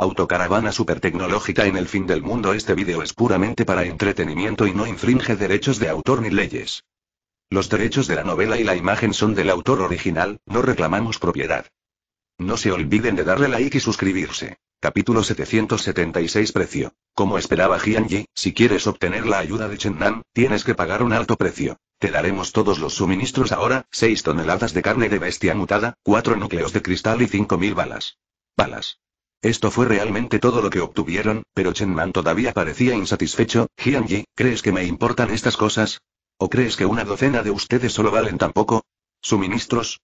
Autocaravana tecnológica en el fin del mundo. Este vídeo es puramente para entretenimiento y no infringe derechos de autor ni leyes. Los derechos de la novela y la imagen son del autor original, no reclamamos propiedad. No se olviden de darle like y suscribirse. Capítulo 776 Precio. Como esperaba Yi, si quieres obtener la ayuda de chen Nan, tienes que pagar un alto precio. Te daremos todos los suministros ahora, 6 toneladas de carne de bestia mutada, 4 núcleos de cristal y 5.000 balas. Balas. Esto fue realmente todo lo que obtuvieron, pero Chen Nan todavía parecía insatisfecho. Jian Yi, ¿crees que me importan estas cosas? ¿O crees que una docena de ustedes solo valen tan poco? ¿Suministros?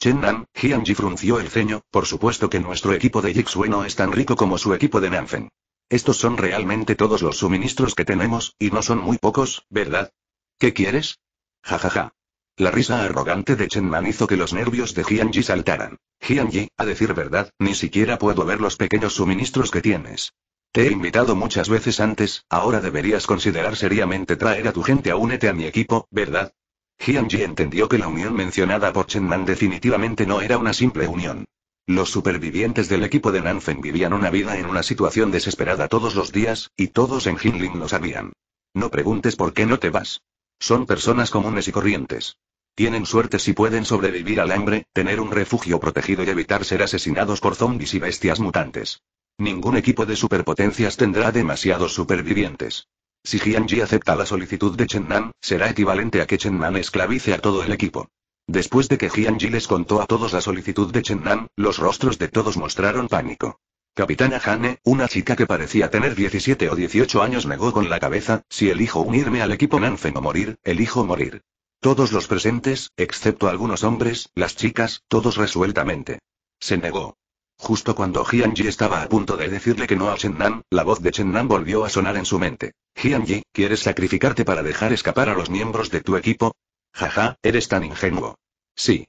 Chen Nan, Jian Ji frunció el ceño, por supuesto que nuestro equipo de Jixue no es tan rico como su equipo de Nanfen. Estos son realmente todos los suministros que tenemos, y no son muy pocos, ¿verdad? ¿Qué quieres? Ja ja ja. La risa arrogante de Chen Man hizo que los nervios de Ji saltaran. Ji, a decir verdad, ni siquiera puedo ver los pequeños suministros que tienes. Te he invitado muchas veces antes, ahora deberías considerar seriamente traer a tu gente a únete a mi equipo, ¿verdad? Ji entendió que la unión mencionada por Chen Man definitivamente no era una simple unión. Los supervivientes del equipo de Nanfen vivían una vida en una situación desesperada todos los días, y todos en Jinling lo sabían. No preguntes por qué no te vas. Son personas comunes y corrientes. Tienen suerte si pueden sobrevivir al hambre, tener un refugio protegido y evitar ser asesinados por zombies y bestias mutantes. Ningún equipo de superpotencias tendrá demasiados supervivientes. Si Jianji acepta la solicitud de Chen Nan, será equivalente a que Chen Nan esclavice a todo el equipo. Después de que Jianji les contó a todos la solicitud de Chen Nan, los rostros de todos mostraron pánico. Capitana Hane, una chica que parecía tener 17 o 18 años, negó con la cabeza, si elijo unirme al equipo Nanfen o morir, elijo morir. Todos los presentes, excepto algunos hombres, las chicas, todos resueltamente. Se negó. Justo cuando Ji estaba a punto de decirle que no a Chen Nan, la voz de Chen Nan volvió a sonar en su mente. Ji, ¿quieres sacrificarte para dejar escapar a los miembros de tu equipo? Jaja, eres tan ingenuo. Sí.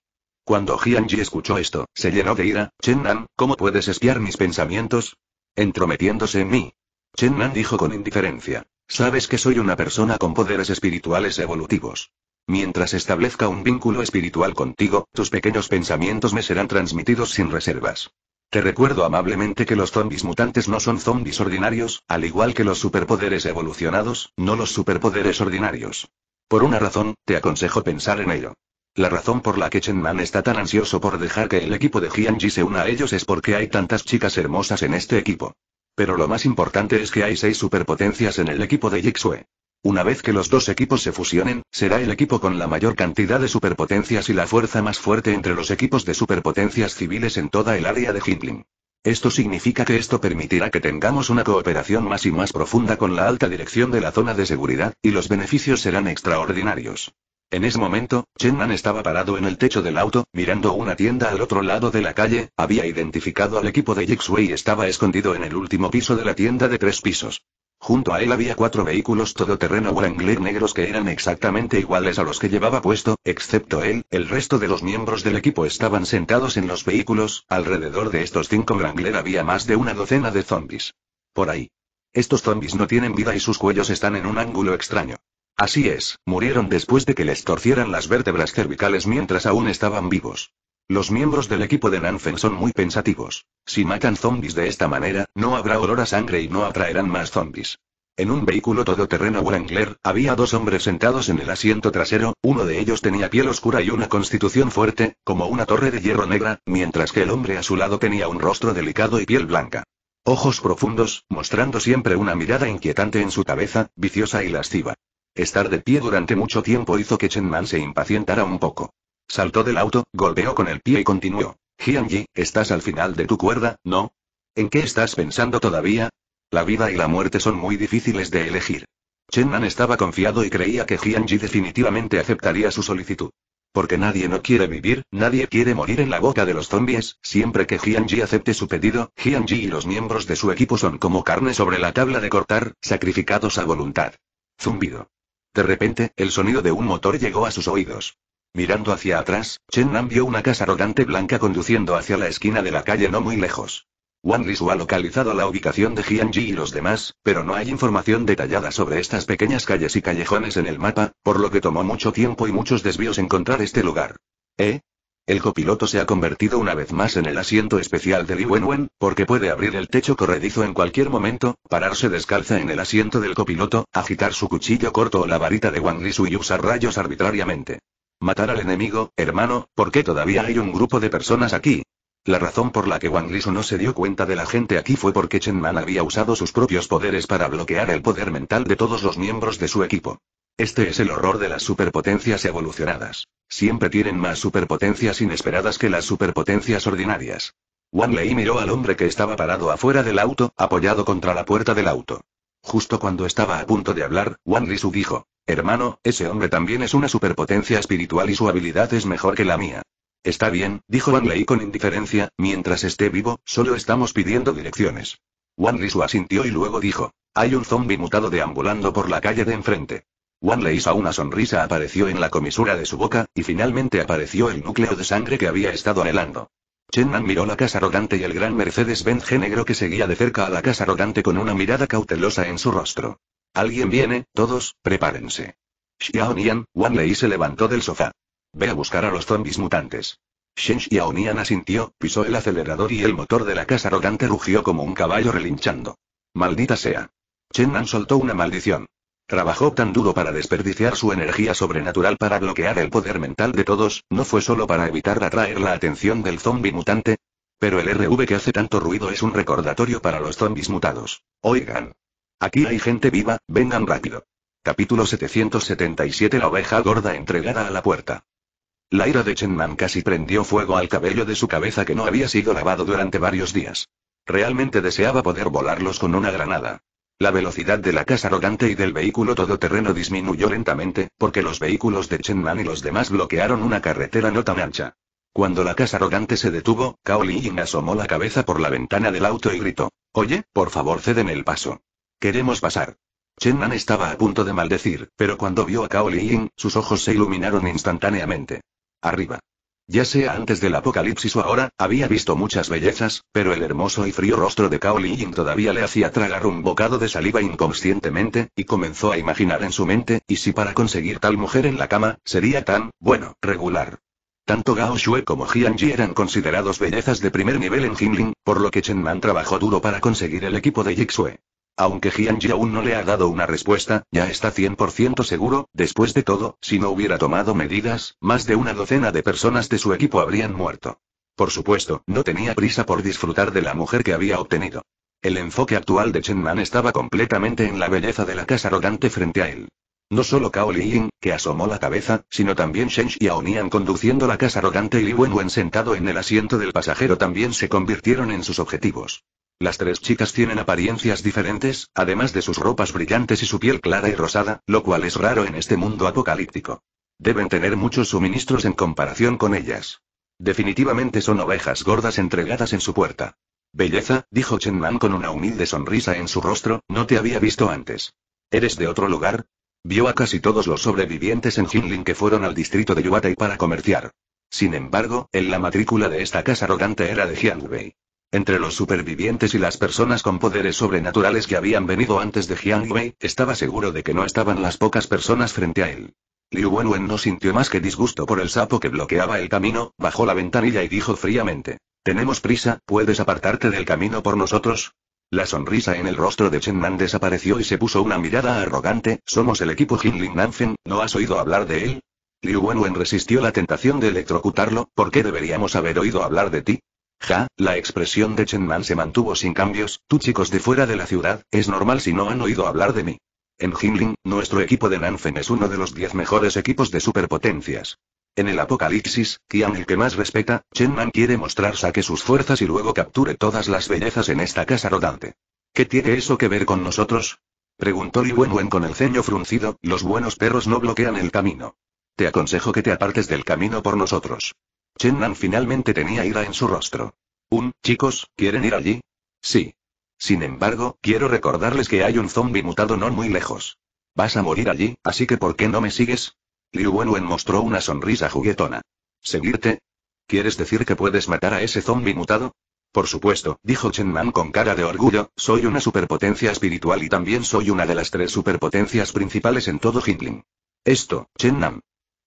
Cuando Jiang escuchó esto, se llenó de ira. Chen Nan, ¿cómo puedes espiar mis pensamientos? Entrometiéndose en mí. Chen Nan dijo con indiferencia. Sabes que soy una persona con poderes espirituales evolutivos. Mientras establezca un vínculo espiritual contigo, tus pequeños pensamientos me serán transmitidos sin reservas. Te recuerdo amablemente que los zombis mutantes no son zombis ordinarios, al igual que los superpoderes evolucionados, no los superpoderes ordinarios. Por una razón, te aconsejo pensar en ello. La razón por la que Chen Man está tan ansioso por dejar que el equipo de Hyang-ji se una a ellos es porque hay tantas chicas hermosas en este equipo. Pero lo más importante es que hay seis superpotencias en el equipo de Yixue. Una vez que los dos equipos se fusionen, será el equipo con la mayor cantidad de superpotencias y la fuerza más fuerte entre los equipos de superpotencias civiles en toda el área de Hitlin. Esto significa que esto permitirá que tengamos una cooperación más y más profunda con la alta dirección de la zona de seguridad, y los beneficios serán extraordinarios. En ese momento, Chen Nan estaba parado en el techo del auto, mirando una tienda al otro lado de la calle, había identificado al equipo de Jixue y estaba escondido en el último piso de la tienda de tres pisos. Junto a él había cuatro vehículos todoterreno Wrangler negros que eran exactamente iguales a los que llevaba puesto, excepto él, el resto de los miembros del equipo estaban sentados en los vehículos, alrededor de estos cinco Wrangler había más de una docena de zombies. Por ahí. Estos zombies no tienen vida y sus cuellos están en un ángulo extraño. Así es, murieron después de que les torcieran las vértebras cervicales mientras aún estaban vivos. Los miembros del equipo de Nanfen son muy pensativos. Si matan zombies de esta manera, no habrá olor a sangre y no atraerán más zombies. En un vehículo todoterreno Wrangler, había dos hombres sentados en el asiento trasero, uno de ellos tenía piel oscura y una constitución fuerte, como una torre de hierro negra, mientras que el hombre a su lado tenía un rostro delicado y piel blanca. Ojos profundos, mostrando siempre una mirada inquietante en su cabeza, viciosa y lasciva. Estar de pie durante mucho tiempo hizo que Chen Man se impacientara un poco. Saltó del auto, golpeó con el pie y continuó. Jianji, estás al final de tu cuerda, ¿no? ¿En qué estás pensando todavía? La vida y la muerte son muy difíciles de elegir. Chen Man estaba confiado y creía que Jianji definitivamente aceptaría su solicitud. Porque nadie no quiere vivir, nadie quiere morir en la boca de los zombies, siempre que Ji acepte su pedido, Ji y los miembros de su equipo son como carne sobre la tabla de cortar, sacrificados a voluntad. Zumbido. De repente, el sonido de un motor llegó a sus oídos. Mirando hacia atrás, Chen Nan vio una casa rodante blanca conduciendo hacia la esquina de la calle no muy lejos. Wang Lisu ha localizado la ubicación de Ji y los demás, pero no hay información detallada sobre estas pequeñas calles y callejones en el mapa, por lo que tomó mucho tiempo y muchos desvíos encontrar este lugar. ¿Eh? El copiloto se ha convertido una vez más en el asiento especial de Li Wenwen, porque puede abrir el techo corredizo en cualquier momento, pararse descalza en el asiento del copiloto, agitar su cuchillo corto o la varita de Wang Lisu y usar rayos arbitrariamente. Matar al enemigo, hermano, ¿por qué todavía hay un grupo de personas aquí? La razón por la que Wang no se dio cuenta de la gente aquí fue porque Chen Man había usado sus propios poderes para bloquear el poder mental de todos los miembros de su equipo. Este es el horror de las superpotencias evolucionadas. Siempre tienen más superpotencias inesperadas que las superpotencias ordinarias. Wan Lei miró al hombre que estaba parado afuera del auto, apoyado contra la puerta del auto. Justo cuando estaba a punto de hablar, Wan Su dijo, Hermano, ese hombre también es una superpotencia espiritual y su habilidad es mejor que la mía. Está bien, dijo Wan Lei con indiferencia, mientras esté vivo, solo estamos pidiendo direcciones. Wan Su asintió y luego dijo, hay un zombi mutado deambulando por la calle de enfrente. Lei hizo una sonrisa apareció en la comisura de su boca, y finalmente apareció el núcleo de sangre que había estado anhelando. Chen Nan miró la casa rodante y el gran Mercedes-Benz G negro que seguía de cerca a la casa rodante con una mirada cautelosa en su rostro. Alguien viene, todos, prepárense. Xiaonian, Wanley se levantó del sofá. Ve a buscar a los zombis mutantes. Shen Nian asintió, pisó el acelerador y el motor de la casa rodante rugió como un caballo relinchando. Maldita sea. Chen Nan soltó una maldición. Trabajó tan duro para desperdiciar su energía sobrenatural para bloquear el poder mental de todos, no fue solo para evitar atraer la atención del zombi mutante. Pero el RV que hace tanto ruido es un recordatorio para los zombis mutados. Oigan. Aquí hay gente viva, vengan rápido. Capítulo 777 La oveja gorda entregada a la puerta. La ira de Chen Man casi prendió fuego al cabello de su cabeza que no había sido lavado durante varios días. Realmente deseaba poder volarlos con una granada. La velocidad de la casa arrogante y del vehículo todoterreno disminuyó lentamente, porque los vehículos de Chen Nan y los demás bloquearon una carretera no tan ancha. Cuando la casa arrogante se detuvo, Li Yin asomó la cabeza por la ventana del auto y gritó: Oye, por favor ceden el paso. Queremos pasar. Chen Nan estaba a punto de maldecir, pero cuando vio a Li Yin, sus ojos se iluminaron instantáneamente. Arriba. Ya sea antes del apocalipsis o ahora, había visto muchas bellezas, pero el hermoso y frío rostro de Cao Ling todavía le hacía tragar un bocado de saliva inconscientemente, y comenzó a imaginar en su mente, y si para conseguir tal mujer en la cama, sería tan, bueno, regular. Tanto Gao Xue como Jian Ji eran considerados bellezas de primer nivel en Jinling, por lo que Chen Man trabajó duro para conseguir el equipo de Jixue. Aunque ji aún no le ha dado una respuesta, ya está 100% seguro, después de todo, si no hubiera tomado medidas, más de una docena de personas de su equipo habrían muerto. Por supuesto, no tenía prisa por disfrutar de la mujer que había obtenido. El enfoque actual de Chen Man estaba completamente en la belleza de la casa arrogante frente a él. No solo Cao Liying, que asomó la cabeza, sino también Shen Nian conduciendo la casa arrogante y Li Wenwen sentado en el asiento del pasajero también se convirtieron en sus objetivos. Las tres chicas tienen apariencias diferentes, además de sus ropas brillantes y su piel clara y rosada, lo cual es raro en este mundo apocalíptico. Deben tener muchos suministros en comparación con ellas. Definitivamente son ovejas gordas entregadas en su puerta. Belleza, dijo Chen Man con una humilde sonrisa en su rostro, no te había visto antes. ¿Eres de otro lugar? Vio a casi todos los sobrevivientes en Jinling que fueron al distrito de Yuatai para comerciar. Sin embargo, en la matrícula de esta casa arrogante era de Jiangbei. Entre los supervivientes y las personas con poderes sobrenaturales que habían venido antes de Jiang Wei, estaba seguro de que no estaban las pocas personas frente a él. Liu Wenwen no sintió más que disgusto por el sapo que bloqueaba el camino, bajó la ventanilla y dijo fríamente. Tenemos prisa, ¿puedes apartarte del camino por nosotros? La sonrisa en el rostro de Chen Man desapareció y se puso una mirada arrogante, somos el equipo Ling Nanfen, ¿no has oído hablar de él? Liu Wenwen resistió la tentación de electrocutarlo, ¿por qué deberíamos haber oído hablar de ti? Ja, la expresión de Chen Man se mantuvo sin cambios, tú chicos de fuera de la ciudad, es normal si no han oído hablar de mí. En Jinling, nuestro equipo de Nanfen es uno de los 10 mejores equipos de superpotencias. En el apocalipsis, Kian el que más respeta, Chen Man quiere mostrar saque sus fuerzas y luego capture todas las bellezas en esta casa rodante. ¿Qué tiene eso que ver con nosotros? Preguntó Li Wenwen con el ceño fruncido, los buenos perros no bloquean el camino. Te aconsejo que te apartes del camino por nosotros. Chen Nan finalmente tenía ira en su rostro. Un, chicos, ¿quieren ir allí? Sí. Sin embargo, quiero recordarles que hay un zombi mutado no muy lejos. Vas a morir allí, así que ¿por qué no me sigues? Liu Wenwen mostró una sonrisa juguetona. ¿Seguirte? ¿Quieres decir que puedes matar a ese zombi mutado? Por supuesto, dijo Chen Nan con cara de orgullo, soy una superpotencia espiritual y también soy una de las tres superpotencias principales en todo Hitling. Esto, Chen Nan.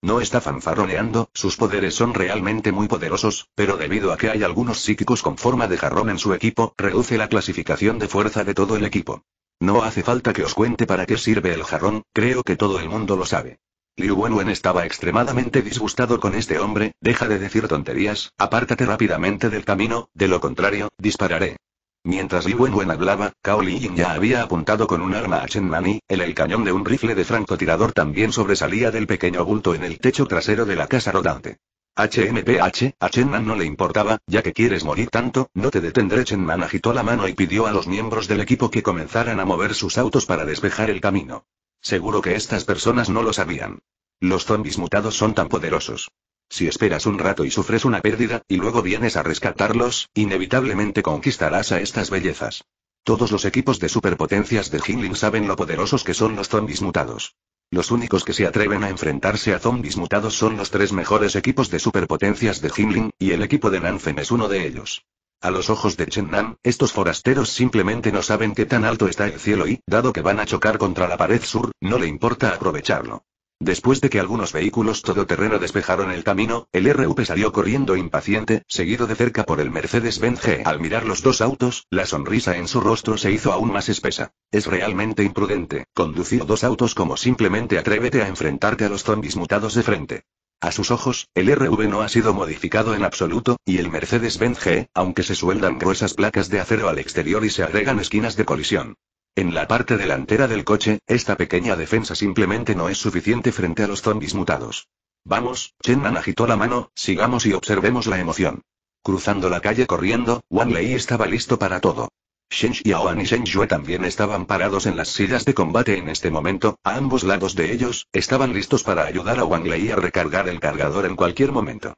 No está fanfarroneando, sus poderes son realmente muy poderosos, pero debido a que hay algunos psíquicos con forma de jarrón en su equipo, reduce la clasificación de fuerza de todo el equipo. No hace falta que os cuente para qué sirve el jarrón, creo que todo el mundo lo sabe. Liu Wenwen estaba extremadamente disgustado con este hombre, deja de decir tonterías, apártate rápidamente del camino, de lo contrario, dispararé. Mientras Li Wenwen hablaba, Cao Yin ya había apuntado con un arma a Chen Mani, el, el cañón de un rifle de francotirador también sobresalía del pequeño bulto en el techo trasero de la casa rodante. HMPH, a Chen Man no le importaba, ya que quieres morir tanto, no te detendré. Chen Nan agitó la mano y pidió a los miembros del equipo que comenzaran a mover sus autos para despejar el camino. Seguro que estas personas no lo sabían. Los zombis mutados son tan poderosos. Si esperas un rato y sufres una pérdida, y luego vienes a rescatarlos, inevitablemente conquistarás a estas bellezas. Todos los equipos de superpotencias de Jinling saben lo poderosos que son los zombies mutados. Los únicos que se atreven a enfrentarse a zombies mutados son los tres mejores equipos de superpotencias de himling y el equipo de Nanfen es uno de ellos. A los ojos de Chen Nan, estos forasteros simplemente no saben qué tan alto está el cielo y, dado que van a chocar contra la pared sur, no le importa aprovecharlo. Después de que algunos vehículos todoterreno despejaron el camino, el RUP salió corriendo impaciente, seguido de cerca por el Mercedes-Benz G. Al mirar los dos autos, la sonrisa en su rostro se hizo aún más espesa. Es realmente imprudente, conducir dos autos como simplemente atrévete a enfrentarte a los zombis mutados de frente. A sus ojos, el RV no ha sido modificado en absoluto, y el Mercedes-Benz G, aunque se sueldan gruesas placas de acero al exterior y se agregan esquinas de colisión. En la parte delantera del coche, esta pequeña defensa simplemente no es suficiente frente a los zombies mutados. Vamos, Chen Nan agitó la mano, sigamos y observemos la emoción. Cruzando la calle corriendo, Wang Lei estaba listo para todo. Shen Xiaoan y Shen también estaban parados en las sillas de combate en este momento, a ambos lados de ellos, estaban listos para ayudar a Wang Lei a recargar el cargador en cualquier momento.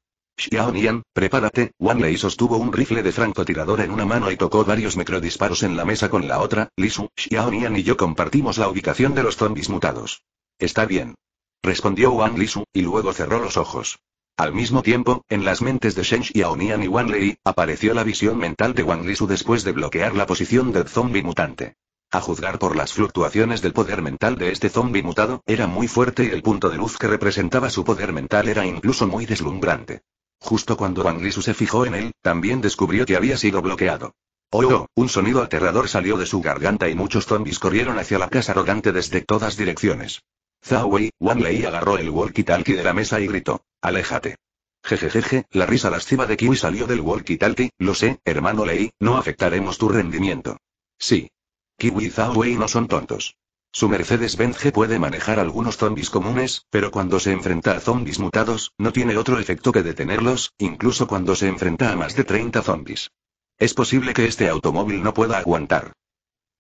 Nian, prepárate, Wan Lei sostuvo un rifle de francotirador en una mano y tocó varios microdisparos en la mesa con la otra, Lisu, Nian y yo compartimos la ubicación de los zombis mutados. Está bien. Respondió Wan Lisu, y luego cerró los ojos. Al mismo tiempo, en las mentes de Shen Nian y Wan Lei, apareció la visión mental de Wan Lisu después de bloquear la posición del zombie mutante. A juzgar por las fluctuaciones del poder mental de este zombie mutado, era muy fuerte y el punto de luz que representaba su poder mental era incluso muy deslumbrante. Justo cuando Wang lisu se fijó en él, también descubrió que había sido bloqueado. Oh, oh, un sonido aterrador salió de su garganta y muchos zombies corrieron hacia la casa arrogante desde todas direcciones. Zhao Wei, Wang Lei agarró el walkie-talkie de la mesa y gritó: Aléjate. Jejejeje, la risa lastima de Kiwi salió del walkie-talkie, lo sé, hermano Lei, no afectaremos tu rendimiento. Sí. Kiwi y Zhao no son tontos. Su Mercedes-Benz puede manejar algunos zombies comunes, pero cuando se enfrenta a zombies mutados, no tiene otro efecto que detenerlos, incluso cuando se enfrenta a más de 30 zombies. Es posible que este automóvil no pueda aguantar.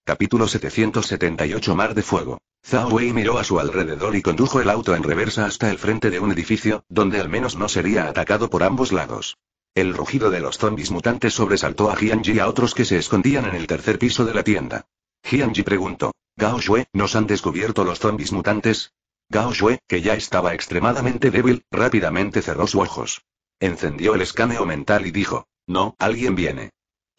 Capítulo 778 Mar de Fuego. Zhao Wei miró a su alrededor y condujo el auto en reversa hasta el frente de un edificio, donde al menos no sería atacado por ambos lados. El rugido de los zombies mutantes sobresaltó a Jianji y a otros que se escondían en el tercer piso de la tienda. Jianji preguntó. Gao nos han descubierto los zombis mutantes. Gao shue que ya estaba extremadamente débil, rápidamente cerró sus ojos. Encendió el escaneo mental y dijo: No, alguien viene.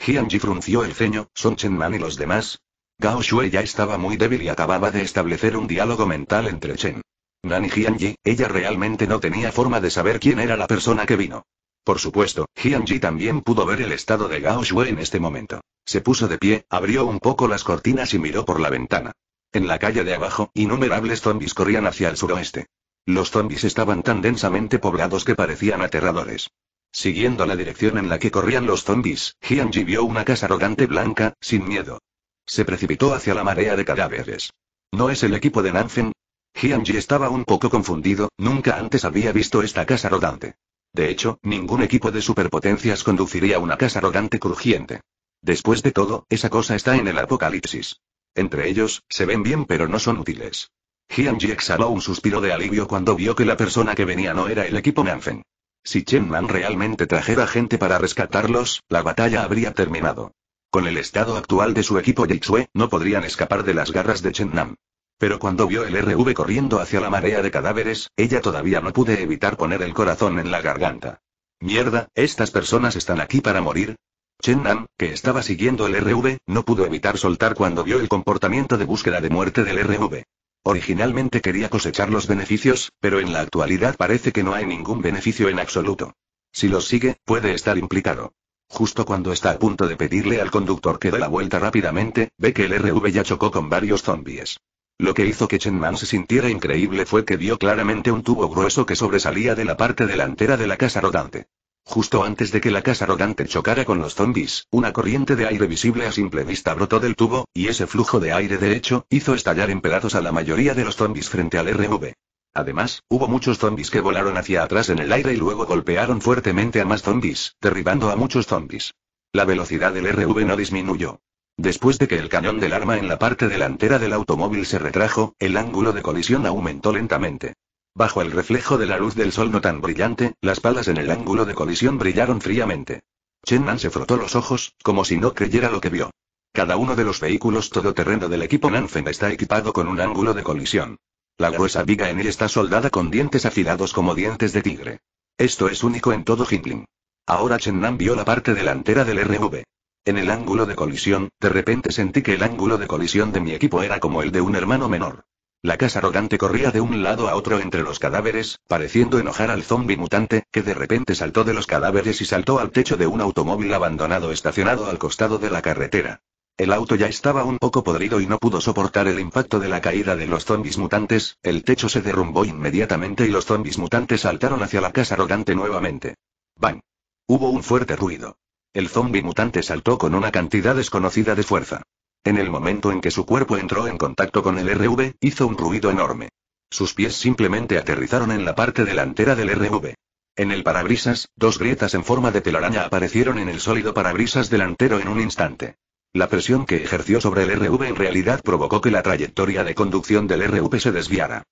Jiang frunció el ceño, Son Chen Man y los demás. Gao Shue ya estaba muy débil y acababa de establecer un diálogo mental entre Chen. Nan y Jiang ella realmente no tenía forma de saber quién era la persona que vino. Por supuesto, Hianji también pudo ver el estado de Gao en este momento. Se puso de pie, abrió un poco las cortinas y miró por la ventana. En la calle de abajo, innumerables zombies corrían hacia el suroeste. Los zombies estaban tan densamente poblados que parecían aterradores. Siguiendo la dirección en la que corrían los zombies, Hianji vio una casa rodante blanca, sin miedo. Se precipitó hacia la marea de cadáveres. ¿No es el equipo de Nanfen? Hianji estaba un poco confundido, nunca antes había visto esta casa rodante. De hecho, ningún equipo de superpotencias conduciría una casa arrogante crujiente. Después de todo, esa cosa está en el apocalipsis. Entre ellos, se ven bien pero no son útiles. Jiang exhaló un suspiro de alivio cuando vio que la persona que venía no era el equipo Nanfen. Si Chen Man realmente trajera gente para rescatarlos, la batalla habría terminado. Con el estado actual de su equipo Yixue, no podrían escapar de las garras de Chen Nam. Pero cuando vio el RV corriendo hacia la marea de cadáveres, ella todavía no pude evitar poner el corazón en la garganta. Mierda, estas personas están aquí para morir. Chen Nan, que estaba siguiendo el RV, no pudo evitar soltar cuando vio el comportamiento de búsqueda de muerte del RV. Originalmente quería cosechar los beneficios, pero en la actualidad parece que no hay ningún beneficio en absoluto. Si los sigue, puede estar implicado. Justo cuando está a punto de pedirle al conductor que dé la vuelta rápidamente, ve que el RV ya chocó con varios zombies. Lo que hizo que Chen Man se sintiera increíble fue que vio claramente un tubo grueso que sobresalía de la parte delantera de la casa rodante. Justo antes de que la casa rodante chocara con los zombies, una corriente de aire visible a simple vista brotó del tubo, y ese flujo de aire de hecho, hizo estallar en pedazos a la mayoría de los zombies frente al RV. Además, hubo muchos zombies que volaron hacia atrás en el aire y luego golpearon fuertemente a más zombies, derribando a muchos zombies. La velocidad del RV no disminuyó. Después de que el cañón del arma en la parte delantera del automóvil se retrajo, el ángulo de colisión aumentó lentamente. Bajo el reflejo de la luz del sol no tan brillante, las palas en el ángulo de colisión brillaron fríamente. Chen Nan se frotó los ojos, como si no creyera lo que vio. Cada uno de los vehículos todoterreno del equipo Nanfen está equipado con un ángulo de colisión. La gruesa viga en él está soldada con dientes afilados como dientes de tigre. Esto es único en todo Hindling. Ahora Chen Nan vio la parte delantera del RV. En el ángulo de colisión, de repente sentí que el ángulo de colisión de mi equipo era como el de un hermano menor. La casa arrogante corría de un lado a otro entre los cadáveres, pareciendo enojar al zombi mutante, que de repente saltó de los cadáveres y saltó al techo de un automóvil abandonado estacionado al costado de la carretera. El auto ya estaba un poco podrido y no pudo soportar el impacto de la caída de los zombis mutantes, el techo se derrumbó inmediatamente y los zombis mutantes saltaron hacia la casa arrogante nuevamente. ¡Bang! Hubo un fuerte ruido. El zombi mutante saltó con una cantidad desconocida de fuerza. En el momento en que su cuerpo entró en contacto con el RV, hizo un ruido enorme. Sus pies simplemente aterrizaron en la parte delantera del RV. En el parabrisas, dos grietas en forma de telaraña aparecieron en el sólido parabrisas delantero en un instante. La presión que ejerció sobre el RV en realidad provocó que la trayectoria de conducción del RV se desviara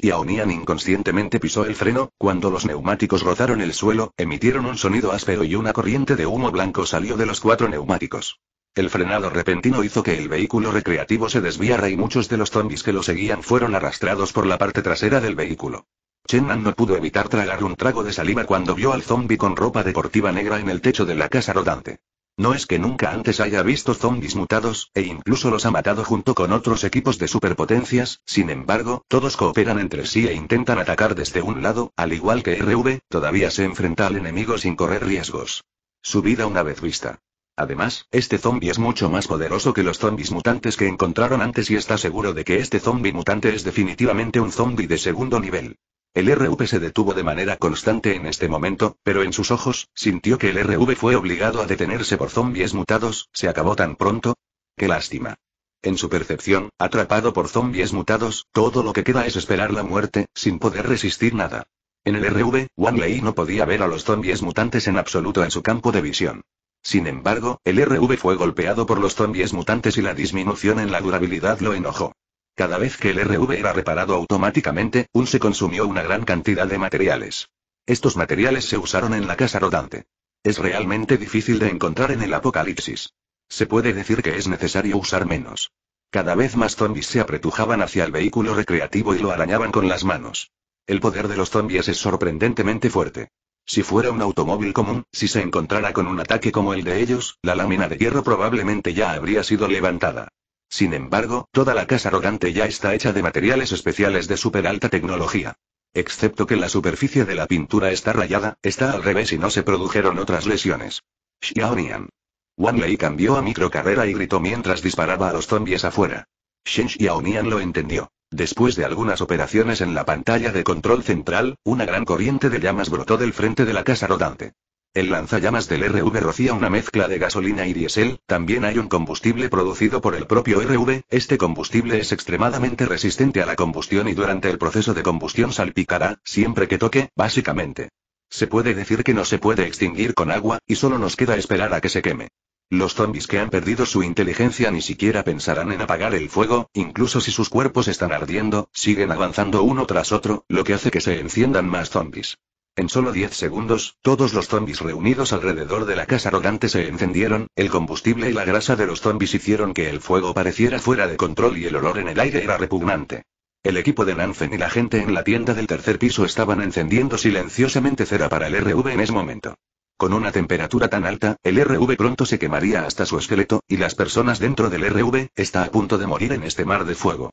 y Aonian inconscientemente pisó el freno, cuando los neumáticos rozaron el suelo, emitieron un sonido áspero y una corriente de humo blanco salió de los cuatro neumáticos. El frenado repentino hizo que el vehículo recreativo se desviara y muchos de los zombies que lo seguían fueron arrastrados por la parte trasera del vehículo. Chenan no pudo evitar tragar un trago de saliva cuando vio al zombie con ropa deportiva negra en el techo de la casa rodante. No es que nunca antes haya visto zombies mutados, e incluso los ha matado junto con otros equipos de superpotencias, sin embargo, todos cooperan entre sí e intentan atacar desde un lado, al igual que RV, todavía se enfrenta al enemigo sin correr riesgos. Su vida una vez vista. Además, este zombie es mucho más poderoso que los zombies mutantes que encontraron antes y está seguro de que este zombie mutante es definitivamente un zombie de segundo nivel. El RV se detuvo de manera constante en este momento, pero en sus ojos, sintió que el RV fue obligado a detenerse por zombies mutados, se acabó tan pronto. Qué lástima. En su percepción, atrapado por zombies mutados, todo lo que queda es esperar la muerte, sin poder resistir nada. En el RV, Wang Lei no podía ver a los zombies mutantes en absoluto en su campo de visión. Sin embargo, el RV fue golpeado por los zombies mutantes y la disminución en la durabilidad lo enojó. Cada vez que el RV era reparado automáticamente, un se consumió una gran cantidad de materiales. Estos materiales se usaron en la casa rodante. Es realmente difícil de encontrar en el apocalipsis. Se puede decir que es necesario usar menos. Cada vez más zombies se apretujaban hacia el vehículo recreativo y lo arañaban con las manos. El poder de los zombies es sorprendentemente fuerte. Si fuera un automóvil común, si se encontrara con un ataque como el de ellos, la lámina de hierro probablemente ya habría sido levantada. Sin embargo, toda la casa rodante ya está hecha de materiales especiales de super alta tecnología. Excepto que la superficie de la pintura está rayada, está al revés y no se produjeron otras lesiones. Xiaonian. Wang cambió a microcarrera y gritó mientras disparaba a los zombies afuera. Shen Xiaonian lo entendió. Después de algunas operaciones en la pantalla de control central, una gran corriente de llamas brotó del frente de la casa rodante. El lanzallamas del RV rocía una mezcla de gasolina y diésel, también hay un combustible producido por el propio RV, este combustible es extremadamente resistente a la combustión y durante el proceso de combustión salpicará, siempre que toque, básicamente. Se puede decir que no se puede extinguir con agua, y solo nos queda esperar a que se queme. Los zombies que han perdido su inteligencia ni siquiera pensarán en apagar el fuego, incluso si sus cuerpos están ardiendo, siguen avanzando uno tras otro, lo que hace que se enciendan más zombies. En solo 10 segundos, todos los zombies reunidos alrededor de la casa arrogante se encendieron, el combustible y la grasa de los zombies hicieron que el fuego pareciera fuera de control y el olor en el aire era repugnante. El equipo de Nanfen y la gente en la tienda del tercer piso estaban encendiendo silenciosamente cera para el RV en ese momento. Con una temperatura tan alta, el RV pronto se quemaría hasta su esqueleto, y las personas dentro del RV, está a punto de morir en este mar de fuego.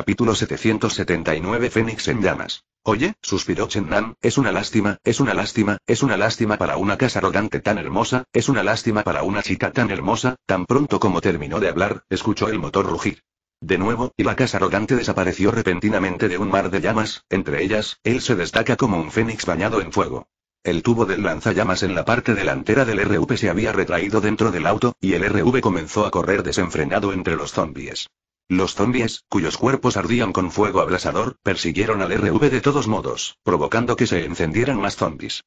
Capítulo 779 Fénix en llamas. Oye, suspiró Chen Nan, es una lástima, es una lástima, es una lástima para una casa arrogante tan hermosa, es una lástima para una chica tan hermosa, tan pronto como terminó de hablar, escuchó el motor rugir. De nuevo, y la casa arrogante desapareció repentinamente de un mar de llamas, entre ellas, él se destaca como un fénix bañado en fuego. El tubo del lanzallamas en la parte delantera del RV se había retraído dentro del auto, y el RV comenzó a correr desenfrenado entre los zombies. Los zombies, cuyos cuerpos ardían con fuego abrasador, persiguieron al RV de todos modos, provocando que se encendieran más zombies.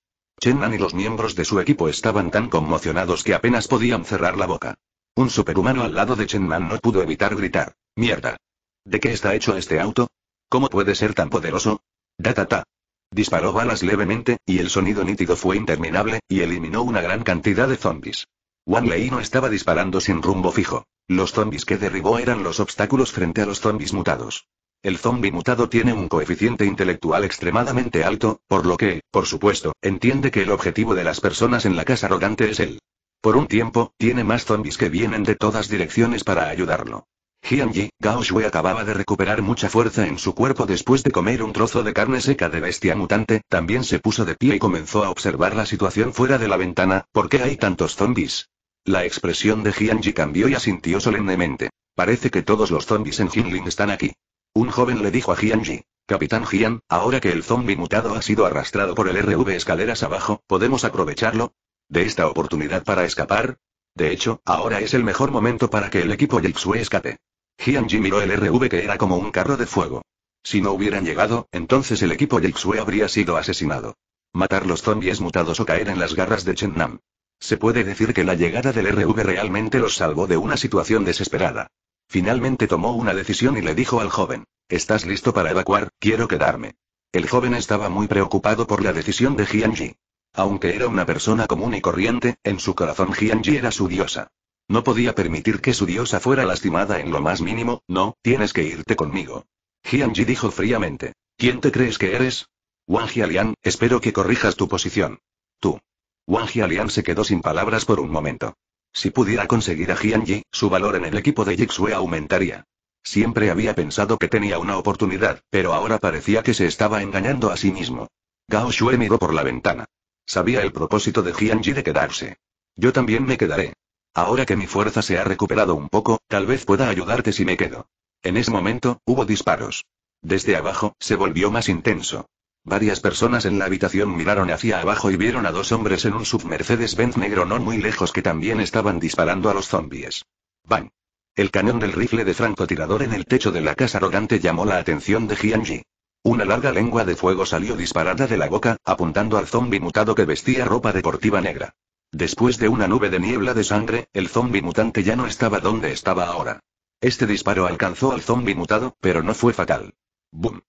Man y los miembros de su equipo estaban tan conmocionados que apenas podían cerrar la boca. Un superhumano al lado de Chen Man no pudo evitar gritar. ¡Mierda! ¿De qué está hecho este auto? ¿Cómo puede ser tan poderoso? ¡Da ta ta! Disparó balas levemente, y el sonido nítido fue interminable, y eliminó una gran cantidad de zombies. Wan Lei no estaba disparando sin rumbo fijo. Los zombis que derribó eran los obstáculos frente a los zombis mutados. El zombi mutado tiene un coeficiente intelectual extremadamente alto, por lo que, por supuesto, entiende que el objetivo de las personas en la casa arrogante es él. Por un tiempo, tiene más zombis que vienen de todas direcciones para ayudarlo. Hianji, Gao Shui acababa de recuperar mucha fuerza en su cuerpo después de comer un trozo de carne seca de bestia mutante, también se puso de pie y comenzó a observar la situación fuera de la ventana, ¿por qué hay tantos zombis? La expresión de Jianji cambió y asintió solemnemente. Parece que todos los zombies en Jinling están aquí. Un joven le dijo a Jian-ji: Capitán Jian, ahora que el zombie mutado ha sido arrastrado por el RV escaleras abajo, ¿podemos aprovecharlo? ¿De esta oportunidad para escapar? De hecho, ahora es el mejor momento para que el equipo Jixue escape. Jianji miró el RV que era como un carro de fuego. Si no hubieran llegado, entonces el equipo Jixue habría sido asesinado. Matar los zombies mutados o caer en las garras de Chen Nam. Se puede decir que la llegada del RV realmente los salvó de una situación desesperada. Finalmente tomó una decisión y le dijo al joven, ¿estás listo para evacuar? Quiero quedarme. El joven estaba muy preocupado por la decisión de Jianji. Aunque era una persona común y corriente, en su corazón Jianji era su diosa. No podía permitir que su diosa fuera lastimada en lo más mínimo, no, tienes que irte conmigo. Jianji dijo fríamente. ¿Quién te crees que eres? Wang Jialian, espero que corrijas tu posición. Tú. Wang Lian se quedó sin palabras por un momento. Si pudiera conseguir a Jianji, su valor en el equipo de Jixue aumentaría. Siempre había pensado que tenía una oportunidad, pero ahora parecía que se estaba engañando a sí mismo. Gao Xue miró por la ventana. Sabía el propósito de Jianji de quedarse. Yo también me quedaré. Ahora que mi fuerza se ha recuperado un poco, tal vez pueda ayudarte si me quedo. En ese momento, hubo disparos. Desde abajo, se volvió más intenso. Varias personas en la habitación miraron hacia abajo y vieron a dos hombres en un submercedes mercedes benz negro no muy lejos que también estaban disparando a los zombies. ¡Bang! El cañón del rifle de francotirador en el techo de la casa arrogante llamó la atención de Ji. Una larga lengua de fuego salió disparada de la boca, apuntando al zombi mutado que vestía ropa deportiva negra. Después de una nube de niebla de sangre, el zombi mutante ya no estaba donde estaba ahora. Este disparo alcanzó al zombi mutado, pero no fue fatal. ¡Bum!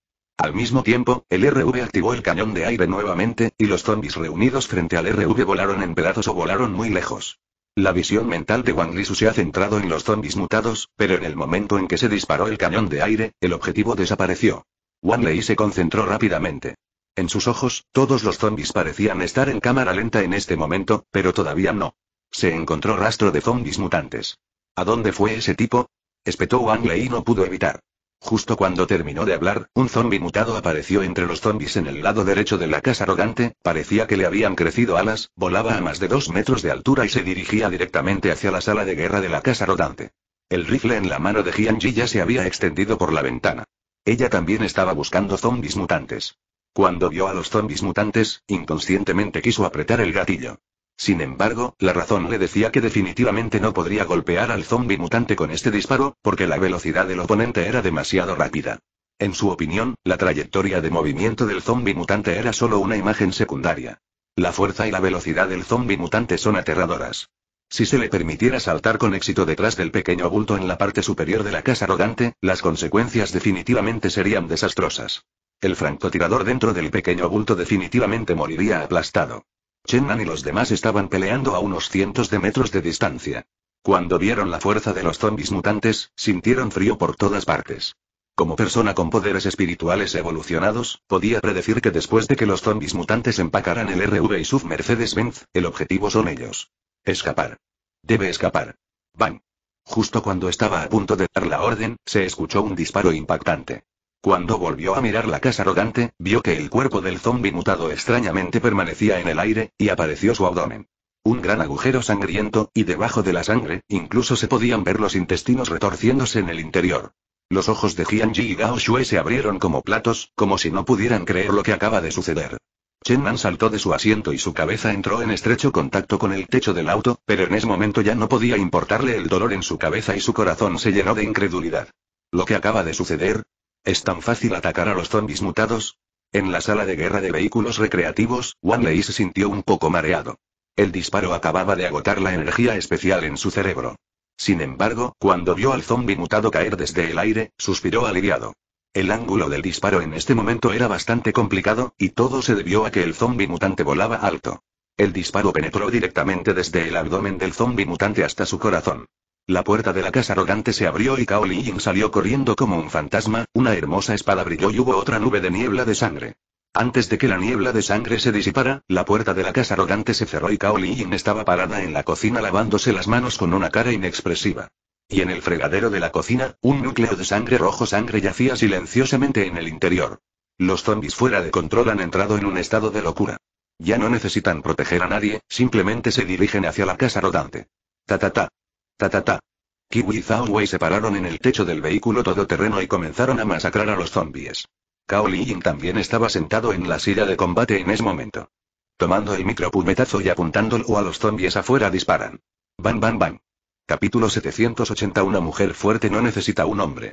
Al mismo tiempo, el RV activó el cañón de aire nuevamente, y los zombies reunidos frente al RV volaron en pedazos o volaron muy lejos. La visión mental de Wang Su se ha centrado en los zombies mutados, pero en el momento en que se disparó el cañón de aire, el objetivo desapareció. Wang se concentró rápidamente. En sus ojos, todos los zombies parecían estar en cámara lenta en este momento, pero todavía no. Se encontró rastro de zombies mutantes. ¿A dónde fue ese tipo? Espetó Wang Lei y no pudo evitar. Justo cuando terminó de hablar, un zombi mutado apareció entre los zombis en el lado derecho de la casa rodante, parecía que le habían crecido alas, volaba a más de dos metros de altura y se dirigía directamente hacia la sala de guerra de la casa rodante. El rifle en la mano de Jianji ya se había extendido por la ventana. Ella también estaba buscando zombis mutantes. Cuando vio a los zombis mutantes, inconscientemente quiso apretar el gatillo. Sin embargo, la razón le decía que definitivamente no podría golpear al zombi mutante con este disparo, porque la velocidad del oponente era demasiado rápida. En su opinión, la trayectoria de movimiento del zombi mutante era solo una imagen secundaria. La fuerza y la velocidad del zombi mutante son aterradoras. Si se le permitiera saltar con éxito detrás del pequeño bulto en la parte superior de la casa rodante, las consecuencias definitivamente serían desastrosas. El francotirador dentro del pequeño bulto definitivamente moriría aplastado. Chen Nan y los demás estaban peleando a unos cientos de metros de distancia. Cuando vieron la fuerza de los zombis mutantes, sintieron frío por todas partes. Como persona con poderes espirituales evolucionados, podía predecir que después de que los zombis mutantes empacaran el RV y su Mercedes-Benz, el objetivo son ellos. Escapar. Debe escapar. Bang. Justo cuando estaba a punto de dar la orden, se escuchó un disparo impactante. Cuando volvió a mirar la casa arrogante, vio que el cuerpo del zombi mutado extrañamente permanecía en el aire, y apareció su abdomen. Un gran agujero sangriento, y debajo de la sangre, incluso se podían ver los intestinos retorciéndose en el interior. Los ojos de Ji y Gao Shui se abrieron como platos, como si no pudieran creer lo que acaba de suceder. Chen Man saltó de su asiento y su cabeza entró en estrecho contacto con el techo del auto, pero en ese momento ya no podía importarle el dolor en su cabeza y su corazón se llenó de incredulidad. Lo que acaba de suceder, ¿Es tan fácil atacar a los zombis mutados? En la sala de guerra de vehículos recreativos, Wanley se sintió un poco mareado. El disparo acababa de agotar la energía especial en su cerebro. Sin embargo, cuando vio al zombi mutado caer desde el aire, suspiró aliviado. El ángulo del disparo en este momento era bastante complicado, y todo se debió a que el zombi mutante volaba alto. El disparo penetró directamente desde el abdomen del zombi mutante hasta su corazón. La puerta de la casa rodante se abrió y Kao salió corriendo como un fantasma, una hermosa espada brilló y hubo otra nube de niebla de sangre. Antes de que la niebla de sangre se disipara, la puerta de la casa rodante se cerró y Kao estaba parada en la cocina lavándose las manos con una cara inexpresiva. Y en el fregadero de la cocina, un núcleo de sangre rojo sangre yacía silenciosamente en el interior. Los zombies fuera de control han entrado en un estado de locura. Ya no necesitan proteger a nadie, simplemente se dirigen hacia la casa rodante. Ta ta ta tata Kiwi y Zhao se pararon en el techo del vehículo todoterreno y comenzaron a masacrar a los zombies. Kao Yin también estaba sentado en la silla de combate en ese momento. Tomando el micropumetazo y apuntándolo a los zombies afuera disparan. Bam bam bam. Capítulo 780 Una mujer fuerte no necesita un hombre.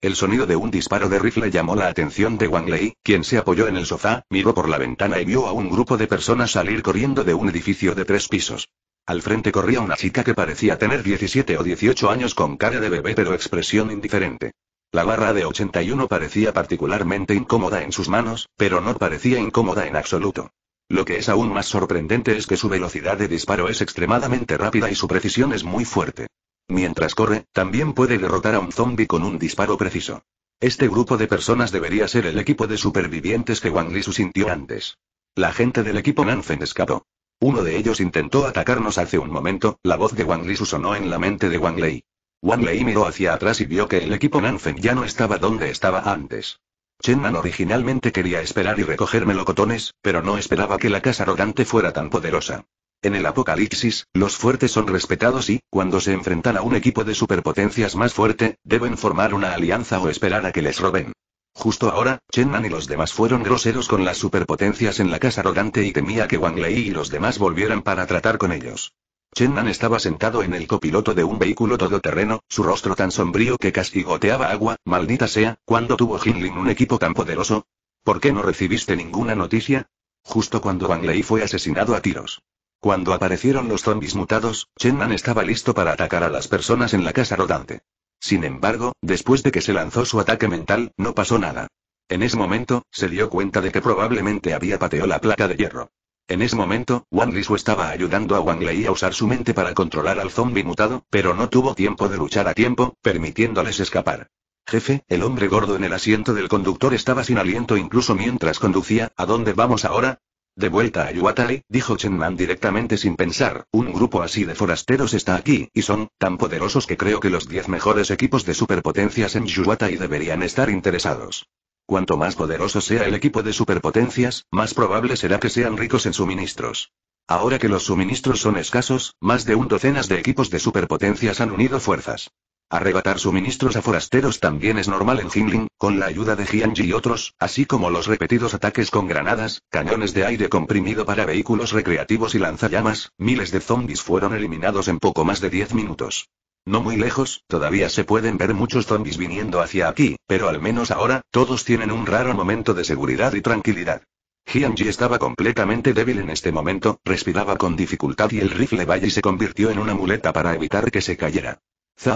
El sonido de un disparo de rifle llamó la atención de Wang Lei, quien se apoyó en el sofá, miró por la ventana y vio a un grupo de personas salir corriendo de un edificio de tres pisos. Al frente corría una chica que parecía tener 17 o 18 años con cara de bebé pero expresión indiferente. La barra de 81 parecía particularmente incómoda en sus manos, pero no parecía incómoda en absoluto. Lo que es aún más sorprendente es que su velocidad de disparo es extremadamente rápida y su precisión es muy fuerte. Mientras corre, también puede derrotar a un zombie con un disparo preciso. Este grupo de personas debería ser el equipo de supervivientes que Wang su sintió antes. La gente del equipo Nanfen escapó. Uno de ellos intentó atacarnos hace un momento, la voz de Wang Li sonó en la mente de Wang Lei. Wang Lei miró hacia atrás y vio que el equipo Nanfen ya no estaba donde estaba antes. Chen Nan originalmente quería esperar y recoger melocotones, pero no esperaba que la casa rodante fuera tan poderosa. En el apocalipsis, los fuertes son respetados y, cuando se enfrentan a un equipo de superpotencias más fuerte, deben formar una alianza o esperar a que les roben. Justo ahora, Chen Nan y los demás fueron groseros con las superpotencias en la casa rodante y temía que Wang Lei y los demás volvieran para tratar con ellos. Chen Nan estaba sentado en el copiloto de un vehículo todoterreno, su rostro tan sombrío que casi goteaba agua, maldita sea, ¿cuándo tuvo Ling un equipo tan poderoso? ¿Por qué no recibiste ninguna noticia? Justo cuando Wang Lei fue asesinado a tiros. Cuando aparecieron los zombis mutados, Chen Nan estaba listo para atacar a las personas en la casa rodante. Sin embargo, después de que se lanzó su ataque mental, no pasó nada. En ese momento, se dio cuenta de que probablemente había pateado la placa de hierro. En ese momento, Wang Lisu estaba ayudando a Wang Lei a usar su mente para controlar al zombi mutado, pero no tuvo tiempo de luchar a tiempo, permitiéndoles escapar. Jefe, el hombre gordo en el asiento del conductor estaba sin aliento incluso mientras conducía, ¿a dónde vamos ahora? De vuelta a Yuatai», dijo Chen Man directamente sin pensar, un grupo así de forasteros está aquí, y son, tan poderosos que creo que los 10 mejores equipos de superpotencias en Yuatai deberían estar interesados. Cuanto más poderoso sea el equipo de superpotencias, más probable será que sean ricos en suministros. Ahora que los suministros son escasos, más de un docenas de equipos de superpotencias han unido fuerzas. Arrebatar suministros a forasteros también es normal en Himling, con la ayuda de Jianji y otros, así como los repetidos ataques con granadas, cañones de aire comprimido para vehículos recreativos y lanzallamas, miles de zombies fueron eliminados en poco más de 10 minutos. No muy lejos, todavía se pueden ver muchos zombies viniendo hacia aquí, pero al menos ahora, todos tienen un raro momento de seguridad y tranquilidad. Jianji estaba completamente débil en este momento, respiraba con dificultad y el rifle Valle se convirtió en una muleta para evitar que se cayera.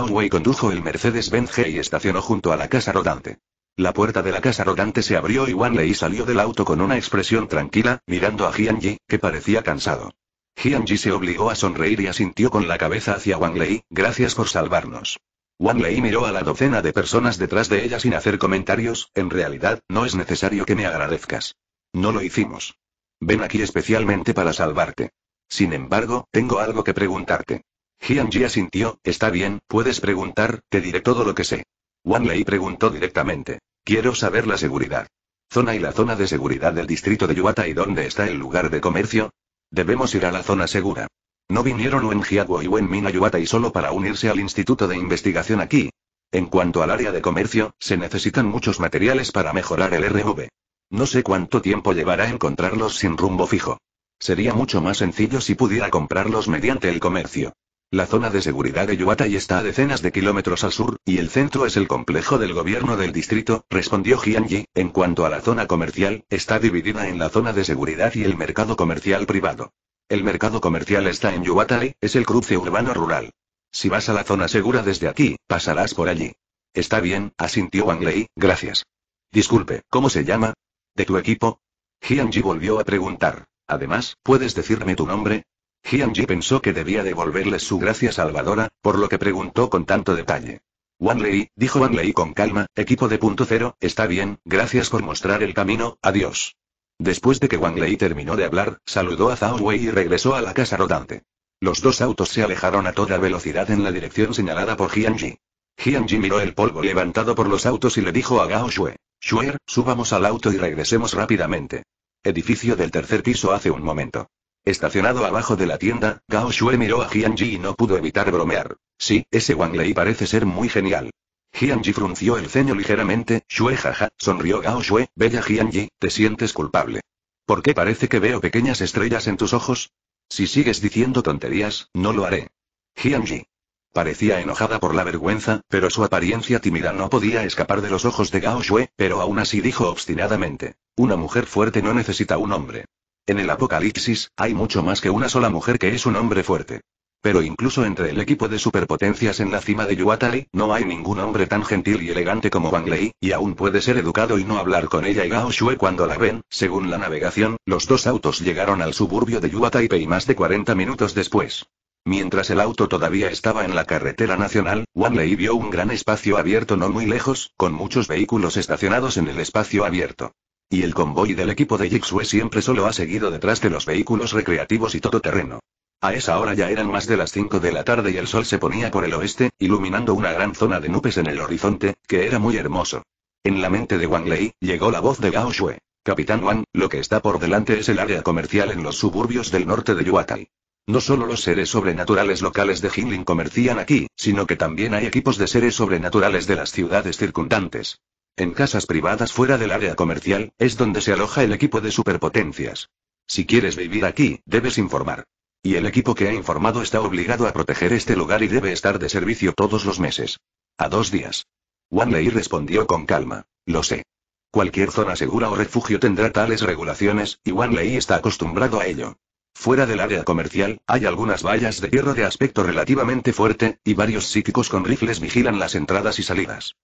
Wei condujo el Mercedes-Benz y estacionó junto a la casa rodante. La puerta de la casa rodante se abrió y Wang Lei salió del auto con una expresión tranquila, mirando a Yi, que parecía cansado. Jianji se obligó a sonreír y asintió con la cabeza hacia Wang Lei, gracias por salvarnos. Wang Lei miró a la docena de personas detrás de ella sin hacer comentarios, en realidad, no es necesario que me agradezcas. No lo hicimos. Ven aquí especialmente para salvarte. Sin embargo, tengo algo que preguntarte. Hianji asintió, está bien, puedes preguntar, te diré todo lo que sé. Wanley preguntó directamente. Quiero saber la seguridad. Zona y la zona de seguridad del distrito de Yuata y dónde está el lugar de comercio. Debemos ir a la zona segura. No vinieron Wen y Wen Min a Yuata y solo para unirse al instituto de investigación aquí. En cuanto al área de comercio, se necesitan muchos materiales para mejorar el RV. No sé cuánto tiempo llevará encontrarlos sin rumbo fijo. Sería mucho más sencillo si pudiera comprarlos mediante el comercio. La zona de seguridad de Yuatai está a decenas de kilómetros al sur, y el centro es el complejo del gobierno del distrito, respondió Jianji. En cuanto a la zona comercial, está dividida en la zona de seguridad y el mercado comercial privado. El mercado comercial está en Yuatai, es el cruce urbano-rural. Si vas a la zona segura desde aquí, pasarás por allí. Está bien, asintió Wang Lei, gracias. Disculpe, ¿cómo se llama? ¿De tu equipo? Jianji volvió a preguntar. Además, ¿puedes decirme tu nombre? Hianji pensó que debía devolverles su gracia salvadora, por lo que preguntó con tanto detalle. Wan Lei, dijo Wan Lei con calma, equipo de punto cero, está bien, gracias por mostrar el camino, adiós. Después de que Wang Lei terminó de hablar, saludó a Zhao Wei y regresó a la casa rodante. Los dos autos se alejaron a toda velocidad en la dirección señalada por Hianji. Hianji miró el polvo levantado por los autos y le dijo a Gao Shue, Xue, subamos al auto y regresemos rápidamente. Edificio del tercer piso hace un momento. Estacionado abajo de la tienda, Gao Shue miró a Jianji y no pudo evitar bromear. Sí, ese Wang Lei parece ser muy genial. Ji frunció el ceño ligeramente, Shue jaja, sonrió Gao Shue, bella Ji, te sientes culpable. ¿Por qué parece que veo pequeñas estrellas en tus ojos? Si sigues diciendo tonterías, no lo haré. Jianji. Parecía enojada por la vergüenza, pero su apariencia tímida no podía escapar de los ojos de Gao Shue, pero aún así dijo obstinadamente. Una mujer fuerte no necesita un hombre. En el Apocalipsis, hay mucho más que una sola mujer que es un hombre fuerte. Pero incluso entre el equipo de superpotencias en la cima de Yuatai, no hay ningún hombre tan gentil y elegante como Wang Lei, y aún puede ser educado y no hablar con ella y Gao Shue cuando la ven. Según la navegación, los dos autos llegaron al suburbio de Yuataipei más de 40 minutos después. Mientras el auto todavía estaba en la carretera nacional, Wang Lei vio un gran espacio abierto no muy lejos, con muchos vehículos estacionados en el espacio abierto. Y el convoy del equipo de Jixue siempre solo ha seguido detrás de los vehículos recreativos y terreno. A esa hora ya eran más de las 5 de la tarde y el sol se ponía por el oeste, iluminando una gran zona de nubes en el horizonte, que era muy hermoso. En la mente de Wang Lei, llegó la voz de Gao Shue. Capitán Wang, lo que está por delante es el área comercial en los suburbios del norte de Yuatai. No solo los seres sobrenaturales locales de Hinling comercian aquí, sino que también hay equipos de seres sobrenaturales de las ciudades circundantes. En casas privadas fuera del área comercial, es donde se aloja el equipo de superpotencias. Si quieres vivir aquí, debes informar. Y el equipo que ha informado está obligado a proteger este lugar y debe estar de servicio todos los meses. A dos días. Wanley respondió con calma. Lo sé. Cualquier zona segura o refugio tendrá tales regulaciones, y Wanley está acostumbrado a ello. Fuera del área comercial, hay algunas vallas de hierro de aspecto relativamente fuerte, y varios psíquicos con rifles vigilan las entradas y salidas.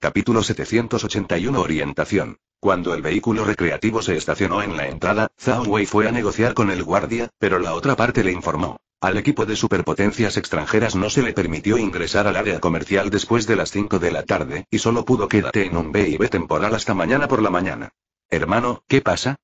Capítulo 781 Orientación. Cuando el vehículo recreativo se estacionó en la entrada, Zhao Wei fue a negociar con el guardia, pero la otra parte le informó. Al equipo de superpotencias extranjeras no se le permitió ingresar al área comercial después de las 5 de la tarde, y solo pudo quédate en un B temporal hasta mañana por la mañana. Hermano, ¿qué pasa?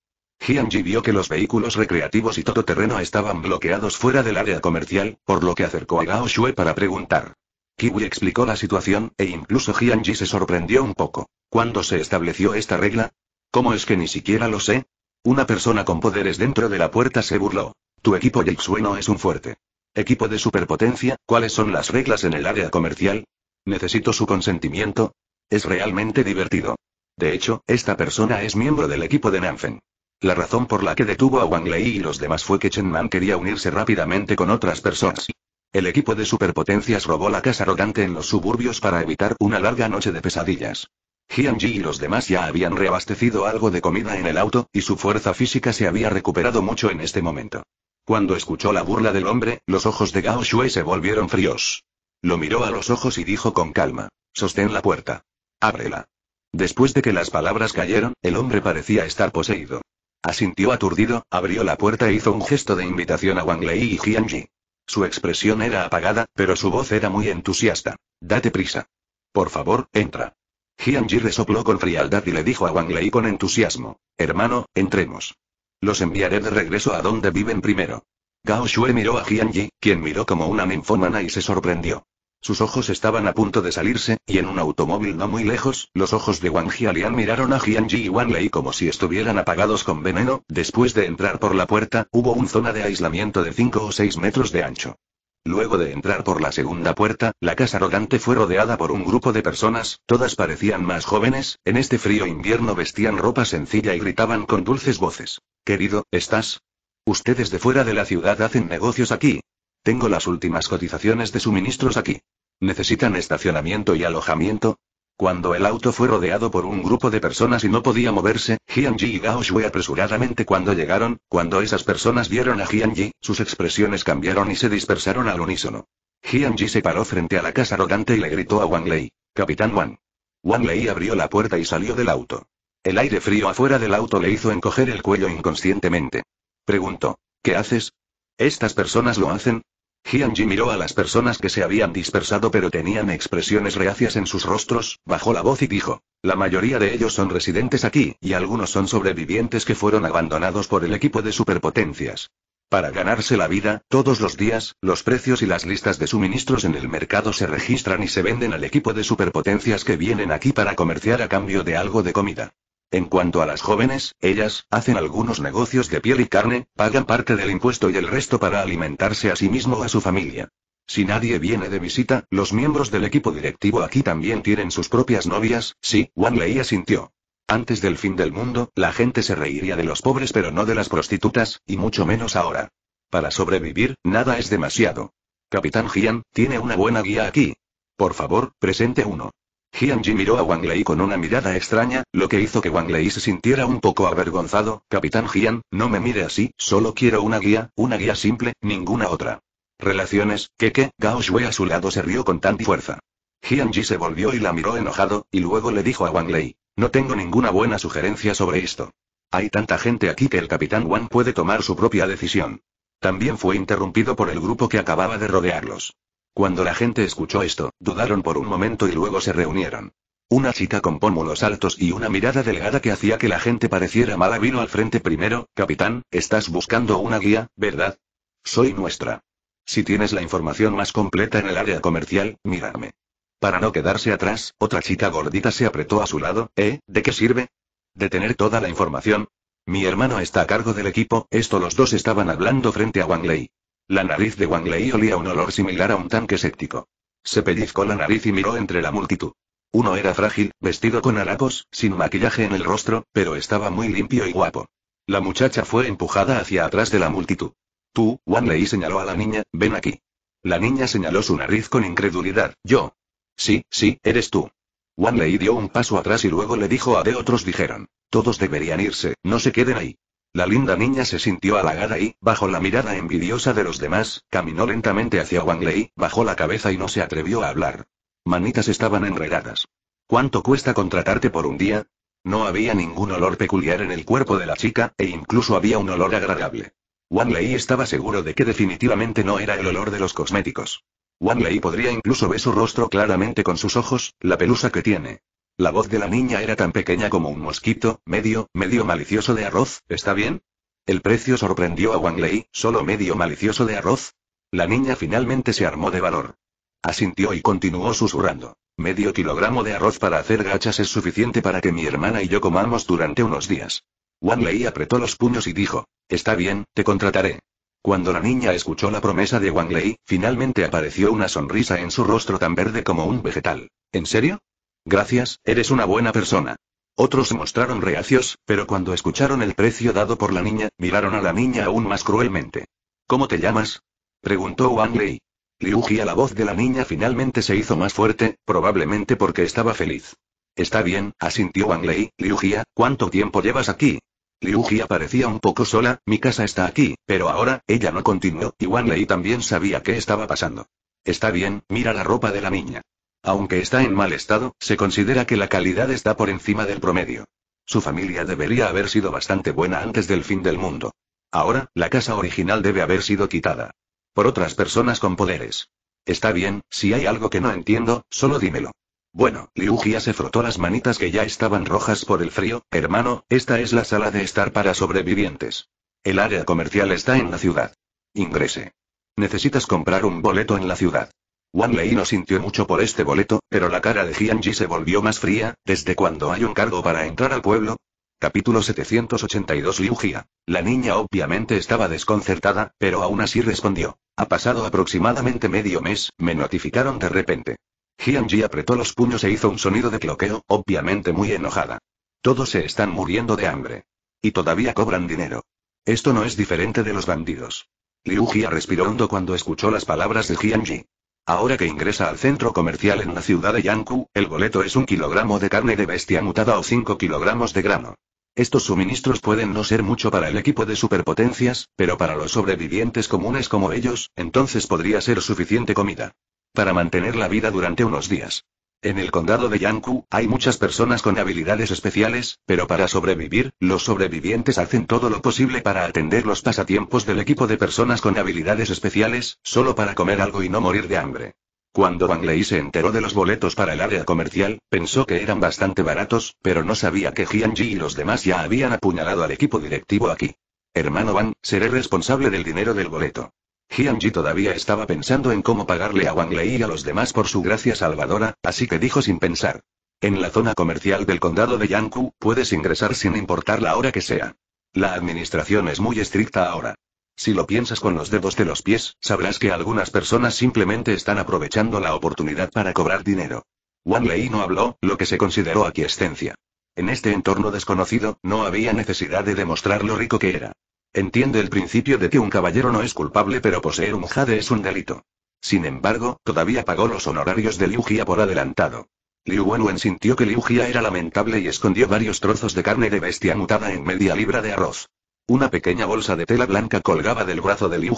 Hianji vio que los vehículos recreativos y todoterreno estaban bloqueados fuera del área comercial, por lo que acercó a Gao Shue para preguntar. Kiwi explicó la situación, e incluso Hianji se sorprendió un poco. ¿Cuándo se estableció esta regla? ¿Cómo es que ni siquiera lo sé? Una persona con poderes dentro de la puerta se burló. Tu equipo Yixue no es un fuerte. Equipo de superpotencia, ¿cuáles son las reglas en el área comercial? Necesito su consentimiento. Es realmente divertido. De hecho, esta persona es miembro del equipo de Nanfen. La razón por la que detuvo a Wang Lei y los demás fue que Chen Man quería unirse rápidamente con otras personas. El equipo de superpotencias robó la casa rodante en los suburbios para evitar una larga noche de pesadillas. Ji y los demás ya habían reabastecido algo de comida en el auto, y su fuerza física se había recuperado mucho en este momento. Cuando escuchó la burla del hombre, los ojos de Gao Shui se volvieron fríos. Lo miró a los ojos y dijo con calma: Sostén la puerta. Ábrela. Después de que las palabras cayeron, el hombre parecía estar poseído. Asintió aturdido, abrió la puerta e hizo un gesto de invitación a Wang Lei y Yi Su expresión era apagada, pero su voz era muy entusiasta. Date prisa. Por favor, entra. Yi resopló con frialdad y le dijo a Wang Lei con entusiasmo. Hermano, entremos. Los enviaré de regreso a donde viven primero. Gao Shue miró a Yi quien miró como una ninfómana y se sorprendió. Sus ojos estaban a punto de salirse, y en un automóvil no muy lejos, los ojos de Wang Jialian miraron a Jianji y Wang Lei como si estuvieran apagados con veneno. Después de entrar por la puerta, hubo un zona de aislamiento de 5 o 6 metros de ancho. Luego de entrar por la segunda puerta, la casa rodante fue rodeada por un grupo de personas, todas parecían más jóvenes, en este frío invierno vestían ropa sencilla y gritaban con dulces voces. Querido, ¿estás? Ustedes de fuera de la ciudad hacen negocios aquí. Tengo las últimas cotizaciones de suministros aquí. Necesitan estacionamiento y alojamiento. Cuando el auto fue rodeado por un grupo de personas y no podía moverse, Jianji y Gao Shui apresuradamente cuando llegaron, cuando esas personas vieron a Jianji, sus expresiones cambiaron y se dispersaron al unísono. Jianji se paró frente a la casa arrogante y le gritó a Wang Lei, Capitán Wang. Wang Lei abrió la puerta y salió del auto. El aire frío afuera del auto le hizo encoger el cuello inconscientemente. Preguntó, ¿qué haces? Estas personas lo hacen, Hyunji miró a las personas que se habían dispersado pero tenían expresiones reacias en sus rostros, bajó la voz y dijo. La mayoría de ellos son residentes aquí, y algunos son sobrevivientes que fueron abandonados por el equipo de superpotencias. Para ganarse la vida, todos los días, los precios y las listas de suministros en el mercado se registran y se venden al equipo de superpotencias que vienen aquí para comerciar a cambio de algo de comida. En cuanto a las jóvenes, ellas, hacen algunos negocios de piel y carne, pagan parte del impuesto y el resto para alimentarse a sí mismo o a su familia. Si nadie viene de visita, los miembros del equipo directivo aquí también tienen sus propias novias, sí, Wan Lei asintió. Antes del fin del mundo, la gente se reiría de los pobres pero no de las prostitutas, y mucho menos ahora. Para sobrevivir, nada es demasiado. Capitán Gian, tiene una buena guía aquí. Por favor, presente uno. Hianji miró a Wang Lei con una mirada extraña, lo que hizo que Wang Lei se sintiera un poco avergonzado. Capitán Hian, no me mire así, solo quiero una guía, una guía simple, ninguna otra. Relaciones, que que, Gao Shui a su lado se rió con tanta fuerza. Hianji se volvió y la miró enojado, y luego le dijo a Wang Lei. No tengo ninguna buena sugerencia sobre esto. Hay tanta gente aquí que el capitán Wang puede tomar su propia decisión. También fue interrumpido por el grupo que acababa de rodearlos. Cuando la gente escuchó esto, dudaron por un momento y luego se reunieron. Una chica con pómulos altos y una mirada delgada que hacía que la gente pareciera mala vino al frente primero, capitán, estás buscando una guía, ¿verdad? Soy nuestra. Si tienes la información más completa en el área comercial, mírame. Para no quedarse atrás, otra chica gordita se apretó a su lado, ¿eh? ¿De qué sirve? ¿De tener toda la información? Mi hermano está a cargo del equipo, esto los dos estaban hablando frente a Wang Lei. La nariz de Wang Lei olía un olor similar a un tanque séptico. Se pellizcó la nariz y miró entre la multitud. Uno era frágil, vestido con harapos, sin maquillaje en el rostro, pero estaba muy limpio y guapo. La muchacha fue empujada hacia atrás de la multitud. Tú, Wang Lei señaló a la niña, ven aquí. La niña señaló su nariz con incredulidad, yo. Sí, sí, eres tú. Wang Lei dio un paso atrás y luego le dijo a de otros dijeron. Todos deberían irse, no se queden ahí. La linda niña se sintió halagada y, bajo la mirada envidiosa de los demás, caminó lentamente hacia Wang Lei, bajó la cabeza y no se atrevió a hablar. Manitas estaban enredadas. ¿Cuánto cuesta contratarte por un día? No había ningún olor peculiar en el cuerpo de la chica, e incluso había un olor agradable. Wang Lei estaba seguro de que definitivamente no era el olor de los cosméticos. Wang Lei podría incluso ver su rostro claramente con sus ojos, la pelusa que tiene. La voz de la niña era tan pequeña como un mosquito, medio, medio malicioso de arroz, ¿está bien? El precio sorprendió a Wang Lei, solo medio malicioso de arroz. La niña finalmente se armó de valor. Asintió y continuó susurrando. Medio kilogramo de arroz para hacer gachas es suficiente para que mi hermana y yo comamos durante unos días. Wang Lei apretó los puños y dijo, Está bien, te contrataré. Cuando la niña escuchó la promesa de Wang Lei, finalmente apareció una sonrisa en su rostro tan verde como un vegetal. ¿En serio? Gracias, eres una buena persona. Otros mostraron reacios, pero cuando escucharon el precio dado por la niña, miraron a la niña aún más cruelmente. ¿Cómo te llamas? preguntó Wang Lei. Liu la voz de la niña finalmente se hizo más fuerte, probablemente porque estaba feliz. Está bien, asintió Wang Lei, Liu ¿cuánto tiempo llevas aquí? Liu parecía un poco sola, mi casa está aquí, pero ahora, ella no continuó, y Wang Lei también sabía qué estaba pasando. Está bien, mira la ropa de la niña. Aunque está en mal estado, se considera que la calidad está por encima del promedio. Su familia debería haber sido bastante buena antes del fin del mundo. Ahora, la casa original debe haber sido quitada. Por otras personas con poderes. Está bien, si hay algo que no entiendo, solo dímelo. Bueno, Liugia se frotó las manitas que ya estaban rojas por el frío, hermano, esta es la sala de estar para sobrevivientes. El área comercial está en la ciudad. Ingrese. Necesitas comprar un boleto en la ciudad. Wan Lei no sintió mucho por este boleto, pero la cara de Jiang Ji se volvió más fría, ¿desde cuando hay un cargo para entrar al pueblo? Capítulo 782 Liu Jia. La niña obviamente estaba desconcertada, pero aún así respondió. Ha pasado aproximadamente medio mes, me notificaron de repente. Jiang Ji apretó los puños e hizo un sonido de cloqueo, obviamente muy enojada. Todos se están muriendo de hambre. Y todavía cobran dinero. Esto no es diferente de los bandidos. Liu Jia respiró hondo cuando escuchó las palabras de Jiang Ji. Ahora que ingresa al centro comercial en la ciudad de Yanku, el boleto es un kilogramo de carne de bestia mutada o 5 kilogramos de grano. Estos suministros pueden no ser mucho para el equipo de superpotencias, pero para los sobrevivientes comunes como ellos, entonces podría ser suficiente comida. Para mantener la vida durante unos días. En el condado de Yanku, hay muchas personas con habilidades especiales, pero para sobrevivir, los sobrevivientes hacen todo lo posible para atender los pasatiempos del equipo de personas con habilidades especiales, solo para comer algo y no morir de hambre. Cuando Wang Lei se enteró de los boletos para el área comercial, pensó que eran bastante baratos, pero no sabía que Jian Ji y los demás ya habían apuñalado al equipo directivo aquí. Hermano Wang, seré responsable del dinero del boleto. Hianji todavía estaba pensando en cómo pagarle a Wang Lei y a los demás por su gracia salvadora, así que dijo sin pensar. En la zona comercial del condado de Yanku, puedes ingresar sin importar la hora que sea. La administración es muy estricta ahora. Si lo piensas con los dedos de los pies, sabrás que algunas personas simplemente están aprovechando la oportunidad para cobrar dinero. Wang Lei no habló, lo que se consideró aquiescencia. En este entorno desconocido, no había necesidad de demostrar lo rico que era. Entiende el principio de que un caballero no es culpable pero poseer un jade es un delito. Sin embargo, todavía pagó los honorarios de Liu por adelantado. Liu Wanwen sintió que Liu era lamentable y escondió varios trozos de carne de bestia mutada en media libra de arroz. Una pequeña bolsa de tela blanca colgaba del brazo de Liu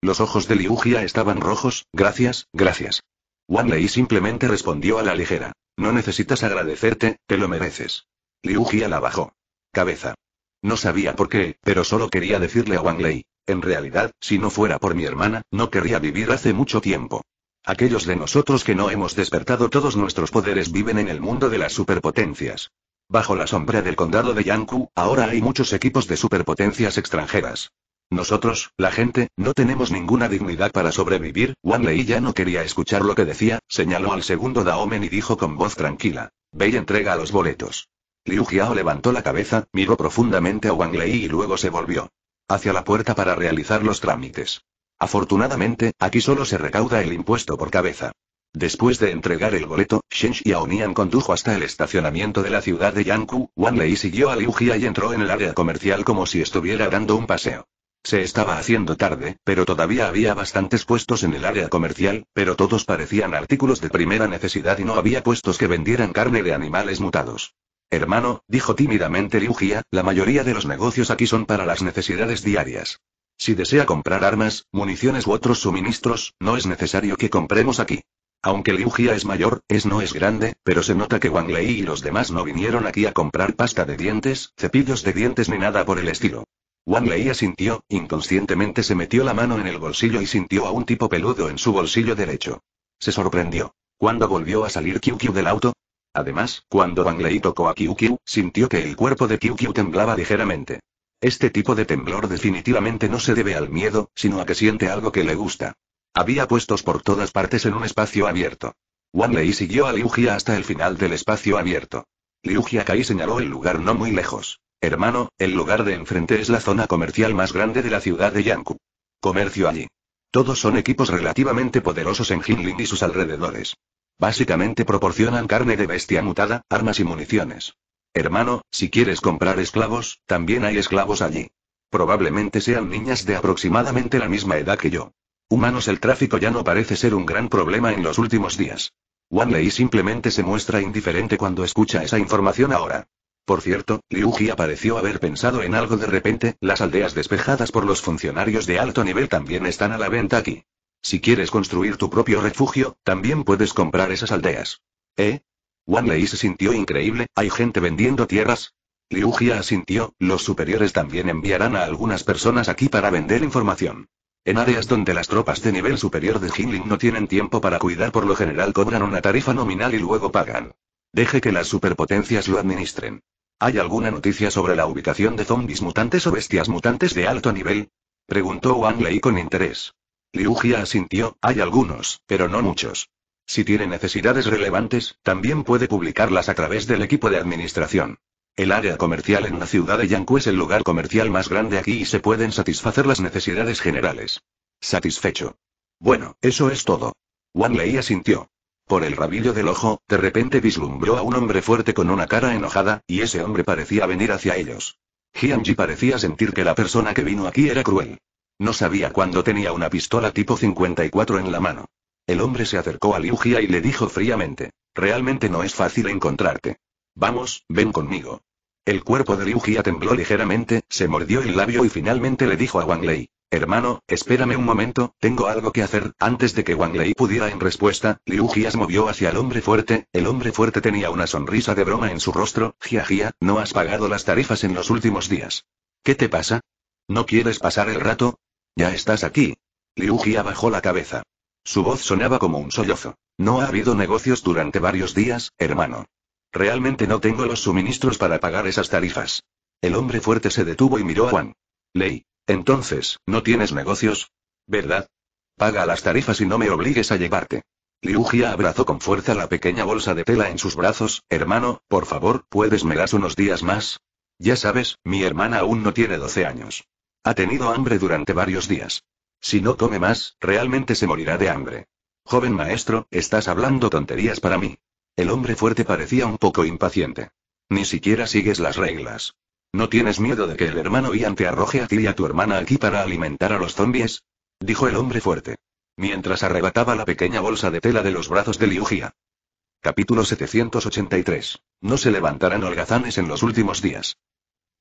Los ojos de Liu estaban rojos, gracias, gracias. Wan Lei simplemente respondió a la ligera. No necesitas agradecerte, te lo mereces. Liu la bajó. Cabeza. No sabía por qué, pero solo quería decirle a Wang Lei, En realidad, si no fuera por mi hermana, no querría vivir hace mucho tiempo. Aquellos de nosotros que no hemos despertado todos nuestros poderes viven en el mundo de las superpotencias. Bajo la sombra del condado de Yanku, ahora hay muchos equipos de superpotencias extranjeras. Nosotros, la gente, no tenemos ninguna dignidad para sobrevivir. Wang Lei ya no quería escuchar lo que decía, señaló al segundo Daomen y dijo con voz tranquila. y entrega los boletos. Liu Jiao levantó la cabeza, miró profundamente a Wang Lei y luego se volvió hacia la puerta para realizar los trámites. Afortunadamente, aquí solo se recauda el impuesto por cabeza. Después de entregar el boleto, Shen Xiaonian condujo hasta el estacionamiento de la ciudad de Yanku, Wang Lei siguió a Liu Jia y entró en el área comercial como si estuviera dando un paseo. Se estaba haciendo tarde, pero todavía había bastantes puestos en el área comercial, pero todos parecían artículos de primera necesidad y no había puestos que vendieran carne de animales mutados. Hermano, dijo tímidamente Liu la mayoría de los negocios aquí son para las necesidades diarias. Si desea comprar armas, municiones u otros suministros, no es necesario que compremos aquí. Aunque Liu es mayor, es no es grande, pero se nota que Wang Lei y los demás no vinieron aquí a comprar pasta de dientes, cepillos de dientes ni nada por el estilo. Wang Lei asintió, inconscientemente se metió la mano en el bolsillo y sintió a un tipo peludo en su bolsillo derecho. Se sorprendió. Cuando volvió a salir QQ del auto, Además, cuando Wang Lei tocó a Kyukyu, sintió que el cuerpo de Qiu temblaba ligeramente. Este tipo de temblor definitivamente no se debe al miedo, sino a que siente algo que le gusta. Había puestos por todas partes en un espacio abierto. Wang Lei siguió a Liu hasta el final del espacio abierto. Liu Jia Kai señaló el lugar no muy lejos. Hermano, el lugar de enfrente es la zona comercial más grande de la ciudad de Yanku. Comercio allí. Todos son equipos relativamente poderosos en Jinling y sus alrededores. Básicamente proporcionan carne de bestia mutada, armas y municiones. Hermano, si quieres comprar esclavos, también hay esclavos allí. Probablemente sean niñas de aproximadamente la misma edad que yo. Humanos el tráfico ya no parece ser un gran problema en los últimos días. Wanley simplemente se muestra indiferente cuando escucha esa información ahora. Por cierto, Liu apareció pareció haber pensado en algo de repente, las aldeas despejadas por los funcionarios de alto nivel también están a la venta aquí. Si quieres construir tu propio refugio, también puedes comprar esas aldeas. ¿Eh? Lei se sintió increíble, hay gente vendiendo tierras. Jia asintió, los superiores también enviarán a algunas personas aquí para vender información. En áreas donde las tropas de nivel superior de Jinling no tienen tiempo para cuidar por lo general cobran una tarifa nominal y luego pagan. Deje que las superpotencias lo administren. ¿Hay alguna noticia sobre la ubicación de zombies mutantes o bestias mutantes de alto nivel? Preguntó Lei con interés. Jia asintió, hay algunos, pero no muchos. Si tiene necesidades relevantes, también puede publicarlas a través del equipo de administración. El área comercial en la ciudad de Yanku es el lugar comercial más grande aquí y se pueden satisfacer las necesidades generales. Satisfecho. Bueno, eso es todo. Wang Lei asintió. Por el rabillo del ojo, de repente vislumbró a un hombre fuerte con una cara enojada, y ese hombre parecía venir hacia ellos. Ji parecía sentir que la persona que vino aquí era cruel. No sabía cuándo tenía una pistola tipo 54 en la mano. El hombre se acercó a Liu y le dijo fríamente. Realmente no es fácil encontrarte. Vamos, ven conmigo. El cuerpo de Liu tembló ligeramente, se mordió el labio y finalmente le dijo a Wang Lei. Hermano, espérame un momento, tengo algo que hacer. Antes de que Wang Lei pudiera en respuesta, Liu se movió hacia el hombre fuerte. El hombre fuerte tenía una sonrisa de broma en su rostro. Jia Jia, no has pagado las tarifas en los últimos días. ¿Qué te pasa? ¿No quieres pasar el rato? Ya estás aquí. Liujia bajó la cabeza. Su voz sonaba como un sollozo. No ha habido negocios durante varios días, hermano. Realmente no tengo los suministros para pagar esas tarifas. El hombre fuerte se detuvo y miró a Juan. Ley. Entonces, ¿no tienes negocios? ¿Verdad? Paga las tarifas y no me obligues a llevarte. Liujia abrazó con fuerza la pequeña bolsa de tela en sus brazos. Hermano, por favor, ¿puedes me das unos días más? Ya sabes, mi hermana aún no tiene 12 años. Ha tenido hambre durante varios días. Si no come más, realmente se morirá de hambre. Joven maestro, estás hablando tonterías para mí. El hombre fuerte parecía un poco impaciente. Ni siquiera sigues las reglas. ¿No tienes miedo de que el hermano Ian te arroje a ti y a tu hermana aquí para alimentar a los zombies? Dijo el hombre fuerte. Mientras arrebataba la pequeña bolsa de tela de los brazos de Liujia. Capítulo 783. No se levantarán holgazanes en los últimos días.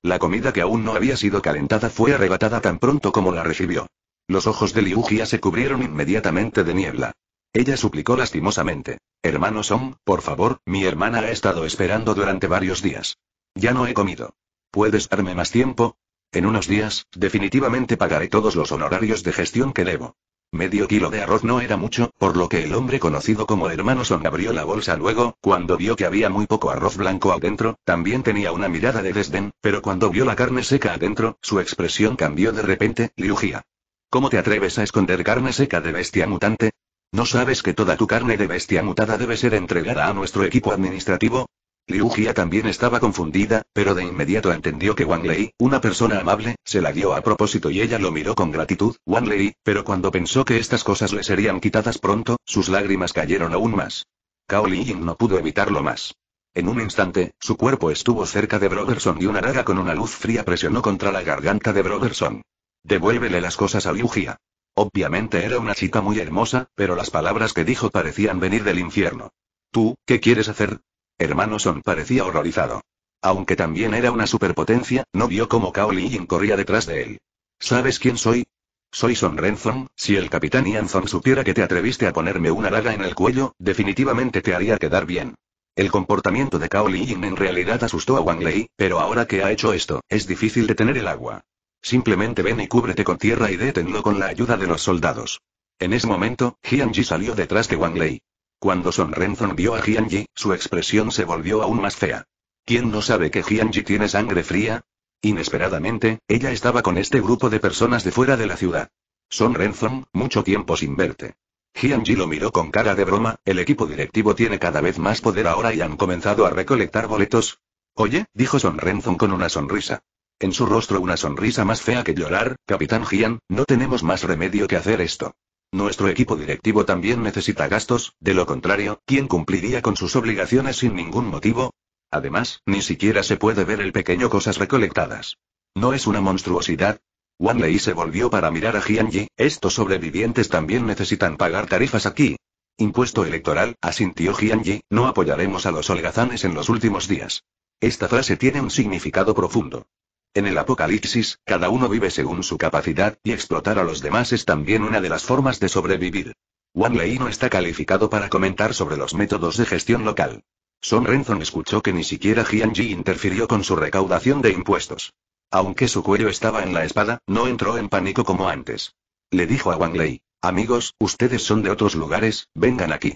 La comida que aún no había sido calentada fue arrebatada tan pronto como la recibió. Los ojos de Liugia se cubrieron inmediatamente de niebla. Ella suplicó lastimosamente. Hermano Song, por favor, mi hermana ha estado esperando durante varios días. Ya no he comido. ¿Puedes darme más tiempo? En unos días, definitivamente pagaré todos los honorarios de gestión que debo. Medio kilo de arroz no era mucho, por lo que el hombre conocido como hermano Son abrió la bolsa luego, cuando vio que había muy poco arroz blanco adentro, también tenía una mirada de desdén, pero cuando vio la carne seca adentro, su expresión cambió de repente, rugía. ¿Cómo te atreves a esconder carne seca de bestia mutante? ¿No sabes que toda tu carne de bestia mutada debe ser entregada a nuestro equipo administrativo? Liu también estaba confundida, pero de inmediato entendió que Wang Lei, una persona amable, se la dio a propósito y ella lo miró con gratitud, Wang Lei, pero cuando pensó que estas cosas le serían quitadas pronto, sus lágrimas cayeron aún más. Cao Liying no pudo evitarlo más. En un instante, su cuerpo estuvo cerca de Broderson y una daga con una luz fría presionó contra la garganta de Broderson. Devuélvele las cosas a Liu Obviamente era una chica muy hermosa, pero las palabras que dijo parecían venir del infierno. ¿Tú, qué quieres hacer? Hermano Son parecía horrorizado. Aunque también era una superpotencia, no vio cómo Cao corría detrás de él. ¿Sabes quién soy? Soy Son Renzong, si el capitán zong supiera que te atreviste a ponerme una daga en el cuello, definitivamente te haría quedar bien. El comportamiento de Cao en realidad asustó a Wang Lei, pero ahora que ha hecho esto, es difícil detener el agua. Simplemente ven y cúbrete con tierra y détenlo con la ayuda de los soldados. En ese momento, Jianji salió detrás de Wang Lei. Cuando Son Renzong vio a Jianji, su expresión se volvió aún más fea. ¿Quién no sabe que Jianji tiene sangre fría? Inesperadamente, ella estaba con este grupo de personas de fuera de la ciudad. Son Renzong, mucho tiempo sin verte. Ji lo miró con cara de broma, el equipo directivo tiene cada vez más poder ahora y han comenzado a recolectar boletos. Oye, dijo Son Renzong con una sonrisa. En su rostro una sonrisa más fea que llorar, Capitán Jian, no tenemos más remedio que hacer esto. Nuestro equipo directivo también necesita gastos, de lo contrario, ¿quién cumpliría con sus obligaciones sin ningún motivo? Además, ni siquiera se puede ver el pequeño cosas recolectadas. ¿No es una monstruosidad? Wan se volvió para mirar a Jianji, estos sobrevivientes también necesitan pagar tarifas aquí. Impuesto electoral, asintió Jianji, no apoyaremos a los holgazanes en los últimos días. Esta frase tiene un significado profundo. En el apocalipsis, cada uno vive según su capacidad, y explotar a los demás es también una de las formas de sobrevivir. Wang Lei no está calificado para comentar sobre los métodos de gestión local. Son Renzon escuchó que ni siquiera Ji interfirió con su recaudación de impuestos. Aunque su cuello estaba en la espada, no entró en pánico como antes. Le dijo a Wang Lei, amigos, ustedes son de otros lugares, vengan aquí.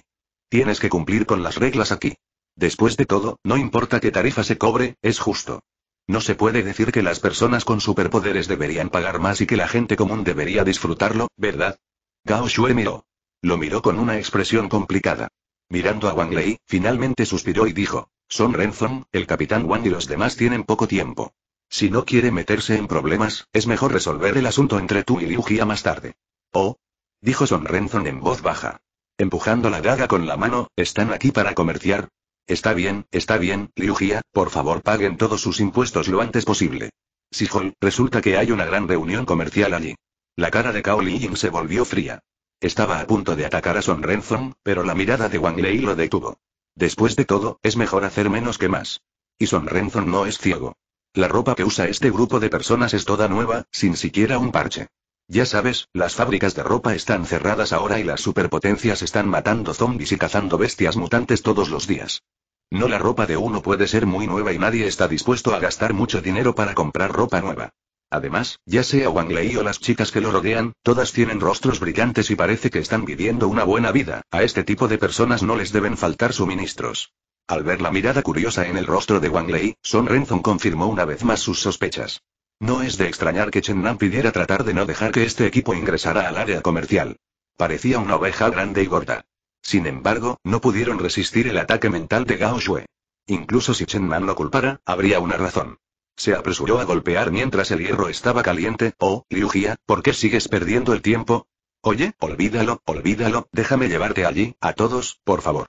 Tienes que cumplir con las reglas aquí. Después de todo, no importa qué tarifa se cobre, es justo. No se puede decir que las personas con superpoderes deberían pagar más y que la gente común debería disfrutarlo, ¿verdad? Gao Shue miró. Lo miró con una expresión complicada. Mirando a Wang Lei, finalmente suspiró y dijo, Son Renzong, el capitán Wang y los demás tienen poco tiempo. Si no quiere meterse en problemas, es mejor resolver el asunto entre tú y Liu Jia más tarde. Oh. Dijo Son Renzon en voz baja. Empujando la daga con la mano, ¿están aquí para comerciar? Está bien, está bien, Liu Jia, por favor paguen todos sus impuestos lo antes posible. Sijol, resulta que hay una gran reunión comercial allí. La cara de Cao Ling se volvió fría. Estaba a punto de atacar a Son Renzong, pero la mirada de Wang Lei lo detuvo. Después de todo, es mejor hacer menos que más. Y Son Renzong no es ciego. La ropa que usa este grupo de personas es toda nueva, sin siquiera un parche. Ya sabes, las fábricas de ropa están cerradas ahora y las superpotencias están matando zombies y cazando bestias mutantes todos los días. No la ropa de uno puede ser muy nueva y nadie está dispuesto a gastar mucho dinero para comprar ropa nueva. Además, ya sea Wang Lei o las chicas que lo rodean, todas tienen rostros brillantes y parece que están viviendo una buena vida, a este tipo de personas no les deben faltar suministros. Al ver la mirada curiosa en el rostro de Wang Lei, Son Zong confirmó una vez más sus sospechas. No es de extrañar que Chen Nan pidiera tratar de no dejar que este equipo ingresara al área comercial. Parecía una oveja grande y gorda. Sin embargo, no pudieron resistir el ataque mental de Gao Shue. Incluso si Chen Nan lo culpara, habría una razón. Se apresuró a golpear mientras el hierro estaba caliente, oh, Liu Jia, ¿por qué sigues perdiendo el tiempo? Oye, olvídalo, olvídalo, déjame llevarte allí, a todos, por favor.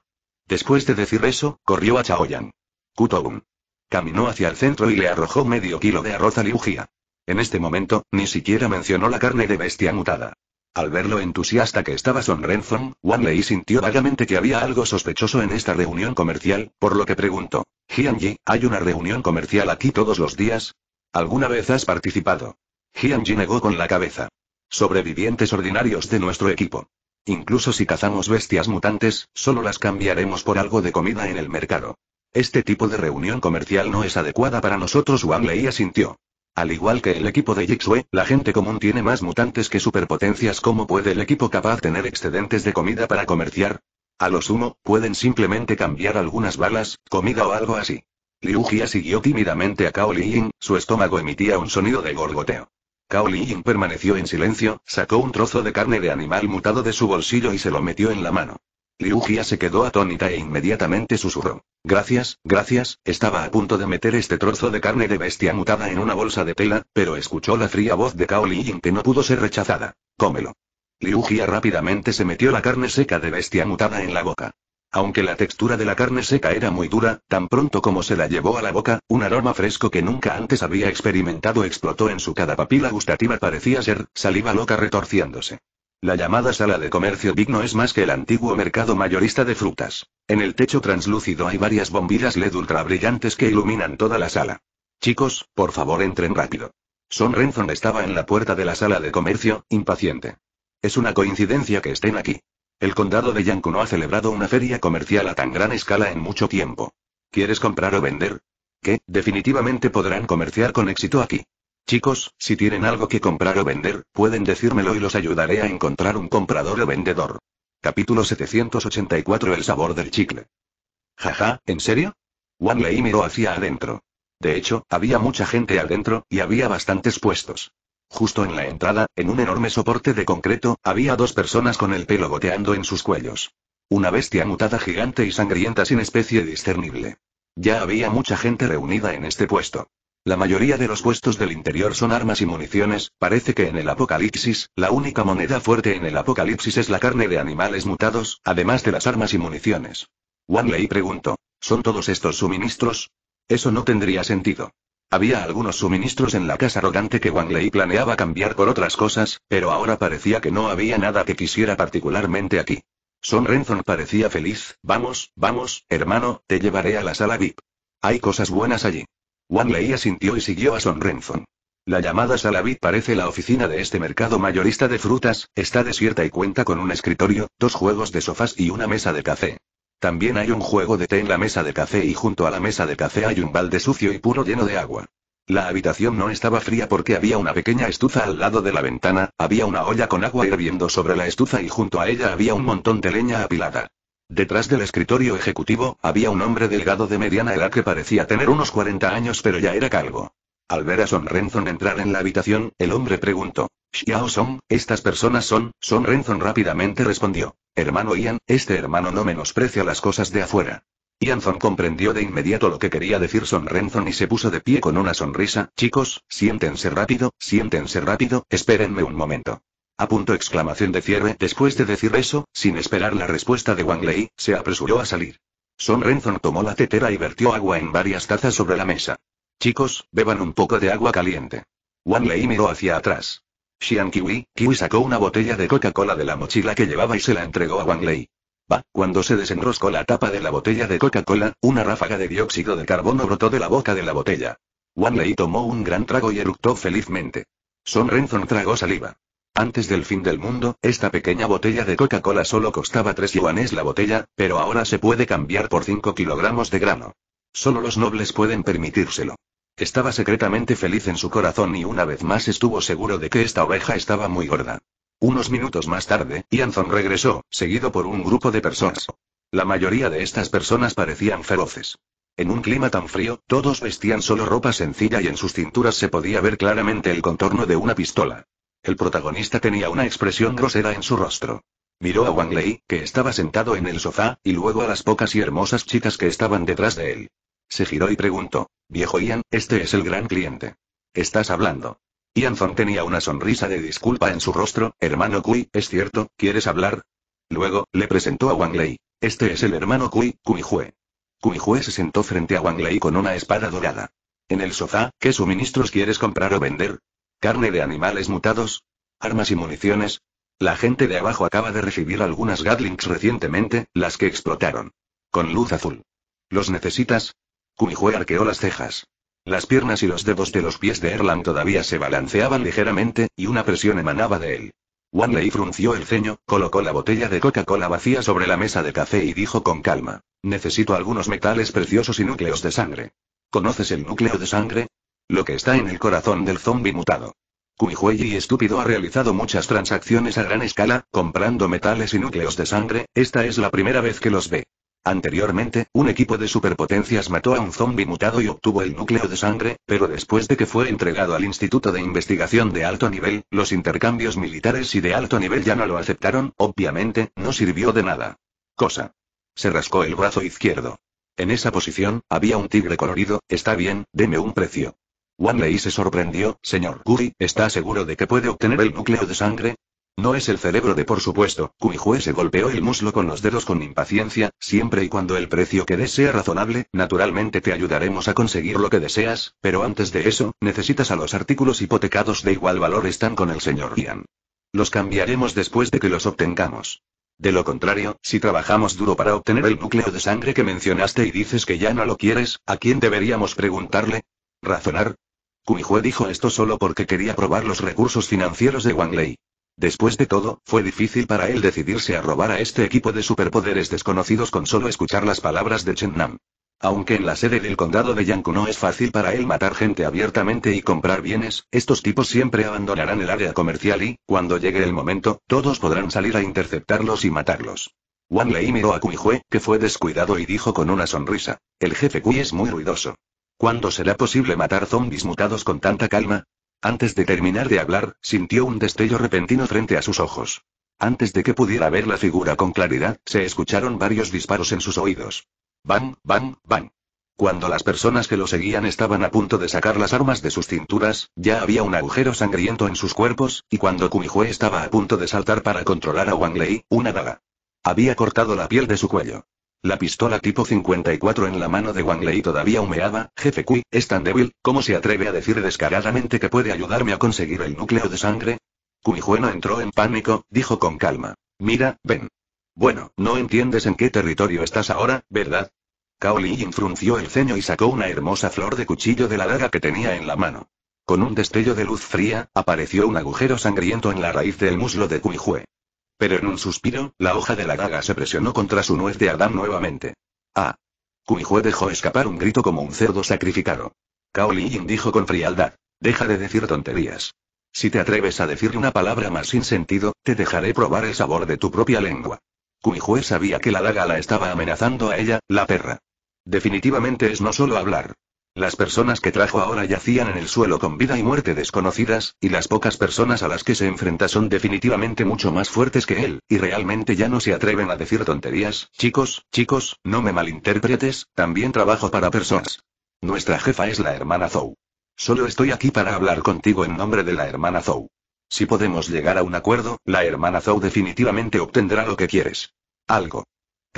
Después de decir eso, corrió a Chaoyan. Kutoum. Caminó hacia el centro y le arrojó medio kilo de arroz a Liugia. En este momento, ni siquiera mencionó la carne de bestia mutada. Al ver lo entusiasta que estaba Son Renfong, Wan sintió vagamente que había algo sospechoso en esta reunión comercial, por lo que preguntó. «Hianji, ¿hay una reunión comercial aquí todos los días? ¿Alguna vez has participado? Hianji negó con la cabeza. Sobrevivientes ordinarios de nuestro equipo. Incluso si cazamos bestias mutantes, solo las cambiaremos por algo de comida en el mercado. Este tipo de reunión comercial no es adecuada para nosotros, Wang Lei asintió. Al igual que el equipo de Jixue, la gente común tiene más mutantes que superpotencias. ¿Cómo puede el equipo capaz tener excedentes de comida para comerciar? A lo sumo, pueden simplemente cambiar algunas balas, comida o algo así. Liu Jia siguió tímidamente a Cao Liying, su estómago emitía un sonido de gorgoteo. Cao Liying permaneció en silencio, sacó un trozo de carne de animal mutado de su bolsillo y se lo metió en la mano. Liugia se quedó atónita e inmediatamente susurró. Gracias, gracias, estaba a punto de meter este trozo de carne de bestia mutada en una bolsa de tela, pero escuchó la fría voz de Kao Yin que no pudo ser rechazada. Cómelo. Liugia rápidamente se metió la carne seca de bestia mutada en la boca. Aunque la textura de la carne seca era muy dura, tan pronto como se la llevó a la boca, un aroma fresco que nunca antes había experimentado explotó en su cada papila gustativa parecía ser, saliva loca retorciéndose. La llamada sala de comercio Big no es más que el antiguo mercado mayorista de frutas. En el techo translúcido hay varias bombillas LED ultra brillantes que iluminan toda la sala. Chicos, por favor entren rápido. Son Renzon estaba en la puerta de la sala de comercio, impaciente. Es una coincidencia que estén aquí. El condado de Yanku no ha celebrado una feria comercial a tan gran escala en mucho tiempo. ¿Quieres comprar o vender? Que, definitivamente podrán comerciar con éxito aquí. Chicos, si tienen algo que comprar o vender, pueden decírmelo y los ayudaré a encontrar un comprador o vendedor. Capítulo 784 El sabor del chicle. Jaja, ¿en serio? Wanley Lei miró hacia adentro. De hecho, había mucha gente adentro, y había bastantes puestos. Justo en la entrada, en un enorme soporte de concreto, había dos personas con el pelo goteando en sus cuellos. Una bestia mutada gigante y sangrienta sin especie discernible. Ya había mucha gente reunida en este puesto. La mayoría de los puestos del interior son armas y municiones, parece que en el apocalipsis, la única moneda fuerte en el apocalipsis es la carne de animales mutados, además de las armas y municiones. Wang preguntó, ¿son todos estos suministros? Eso no tendría sentido. Había algunos suministros en la casa arrogante que Wang planeaba cambiar por otras cosas, pero ahora parecía que no había nada que quisiera particularmente aquí. Son Renzon parecía feliz, vamos, vamos, hermano, te llevaré a la sala VIP. Hay cosas buenas allí. Wanley asintió y siguió a Son Renson. La llamada Salavit parece la oficina de este mercado mayorista de frutas, está desierta y cuenta con un escritorio, dos juegos de sofás y una mesa de café. También hay un juego de té en la mesa de café y junto a la mesa de café hay un balde sucio y puro lleno de agua. La habitación no estaba fría porque había una pequeña estufa al lado de la ventana, había una olla con agua hirviendo sobre la estufa y junto a ella había un montón de leña apilada. Detrás del escritorio ejecutivo, había un hombre delgado de mediana edad que parecía tener unos 40 años pero ya era calvo. Al ver a Son Renzon entrar en la habitación, el hombre preguntó. Xiao Son, estas personas son, Son Renzon rápidamente respondió. Hermano Ian, este hermano no menosprecia las cosas de afuera. Ian Zon comprendió de inmediato lo que quería decir Son Renzon y se puso de pie con una sonrisa. Chicos, siéntense rápido, siéntense rápido, espérenme un momento. A punto exclamación de cierre. Después de decir eso, sin esperar la respuesta de Wang Lei, se apresuró a salir. Son Renzon tomó la tetera y vertió agua en varias tazas sobre la mesa. Chicos, beban un poco de agua caliente. Wang Lei miró hacia atrás. Xian Kiwi, Kiwi sacó una botella de Coca-Cola de la mochila que llevaba y se la entregó a Wang Lei. Va, cuando se desenroscó la tapa de la botella de Coca-Cola, una ráfaga de dióxido de carbono brotó de la boca de la botella. Wang Lei tomó un gran trago y eructó felizmente. Son Renzon tragó saliva. Antes del fin del mundo, esta pequeña botella de Coca-Cola solo costaba 3 yuanes la botella, pero ahora se puede cambiar por 5 kilogramos de grano. Solo los nobles pueden permitírselo. Estaba secretamente feliz en su corazón y una vez más estuvo seguro de que esta oveja estaba muy gorda. Unos minutos más tarde, Ianzon regresó, seguido por un grupo de personas. La mayoría de estas personas parecían feroces. En un clima tan frío, todos vestían solo ropa sencilla y en sus cinturas se podía ver claramente el contorno de una pistola. El protagonista tenía una expresión grosera en su rostro. Miró a Wang Lei, que estaba sentado en el sofá, y luego a las pocas y hermosas chicas que estaban detrás de él. Se giró y preguntó, viejo Ian, este es el gran cliente. ¿Estás hablando? Ian Zong tenía una sonrisa de disculpa en su rostro, hermano Kui, es cierto, ¿quieres hablar? Luego, le presentó a Wang Lei. Este es el hermano Kui, Kumihue. Kumihue se sentó frente a Wang Lei con una espada dorada. En el sofá, ¿qué suministros quieres comprar o vender? Carne de animales mutados. Armas y municiones. La gente de abajo acaba de recibir algunas Gatlings recientemente, las que explotaron. Con luz azul. ¿Los necesitas? Kumihue arqueó las cejas. Las piernas y los dedos de los pies de Erlang todavía se balanceaban ligeramente, y una presión emanaba de él. Wanley frunció el ceño, colocó la botella de Coca-Cola vacía sobre la mesa de café y dijo con calma: Necesito algunos metales preciosos y núcleos de sangre. ¿Conoces el núcleo de sangre? Lo que está en el corazón del zombi mutado. Kuihuei Estúpido ha realizado muchas transacciones a gran escala, comprando metales y núcleos de sangre, esta es la primera vez que los ve. Anteriormente, un equipo de superpotencias mató a un zombi mutado y obtuvo el núcleo de sangre, pero después de que fue entregado al Instituto de Investigación de Alto Nivel, los intercambios militares y de alto nivel ya no lo aceptaron, obviamente, no sirvió de nada. Cosa. Se rascó el brazo izquierdo. En esa posición, había un tigre colorido, está bien, deme un precio. Wanley se sorprendió, señor Curry, ¿está seguro de que puede obtener el núcleo de sangre? No es el cerebro de por supuesto, juez se golpeó el muslo con los dedos con impaciencia, siempre y cuando el precio que des sea razonable, naturalmente te ayudaremos a conseguir lo que deseas, pero antes de eso, necesitas a los artículos hipotecados de igual valor están con el señor Ian. Los cambiaremos después de que los obtengamos. De lo contrario, si trabajamos duro para obtener el núcleo de sangre que mencionaste y dices que ya no lo quieres, ¿a quién deberíamos preguntarle? ¿Razonar? Kuihue dijo esto solo porque quería probar los recursos financieros de Wang Lei. Después de todo, fue difícil para él decidirse a robar a este equipo de superpoderes desconocidos con solo escuchar las palabras de Chen Nam. Aunque en la sede del condado de Yangku no es fácil para él matar gente abiertamente y comprar bienes, estos tipos siempre abandonarán el área comercial y, cuando llegue el momento, todos podrán salir a interceptarlos y matarlos. Wang Lei miró a Kui que fue descuidado y dijo con una sonrisa. El jefe Kui es muy ruidoso. ¿Cuándo será posible matar zombis mutados con tanta calma? Antes de terminar de hablar, sintió un destello repentino frente a sus ojos. Antes de que pudiera ver la figura con claridad, se escucharon varios disparos en sus oídos. Van van van Cuando las personas que lo seguían estaban a punto de sacar las armas de sus cinturas, ya había un agujero sangriento en sus cuerpos, y cuando Kumihue estaba a punto de saltar para controlar a Wang Lei, una daga había cortado la piel de su cuello. La pistola tipo 54 en la mano de Wang Lei todavía humeaba, jefe Kui, es tan débil, ¿cómo se atreve a decir descaradamente que puede ayudarme a conseguir el núcleo de sangre? no entró en pánico, dijo con calma. Mira, ven. Bueno, no entiendes en qué territorio estás ahora, ¿verdad? Cao Li frunció el ceño y sacó una hermosa flor de cuchillo de la daga que tenía en la mano. Con un destello de luz fría, apareció un agujero sangriento en la raíz del muslo de Cuijue. Pero en un suspiro, la hoja de la daga se presionó contra su nuez de Adán nuevamente. ¡Ah! Kuihue dejó escapar un grito como un cerdo sacrificado. Kaoli dijo con frialdad. Deja de decir tonterías. Si te atreves a decir una palabra más sin sentido, te dejaré probar el sabor de tu propia lengua. Kuihue sabía que la daga la estaba amenazando a ella, la perra. Definitivamente es no solo hablar. Las personas que trajo ahora yacían en el suelo con vida y muerte desconocidas, y las pocas personas a las que se enfrenta son definitivamente mucho más fuertes que él, y realmente ya no se atreven a decir tonterías. Chicos, chicos, no me malinterpretes, también trabajo para personas. Nuestra jefa es la hermana Zou. Solo estoy aquí para hablar contigo en nombre de la hermana Zou. Si podemos llegar a un acuerdo, la hermana Zou definitivamente obtendrá lo que quieres. Algo.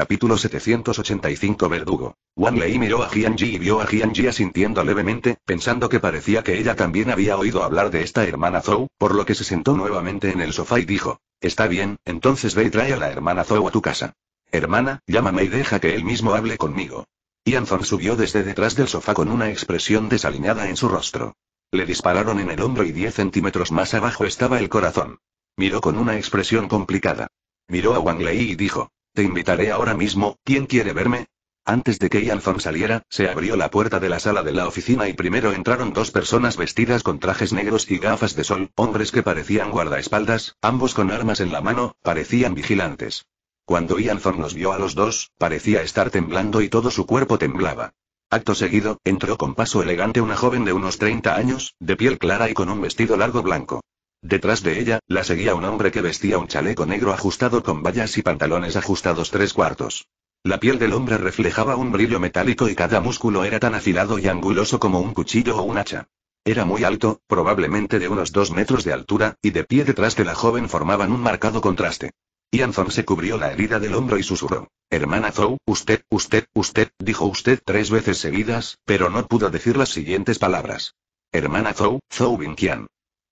Capítulo 785 Verdugo. Wang Lei miró a Jianji y vio a Jianji asintiendo levemente, pensando que parecía que ella también había oído hablar de esta hermana Zhou, por lo que se sentó nuevamente en el sofá y dijo, Está bien, entonces ve y trae a la hermana Zhou a tu casa. Hermana, llámame y deja que él mismo hable conmigo. Ianzon subió desde detrás del sofá con una expresión desalineada en su rostro. Le dispararon en el hombro y 10 centímetros más abajo estaba el corazón. Miró con una expresión complicada. Miró a Wang Lei y dijo, te invitaré ahora mismo, ¿quién quiere verme? Antes de que Thorne saliera, se abrió la puerta de la sala de la oficina y primero entraron dos personas vestidas con trajes negros y gafas de sol, hombres que parecían guardaespaldas, ambos con armas en la mano, parecían vigilantes. Cuando Thorne los vio a los dos, parecía estar temblando y todo su cuerpo temblaba. Acto seguido, entró con paso elegante una joven de unos 30 años, de piel clara y con un vestido largo blanco. Detrás de ella, la seguía un hombre que vestía un chaleco negro ajustado con vallas y pantalones ajustados tres cuartos. La piel del hombre reflejaba un brillo metálico y cada músculo era tan afilado y anguloso como un cuchillo o un hacha. Era muy alto, probablemente de unos dos metros de altura, y de pie detrás de la joven formaban un marcado contraste. anthony se cubrió la herida del hombro y susurró. Hermana Zhou, usted, usted, usted, dijo usted tres veces seguidas, pero no pudo decir las siguientes palabras. Hermana Zhou, Zhou Bingqian».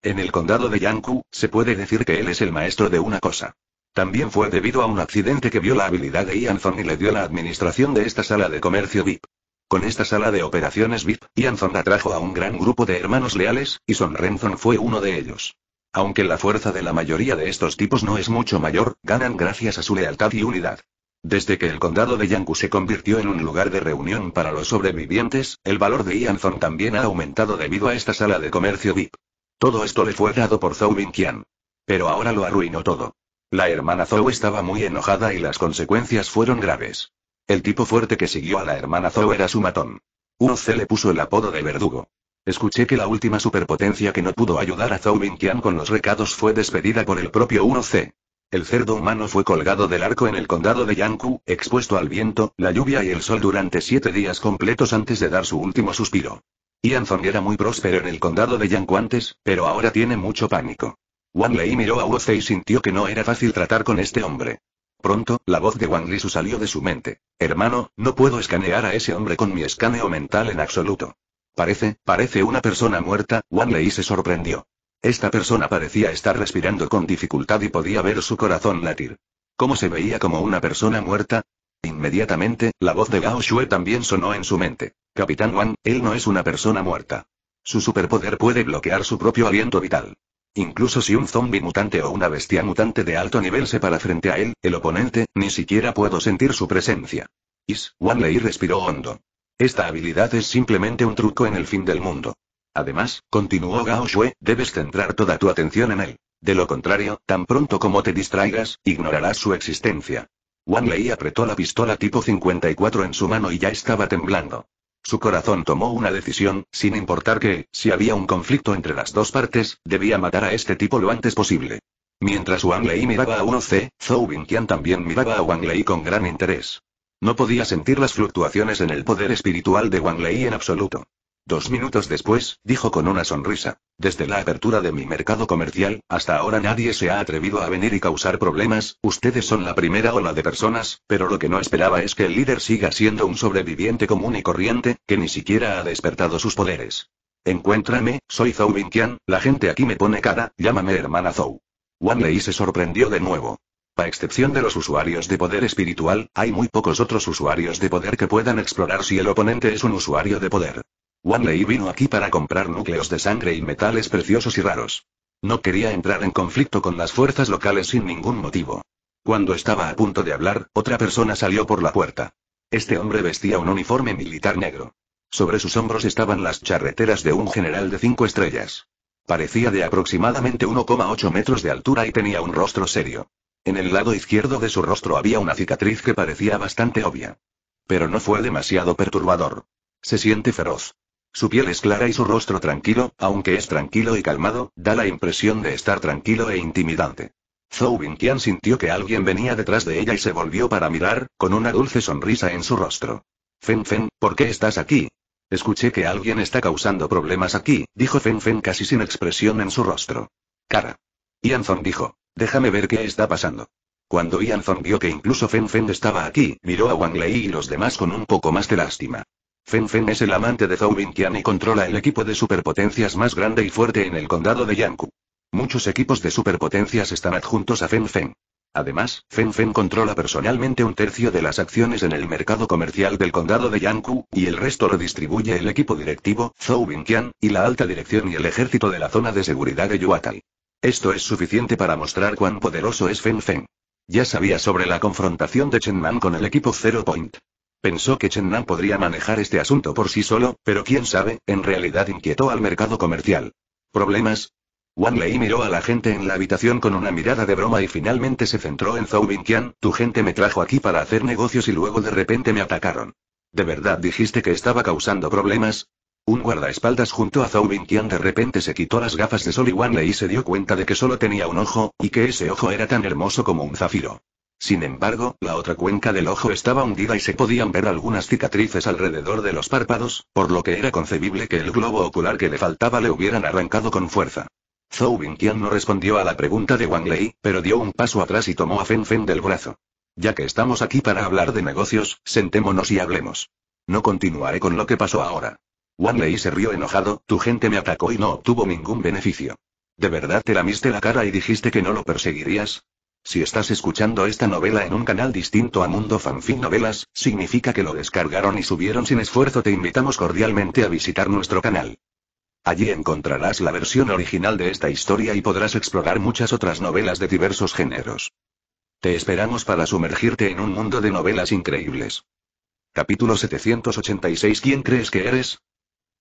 En el condado de Yanku, se puede decir que él es el maestro de una cosa. También fue debido a un accidente que vio la habilidad de Ianzon y le dio la administración de esta sala de comercio VIP. Con esta sala de operaciones VIP, Zon atrajo a un gran grupo de hermanos leales, y Son Renzon fue uno de ellos. Aunque la fuerza de la mayoría de estos tipos no es mucho mayor, ganan gracias a su lealtad y unidad. Desde que el condado de Yanku se convirtió en un lugar de reunión para los sobrevivientes, el valor de Zon también ha aumentado debido a esta sala de comercio VIP. Todo esto le fue dado por Zhou Minqian. Pero ahora lo arruinó todo. La hermana Zhou estaba muy enojada y las consecuencias fueron graves. El tipo fuerte que siguió a la hermana Zhou era su matón. 1C le puso el apodo de verdugo. Escuché que la última superpotencia que no pudo ayudar a Zhou Minqian con los recados fue despedida por el propio 1C. El cerdo humano fue colgado del arco en el condado de Yanku, expuesto al viento, la lluvia y el sol durante siete días completos antes de dar su último suspiro. Ian era muy próspero en el condado de Yanguantes, pero ahora tiene mucho pánico. Wang Lei miró a Uoce y sintió que no era fácil tratar con este hombre. Pronto, la voz de Wang su salió de su mente. Hermano, no puedo escanear a ese hombre con mi escaneo mental en absoluto. Parece, parece una persona muerta, Wang Lei se sorprendió. Esta persona parecía estar respirando con dificultad y podía ver su corazón latir. ¿Cómo se veía como una persona muerta? Inmediatamente, la voz de Gao Xue también sonó en su mente. Capitán Wan, él no es una persona muerta. Su superpoder puede bloquear su propio aliento vital. Incluso si un zombi mutante o una bestia mutante de alto nivel se para frente a él, el oponente, ni siquiera puedo sentir su presencia. Is, Lei respiró hondo. Esta habilidad es simplemente un truco en el fin del mundo. Además, continuó Gao Shue, debes centrar toda tu atención en él. De lo contrario, tan pronto como te distraigas, ignorarás su existencia. Lei apretó la pistola tipo 54 en su mano y ya estaba temblando. Su corazón tomó una decisión, sin importar que, si había un conflicto entre las dos partes, debía matar a este tipo lo antes posible. Mientras Wang Lei miraba a 1C, Zhou Qian también miraba a Wang Lei con gran interés. No podía sentir las fluctuaciones en el poder espiritual de Wang Lei en absoluto. Dos minutos después, dijo con una sonrisa. Desde la apertura de mi mercado comercial, hasta ahora nadie se ha atrevido a venir y causar problemas, ustedes son la primera ola de personas, pero lo que no esperaba es que el líder siga siendo un sobreviviente común y corriente, que ni siquiera ha despertado sus poderes. Encuéntrame, soy Zhou Binqian, la gente aquí me pone cara, llámame hermana Zhou. Wanley Lei se sorprendió de nuevo. A excepción de los usuarios de poder espiritual, hay muy pocos otros usuarios de poder que puedan explorar si el oponente es un usuario de poder. Wanley vino aquí para comprar núcleos de sangre y metales preciosos y raros. No quería entrar en conflicto con las fuerzas locales sin ningún motivo. Cuando estaba a punto de hablar, otra persona salió por la puerta. Este hombre vestía un uniforme militar negro. Sobre sus hombros estaban las charreteras de un general de cinco estrellas. Parecía de aproximadamente 1,8 metros de altura y tenía un rostro serio. En el lado izquierdo de su rostro había una cicatriz que parecía bastante obvia. Pero no fue demasiado perturbador. Se siente feroz. Su piel es clara y su rostro tranquilo, aunque es tranquilo y calmado, da la impresión de estar tranquilo e intimidante. Zhou Tian sintió que alguien venía detrás de ella y se volvió para mirar, con una dulce sonrisa en su rostro. Fen Fen, ¿por qué estás aquí? Escuché que alguien está causando problemas aquí, dijo Fen casi sin expresión en su rostro. Cara. Zong dijo. Déjame ver qué está pasando. Cuando Ian Zong vio que incluso Fen Feng estaba aquí, miró a Wang Lei y los demás con un poco más de lástima. Fen es el amante de Zhou Bingqian y controla el equipo de superpotencias más grande y fuerte en el condado de Yanku. Muchos equipos de superpotencias están adjuntos a Fen Fen. Además, Fen controla personalmente un tercio de las acciones en el mercado comercial del condado de Yanku, y el resto lo distribuye el equipo directivo, Zhou Bingqian, y la alta dirección y el ejército de la zona de seguridad de Yuatai. Esto es suficiente para mostrar cuán poderoso es Fen Fen. Ya sabía sobre la confrontación de Chen Man con el equipo Zero Point. Pensó que Chen Nan podría manejar este asunto por sí solo, pero quién sabe, en realidad inquietó al mercado comercial. ¿Problemas? Wang Lei miró a la gente en la habitación con una mirada de broma y finalmente se centró en Zhou Bingqian, tu gente me trajo aquí para hacer negocios y luego de repente me atacaron. ¿De verdad dijiste que estaba causando problemas? Un guardaespaldas junto a Zhou Bingqian de repente se quitó las gafas de sol y Wang Lei se dio cuenta de que solo tenía un ojo, y que ese ojo era tan hermoso como un zafiro. Sin embargo, la otra cuenca del ojo estaba hundida y se podían ver algunas cicatrices alrededor de los párpados, por lo que era concebible que el globo ocular que le faltaba le hubieran arrancado con fuerza. Zhou Bingqian no respondió a la pregunta de Wang Lei, pero dio un paso atrás y tomó a Fen Fen del brazo. Ya que estamos aquí para hablar de negocios, sentémonos y hablemos. No continuaré con lo que pasó ahora. Wang Lei se rió enojado, tu gente me atacó y no obtuvo ningún beneficio. ¿De verdad te lamiste la cara y dijiste que no lo perseguirías? Si estás escuchando esta novela en un canal distinto a Mundo Fanfic Novelas, significa que lo descargaron y subieron sin esfuerzo. Te invitamos cordialmente a visitar nuestro canal. Allí encontrarás la versión original de esta historia y podrás explorar muchas otras novelas de diversos géneros. Te esperamos para sumergirte en un mundo de novelas increíbles. Capítulo 786 ¿Quién crees que eres?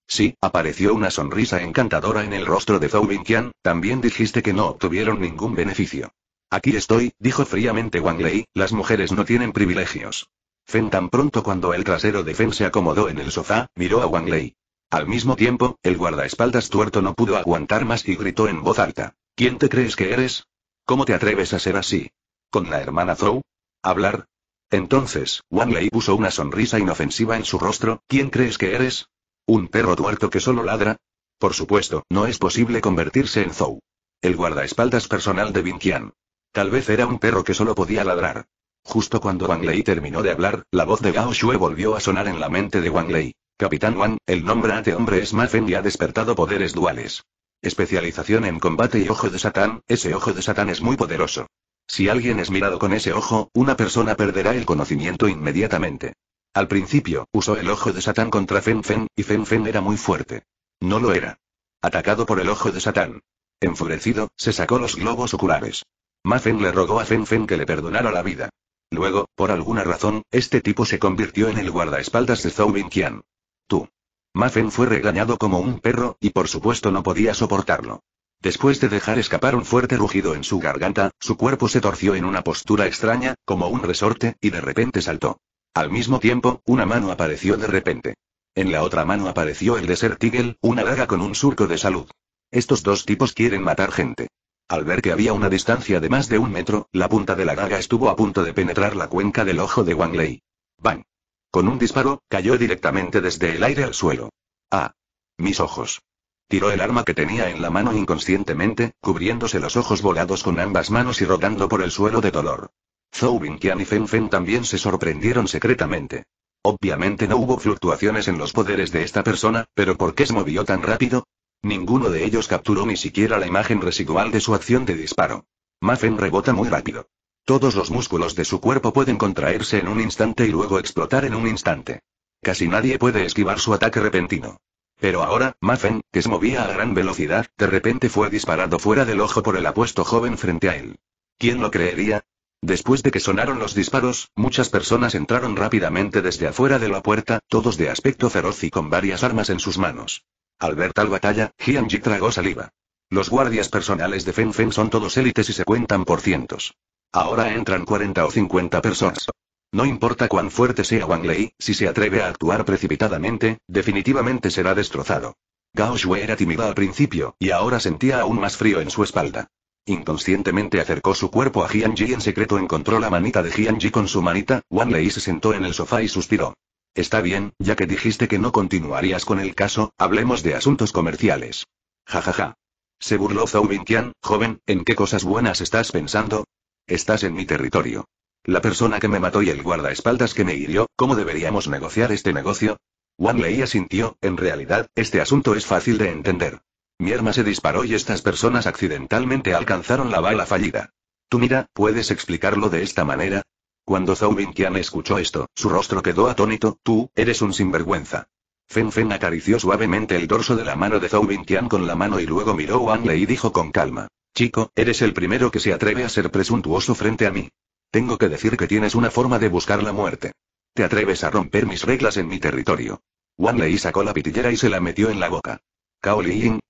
Sí, apareció una sonrisa encantadora en el rostro de Zhou Qian. también dijiste que no obtuvieron ningún beneficio. Aquí estoy, dijo fríamente Wang Lei, las mujeres no tienen privilegios. Fen tan pronto cuando el trasero de Fen se acomodó en el sofá, miró a Wang Lei. Al mismo tiempo, el guardaespaldas tuerto no pudo aguantar más y gritó en voz alta. ¿Quién te crees que eres? ¿Cómo te atreves a ser así? ¿Con la hermana Zhou? ¿Hablar? Entonces, Wang Lei puso una sonrisa inofensiva en su rostro, ¿quién crees que eres? ¿Un perro tuerto que solo ladra? Por supuesto, no es posible convertirse en Zhou. El guardaespaldas personal de Qian. Tal vez era un perro que solo podía ladrar. Justo cuando Wang Lei terminó de hablar, la voz de Gao Shue volvió a sonar en la mente de Wang Lei. Capitán Wang, el nombre ate hombre es Mafen y ha despertado poderes duales. Especialización en combate y ojo de Satán, ese ojo de Satán es muy poderoso. Si alguien es mirado con ese ojo, una persona perderá el conocimiento inmediatamente. Al principio, usó el ojo de Satán contra Fen Fen, y Fen Fen era muy fuerte. No lo era. Atacado por el ojo de Satán. Enfurecido, se sacó los globos oculares. Mafen le rogó a Fen que le perdonara la vida. Luego, por alguna razón, este tipo se convirtió en el guardaespaldas de Zhou Qian. Tú. Mafen fue regañado como un perro, y por supuesto no podía soportarlo. Después de dejar escapar un fuerte rugido en su garganta, su cuerpo se torció en una postura extraña, como un resorte, y de repente saltó. Al mismo tiempo, una mano apareció de repente. En la otra mano apareció el Desert Eagle, una daga con un surco de salud. Estos dos tipos quieren matar gente. Al ver que había una distancia de más de un metro, la punta de la gaga estuvo a punto de penetrar la cuenca del ojo de Wang Lei. ¡Bang! Con un disparo, cayó directamente desde el aire al suelo. ¡Ah! Mis ojos. Tiró el arma que tenía en la mano inconscientemente, cubriéndose los ojos volados con ambas manos y rodando por el suelo de dolor. Zhou Binqian y Fen Fen también se sorprendieron secretamente. Obviamente no hubo fluctuaciones en los poderes de esta persona, pero ¿por qué se movió tan rápido? Ninguno de ellos capturó ni siquiera la imagen residual de su acción de disparo. Maffen rebota muy rápido. Todos los músculos de su cuerpo pueden contraerse en un instante y luego explotar en un instante. Casi nadie puede esquivar su ataque repentino. Pero ahora, Maffen, que se movía a gran velocidad, de repente fue disparado fuera del ojo por el apuesto joven frente a él. ¿Quién lo creería? Después de que sonaron los disparos, muchas personas entraron rápidamente desde afuera de la puerta, todos de aspecto feroz y con varias armas en sus manos. Al ver tal batalla, Hianji Ji tragó saliva. Los guardias personales de Fen Fen son todos élites y se cuentan por cientos. Ahora entran 40 o 50 personas. No importa cuán fuerte sea Wang Lei, si se atreve a actuar precipitadamente, definitivamente será destrozado. Gao Shui era tímida al principio, y ahora sentía aún más frío en su espalda. Inconscientemente acercó su cuerpo a y en secreto encontró la manita de Jianji con su manita, Wan Lei se sentó en el sofá y suspiró. Está bien, ya que dijiste que no continuarías con el caso, hablemos de asuntos comerciales. Jajaja. Se burló Zhou Mingqian, joven, ¿en qué cosas buenas estás pensando? Estás en mi territorio. La persona que me mató y el guardaespaldas que me hirió, ¿cómo deberíamos negociar este negocio? Wan Lei asintió, en realidad, este asunto es fácil de entender. Mi arma se disparó y estas personas accidentalmente alcanzaron la bala fallida. Tú mira, ¿puedes explicarlo de esta manera? Cuando Zhou Qian escuchó esto, su rostro quedó atónito, tú, eres un sinvergüenza. Fen Fen acarició suavemente el dorso de la mano de Zhou Qian con la mano y luego miró a Lei y dijo con calma. Chico, eres el primero que se atreve a ser presuntuoso frente a mí. Tengo que decir que tienes una forma de buscar la muerte. Te atreves a romper mis reglas en mi territorio. Wan Lei sacó la pitillera y se la metió en la boca. Cao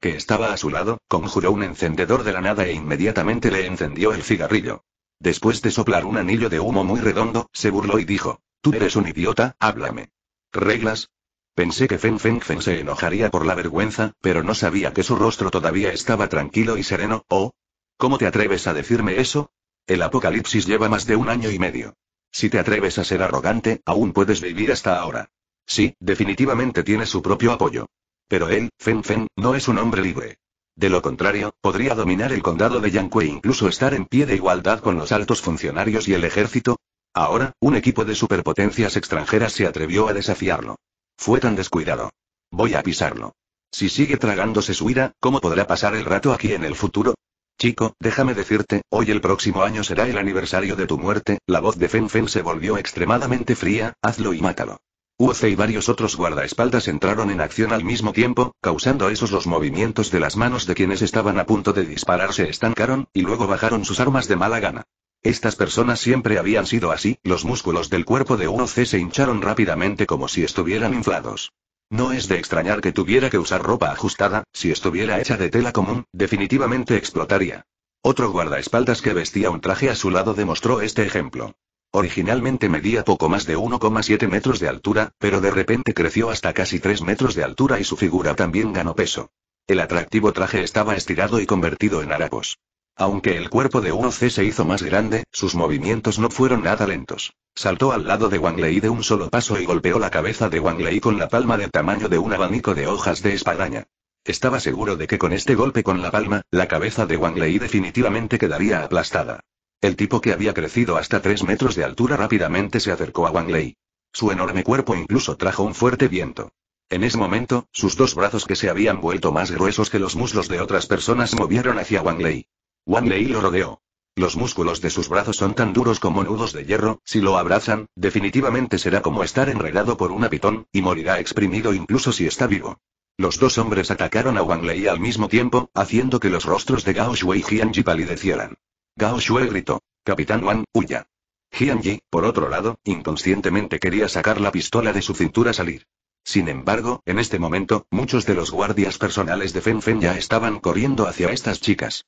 que estaba a su lado, conjuró un encendedor de la nada e inmediatamente le encendió el cigarrillo. Después de soplar un anillo de humo muy redondo, se burló y dijo, Tú eres un idiota, háblame. ¿Reglas? Pensé que Feng Feng Feng se enojaría por la vergüenza, pero no sabía que su rostro todavía estaba tranquilo y sereno, ¿oh? ¿Cómo te atreves a decirme eso? El apocalipsis lleva más de un año y medio. Si te atreves a ser arrogante, aún puedes vivir hasta ahora. Sí, definitivamente tiene su propio apoyo. Pero él, Fen Fen, no es un hombre libre. De lo contrario, podría dominar el condado de yan e incluso estar en pie de igualdad con los altos funcionarios y el ejército. Ahora, un equipo de superpotencias extranjeras se atrevió a desafiarlo. Fue tan descuidado. Voy a pisarlo. Si sigue tragándose su ira, ¿cómo podrá pasar el rato aquí en el futuro? Chico, déjame decirte, hoy el próximo año será el aniversario de tu muerte, la voz de Fen Fen se volvió extremadamente fría, hazlo y mátalo. UOC y varios otros guardaespaldas entraron en acción al mismo tiempo, causando esos los movimientos de las manos de quienes estaban a punto de disparar se estancaron, y luego bajaron sus armas de mala gana. Estas personas siempre habían sido así, los músculos del cuerpo de UOC se hincharon rápidamente como si estuvieran inflados. No es de extrañar que tuviera que usar ropa ajustada, si estuviera hecha de tela común, definitivamente explotaría. Otro guardaespaldas que vestía un traje a su lado demostró este ejemplo. Originalmente medía poco más de 1,7 metros de altura, pero de repente creció hasta casi 3 metros de altura y su figura también ganó peso. El atractivo traje estaba estirado y convertido en harapos. Aunque el cuerpo de UOC se hizo más grande, sus movimientos no fueron nada lentos. Saltó al lado de Wang Lei de un solo paso y golpeó la cabeza de Wang Lei con la palma del tamaño de un abanico de hojas de espadaña. Estaba seguro de que con este golpe con la palma, la cabeza de Wang Lei definitivamente quedaría aplastada. El tipo que había crecido hasta tres metros de altura rápidamente se acercó a Wang Lei. Su enorme cuerpo incluso trajo un fuerte viento. En ese momento, sus dos brazos que se habían vuelto más gruesos que los muslos de otras personas movieron hacia Wang Lei. Wang Lei lo rodeó. Los músculos de sus brazos son tan duros como nudos de hierro, si lo abrazan, definitivamente será como estar enredado por una pitón, y morirá exprimido incluso si está vivo. Los dos hombres atacaron a Wang Lei al mismo tiempo, haciendo que los rostros de Gao Shui y Jian palidecieran. Gao Shue gritó. Capitán Wan, huya. Jian Yi, por otro lado, inconscientemente quería sacar la pistola de su cintura salir. Sin embargo, en este momento, muchos de los guardias personales de Fen Fen ya estaban corriendo hacia estas chicas.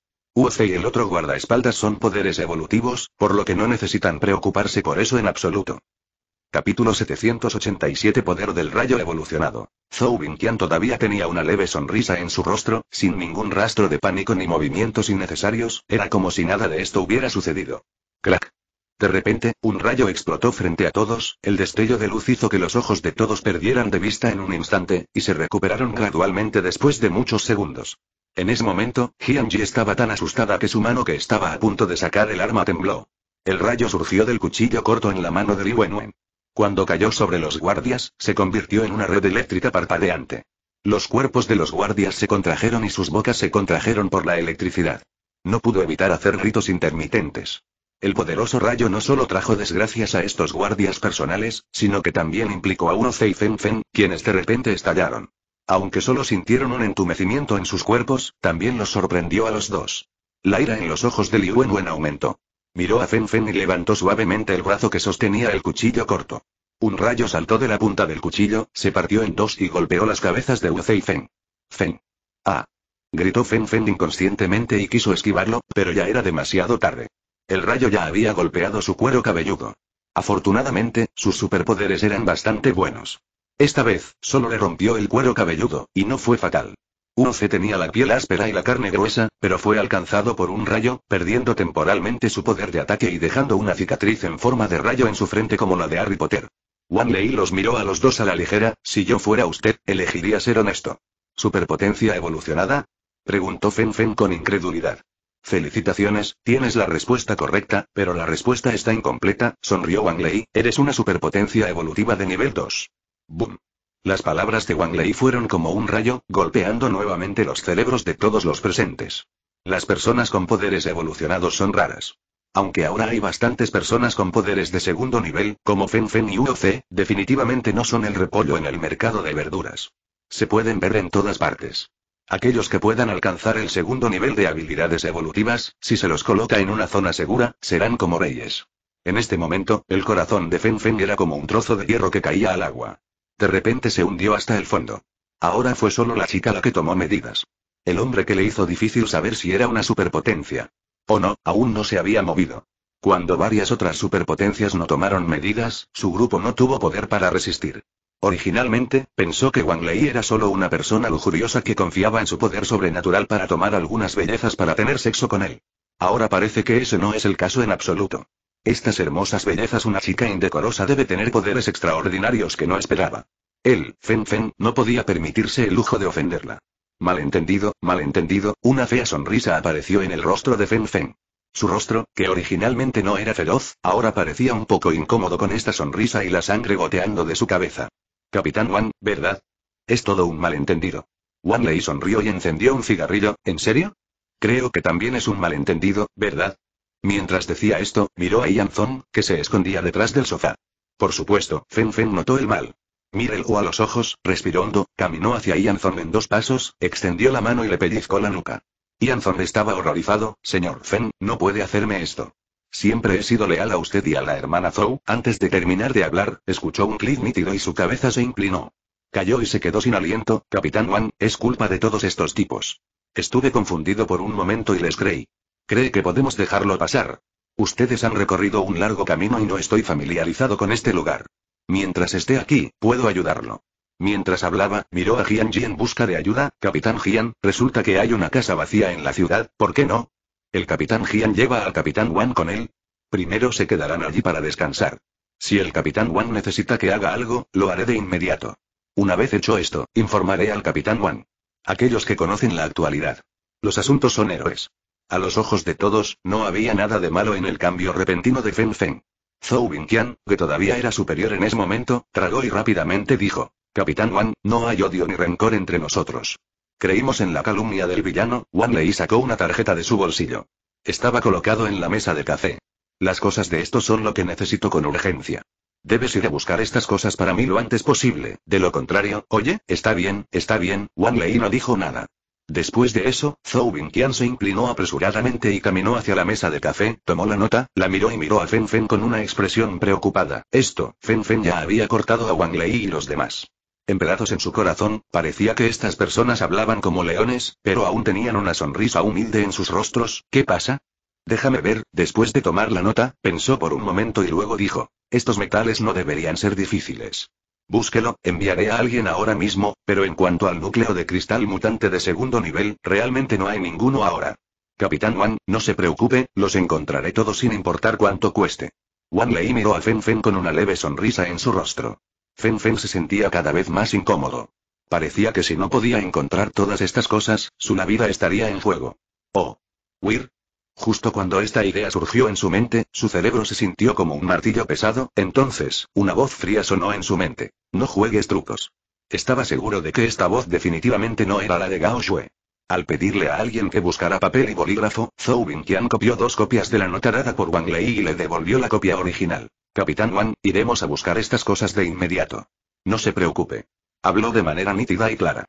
C y el otro guardaespaldas son poderes evolutivos, por lo que no necesitan preocuparse por eso en absoluto. Capítulo 787 Poder del rayo evolucionado. Zhou Qian todavía tenía una leve sonrisa en su rostro, sin ningún rastro de pánico ni movimientos innecesarios, era como si nada de esto hubiera sucedido. Clac. De repente, un rayo explotó frente a todos, el destello de luz hizo que los ojos de todos perdieran de vista en un instante, y se recuperaron gradualmente después de muchos segundos. En ese momento, Ji estaba tan asustada que su mano que estaba a punto de sacar el arma tembló. El rayo surgió del cuchillo corto en la mano de Li Wenwen. Cuando cayó sobre los guardias, se convirtió en una red eléctrica parpadeante. Los cuerpos de los guardias se contrajeron y sus bocas se contrajeron por la electricidad. No pudo evitar hacer gritos intermitentes. El poderoso rayo no solo trajo desgracias a estos guardias personales, sino que también implicó a uno y Fen quienes de repente estallaron. Aunque solo sintieron un entumecimiento en sus cuerpos, también los sorprendió a los dos. La ira en los ojos de Liu aumentó. Miró a Fen Fen y levantó suavemente el brazo que sostenía el cuchillo corto. Un rayo saltó de la punta del cuchillo, se partió en dos y golpeó las cabezas de Uce y Fen. Fen. Ah. Gritó Fen Fen inconscientemente y quiso esquivarlo, pero ya era demasiado tarde. El rayo ya había golpeado su cuero cabelludo. Afortunadamente, sus superpoderes eran bastante buenos. Esta vez, solo le rompió el cuero cabelludo, y no fue fatal se tenía la piel áspera y la carne gruesa, pero fue alcanzado por un rayo, perdiendo temporalmente su poder de ataque y dejando una cicatriz en forma de rayo en su frente como la de Harry Potter. Wang Lei los miró a los dos a la ligera, si yo fuera usted, elegiría ser honesto. ¿Superpotencia evolucionada? Preguntó Fen Fen con incredulidad. Felicitaciones, tienes la respuesta correcta, pero la respuesta está incompleta, sonrió Wang Lei, eres una superpotencia evolutiva de nivel 2. Boom. Las palabras de Wang Lei fueron como un rayo, golpeando nuevamente los cerebros de todos los presentes. Las personas con poderes evolucionados son raras. Aunque ahora hay bastantes personas con poderes de segundo nivel, como Fen Fen y UOC, definitivamente no son el repollo en el mercado de verduras. Se pueden ver en todas partes. Aquellos que puedan alcanzar el segundo nivel de habilidades evolutivas, si se los coloca en una zona segura, serán como reyes. En este momento, el corazón de Fen Fen era como un trozo de hierro que caía al agua. De repente se hundió hasta el fondo. Ahora fue solo la chica la que tomó medidas. El hombre que le hizo difícil saber si era una superpotencia. O no, aún no se había movido. Cuando varias otras superpotencias no tomaron medidas, su grupo no tuvo poder para resistir. Originalmente, pensó que Wang Lei era solo una persona lujuriosa que confiaba en su poder sobrenatural para tomar algunas bellezas para tener sexo con él. Ahora parece que ese no es el caso en absoluto. Estas hermosas bellezas una chica indecorosa debe tener poderes extraordinarios que no esperaba. Él, Fen Fen, no podía permitirse el lujo de ofenderla. Malentendido, malentendido, una fea sonrisa apareció en el rostro de Fen Fen. Su rostro, que originalmente no era feroz, ahora parecía un poco incómodo con esta sonrisa y la sangre goteando de su cabeza. Capitán Wan, ¿verdad? Es todo un malentendido. Wan Lei sonrió y encendió un cigarrillo, ¿en serio? Creo que también es un malentendido, ¿verdad? Mientras decía esto, miró a Ian Zong, que se escondía detrás del sofá. Por supuesto, Fen Fen notó el mal. o a los ojos, respiró hondo, caminó hacia Ian Zong en dos pasos, extendió la mano y le pellizcó la nuca. Ian Zong estaba horrorizado, señor Fen, no puede hacerme esto. Siempre he sido leal a usted y a la hermana Zhou. Antes de terminar de hablar, escuchó un clic nítido y su cabeza se inclinó. Cayó y se quedó sin aliento, Capitán Wan, es culpa de todos estos tipos. Estuve confundido por un momento y les creí. ¿Cree que podemos dejarlo pasar? Ustedes han recorrido un largo camino y no estoy familiarizado con este lugar. Mientras esté aquí, puedo ayudarlo. Mientras hablaba, miró a Jian Ji en busca de ayuda. Capitán Jian, resulta que hay una casa vacía en la ciudad, ¿por qué no? El capitán Jian lleva al capitán Wan con él. Primero se quedarán allí para descansar. Si el capitán Wan necesita que haga algo, lo haré de inmediato. Una vez hecho esto, informaré al capitán Wan. Aquellos que conocen la actualidad. Los asuntos son héroes. A los ojos de todos, no había nada de malo en el cambio repentino de Feng Feng. Zhou Bingqian, que todavía era superior en ese momento, tragó y rápidamente dijo. Capitán Wang, no hay odio ni rencor entre nosotros. Creímos en la calumnia del villano, Wang Lei sacó una tarjeta de su bolsillo. Estaba colocado en la mesa de café. Las cosas de esto son lo que necesito con urgencia. Debes ir a buscar estas cosas para mí lo antes posible, de lo contrario, oye, está bien, está bien, Wang Lei no dijo nada. Después de eso, Zhou Bingqian se inclinó apresuradamente y caminó hacia la mesa de café, tomó la nota, la miró y miró a Fen Fen con una expresión preocupada. Esto, Fen Fen ya había cortado a Wang Lei y los demás. En en su corazón, parecía que estas personas hablaban como leones, pero aún tenían una sonrisa humilde en sus rostros, ¿qué pasa? Déjame ver, después de tomar la nota, pensó por un momento y luego dijo, estos metales no deberían ser difíciles. Búsquelo, enviaré a alguien ahora mismo, pero en cuanto al núcleo de cristal mutante de segundo nivel, realmente no hay ninguno ahora. Capitán Wan, no se preocupe, los encontraré todos sin importar cuánto cueste. Wan Lei miró a Fen Fen con una leve sonrisa en su rostro. Fen Fen se sentía cada vez más incómodo. Parecía que si no podía encontrar todas estas cosas, su navidad vida estaría en juego. Oh. Weir, Justo cuando esta idea surgió en su mente, su cerebro se sintió como un martillo pesado, entonces, una voz fría sonó en su mente. No juegues trucos. Estaba seguro de que esta voz definitivamente no era la de Gao Xue. Al pedirle a alguien que buscara papel y bolígrafo, Zhou Bingqian copió dos copias de la nota dada por Wang Lei y le devolvió la copia original. Capitán Wang, iremos a buscar estas cosas de inmediato. No se preocupe. Habló de manera nítida y clara.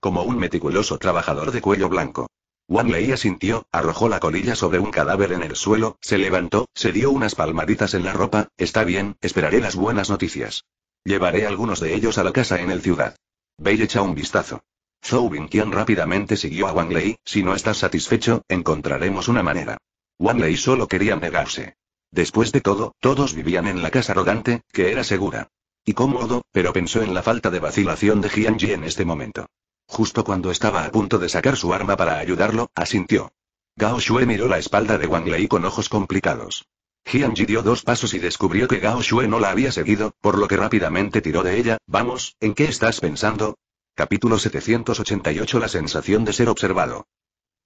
Como un meticuloso trabajador de cuello blanco. Lei asintió, arrojó la colilla sobre un cadáver en el suelo, se levantó, se dio unas palmaditas en la ropa, está bien, esperaré las buenas noticias. Llevaré algunos de ellos a la casa en el ciudad. Bei echa un vistazo. Zhou Qian rápidamente siguió a Wang Lei, si no estás satisfecho, encontraremos una manera. Wang Lei solo quería negarse. Después de todo, todos vivían en la casa arrogante, que era segura. Y cómodo, pero pensó en la falta de vacilación de Jian ji en este momento. Justo cuando estaba a punto de sacar su arma para ayudarlo, asintió. Gao Shue miró la espalda de Wang Lei con ojos complicados. Jiang Ji dio dos pasos y descubrió que Gao Shue no la había seguido, por lo que rápidamente tiró de ella. Vamos, ¿en qué estás pensando? Capítulo 788 La sensación de ser observado.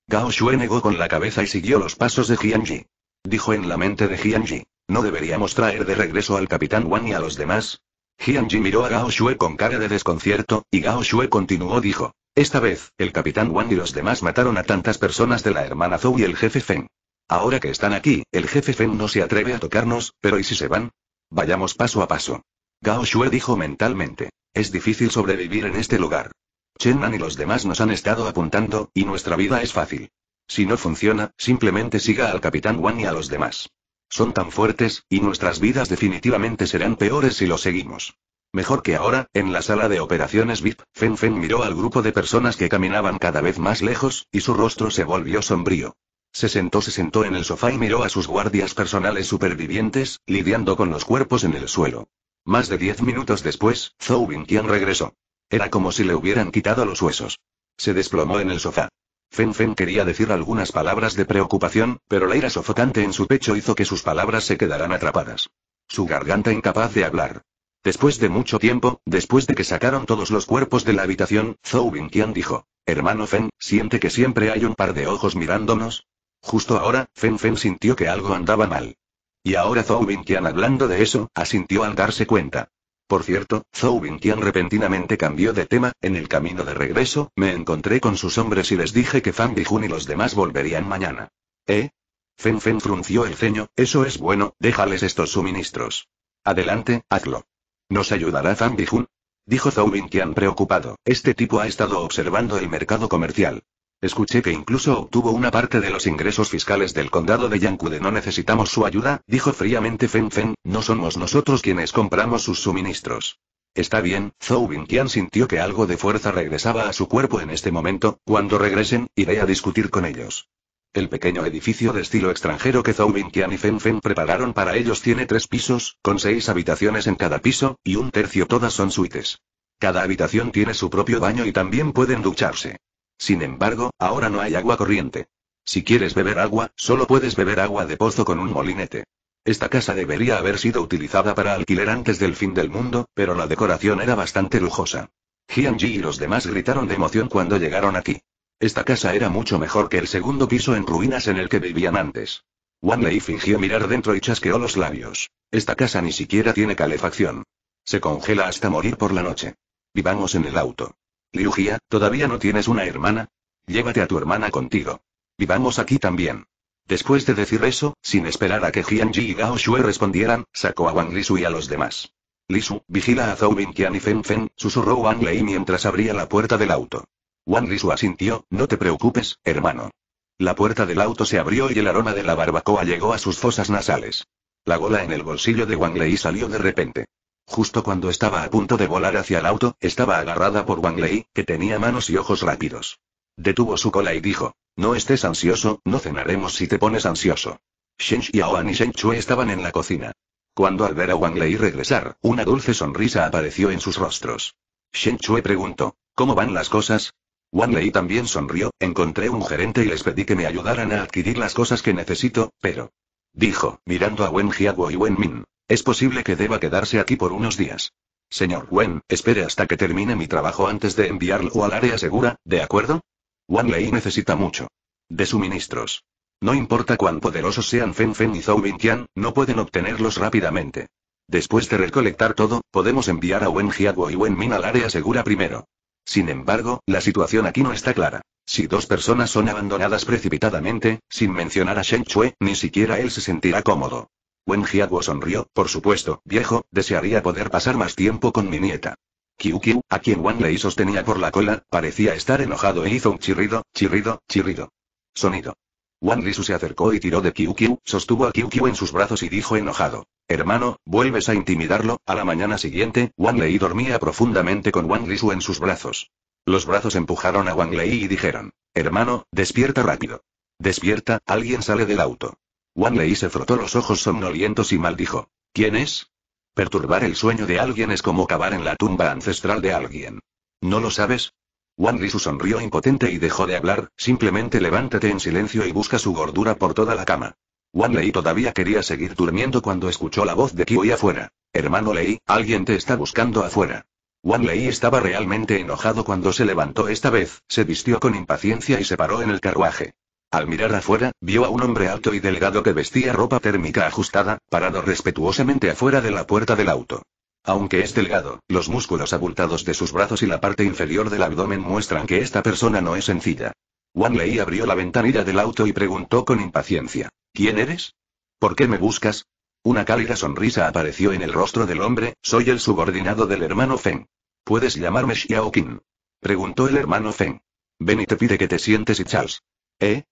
Gao Shue negó con la cabeza y siguió los pasos de Jiang Ji. Dijo en la mente de Jian Ji. No deberíamos traer de regreso al capitán Wang y a los demás, Hianji miró a Gao Shue con cara de desconcierto, y Gao Shue continuó dijo. Esta vez, el capitán Wan y los demás mataron a tantas personas de la hermana Zhou y el jefe Feng. Ahora que están aquí, el jefe Feng no se atreve a tocarnos, pero ¿y si se van? Vayamos paso a paso. Gao Shue dijo mentalmente. Es difícil sobrevivir en este lugar. Chen Nan y los demás nos han estado apuntando, y nuestra vida es fácil. Si no funciona, simplemente siga al capitán Wang y a los demás. Son tan fuertes, y nuestras vidas definitivamente serán peores si lo seguimos. Mejor que ahora, en la sala de operaciones VIP, Fen Feng miró al grupo de personas que caminaban cada vez más lejos, y su rostro se volvió sombrío. Se sentó, se sentó en el sofá y miró a sus guardias personales supervivientes, lidiando con los cuerpos en el suelo. Más de diez minutos después, Zhou Bintian regresó. Era como si le hubieran quitado los huesos. Se desplomó en el sofá. Fen Fen quería decir algunas palabras de preocupación, pero la ira sofocante en su pecho hizo que sus palabras se quedaran atrapadas. Su garganta incapaz de hablar. Después de mucho tiempo, después de que sacaron todos los cuerpos de la habitación, Zhou Bingqian dijo, Hermano Fen, ¿siente que siempre hay un par de ojos mirándonos? Justo ahora, Fen Fen sintió que algo andaba mal. Y ahora Zhou Bingqian hablando de eso, asintió al darse cuenta. Por cierto, Zhou Bintian repentinamente cambió de tema, en el camino de regreso, me encontré con sus hombres y les dije que Fan Bijun y los demás volverían mañana. ¿Eh? Fen Fen frunció el ceño, eso es bueno, déjales estos suministros. Adelante, hazlo. ¿Nos ayudará Fan Bijun? Dijo Zhou Bintian preocupado, este tipo ha estado observando el mercado comercial. Escuché que incluso obtuvo una parte de los ingresos fiscales del condado de De No necesitamos su ayuda, dijo fríamente Fen no somos nosotros quienes compramos sus suministros. Está bien, Zhou Bingqian sintió que algo de fuerza regresaba a su cuerpo en este momento, cuando regresen, iré a discutir con ellos. El pequeño edificio de estilo extranjero que Zhou Bingqian y Fen Fen prepararon para ellos tiene tres pisos, con seis habitaciones en cada piso, y un tercio todas son suites. Cada habitación tiene su propio baño y también pueden ducharse. Sin embargo, ahora no hay agua corriente. Si quieres beber agua, solo puedes beber agua de pozo con un molinete. Esta casa debería haber sido utilizada para alquiler antes del fin del mundo, pero la decoración era bastante lujosa. Hianji y los demás gritaron de emoción cuando llegaron aquí. Esta casa era mucho mejor que el segundo piso en ruinas en el que vivían antes. Wanley fingió mirar dentro y chasqueó los labios. Esta casa ni siquiera tiene calefacción. Se congela hasta morir por la noche. Vivamos en el auto. Jia, ¿todavía no tienes una hermana? Llévate a tu hermana contigo. Vivamos aquí también. Después de decir eso, sin esperar a que Ji y Gao Shue respondieran, sacó a Wang Lisu y a los demás. Lisu, vigila a Zhou Binqian y Fen Fen, susurró Wang Lei mientras abría la puerta del auto. Wang Lisu asintió, no te preocupes, hermano. La puerta del auto se abrió y el aroma de la barbacoa llegó a sus fosas nasales. La gola en el bolsillo de Wang Lei salió de repente. Justo cuando estaba a punto de volar hacia el auto, estaba agarrada por Wang Lei, que tenía manos y ojos rápidos. Detuvo su cola y dijo, no estés ansioso, no cenaremos si te pones ansioso. Shen Xiaoan y Shen Chue estaban en la cocina. Cuando al ver a Wang Lei regresar, una dulce sonrisa apareció en sus rostros. Shen Chue preguntó, ¿cómo van las cosas? Wang Lei también sonrió, encontré un gerente y les pedí que me ayudaran a adquirir las cosas que necesito, pero... Dijo, mirando a Wen Jiaguo y Wen Min. Es posible que deba quedarse aquí por unos días. Señor Wen, espere hasta que termine mi trabajo antes de enviarlo al área segura, ¿de acuerdo? Wan Lei necesita mucho. De suministros. No importa cuán poderosos sean Fen Fen y Zhou Tian, no pueden obtenerlos rápidamente. Después de recolectar todo, podemos enviar a Wen Jiaguo y Wen Min al área segura primero. Sin embargo, la situación aquí no está clara. Si dos personas son abandonadas precipitadamente, sin mencionar a Shen Chue, ni siquiera él se sentirá cómodo. Wen sonrió, por supuesto, viejo, desearía poder pasar más tiempo con mi nieta. Kiu a quien Wan Lei sostenía por la cola, parecía estar enojado e hizo un chirrido, chirrido, chirrido. Sonido. Wan su se acercó y tiró de Kiu sostuvo a Kiu en sus brazos y dijo enojado. Hermano, vuelves a intimidarlo. A la mañana siguiente, Wan Lei dormía profundamente con Wan Lisu en sus brazos. Los brazos empujaron a Wang Lei y dijeron. Hermano, despierta rápido. Despierta, alguien sale del auto. Wan Lei se frotó los ojos somnolientos y maldijo. ¿Quién es? Perturbar el sueño de alguien es como cavar en la tumba ancestral de alguien. ¿No lo sabes? Wan su sonrió impotente y dejó de hablar, simplemente levántate en silencio y busca su gordura por toda la cama. Wan Lei todavía quería seguir durmiendo cuando escuchó la voz de y afuera. Hermano Lei, alguien te está buscando afuera. Wan Lei estaba realmente enojado cuando se levantó esta vez, se vistió con impaciencia y se paró en el carruaje. Al mirar afuera, vio a un hombre alto y delgado que vestía ropa térmica ajustada, parado respetuosamente afuera de la puerta del auto. Aunque es delgado, los músculos abultados de sus brazos y la parte inferior del abdomen muestran que esta persona no es sencilla. Wan Lei abrió la ventanilla del auto y preguntó con impaciencia. ¿Quién eres? ¿Por qué me buscas? Una cálida sonrisa apareció en el rostro del hombre, soy el subordinado del hermano Feng. ¿Puedes llamarme Xiao Qin? Preguntó el hermano Feng. Ven y te pide que te sientes y Charles. ¿Eh?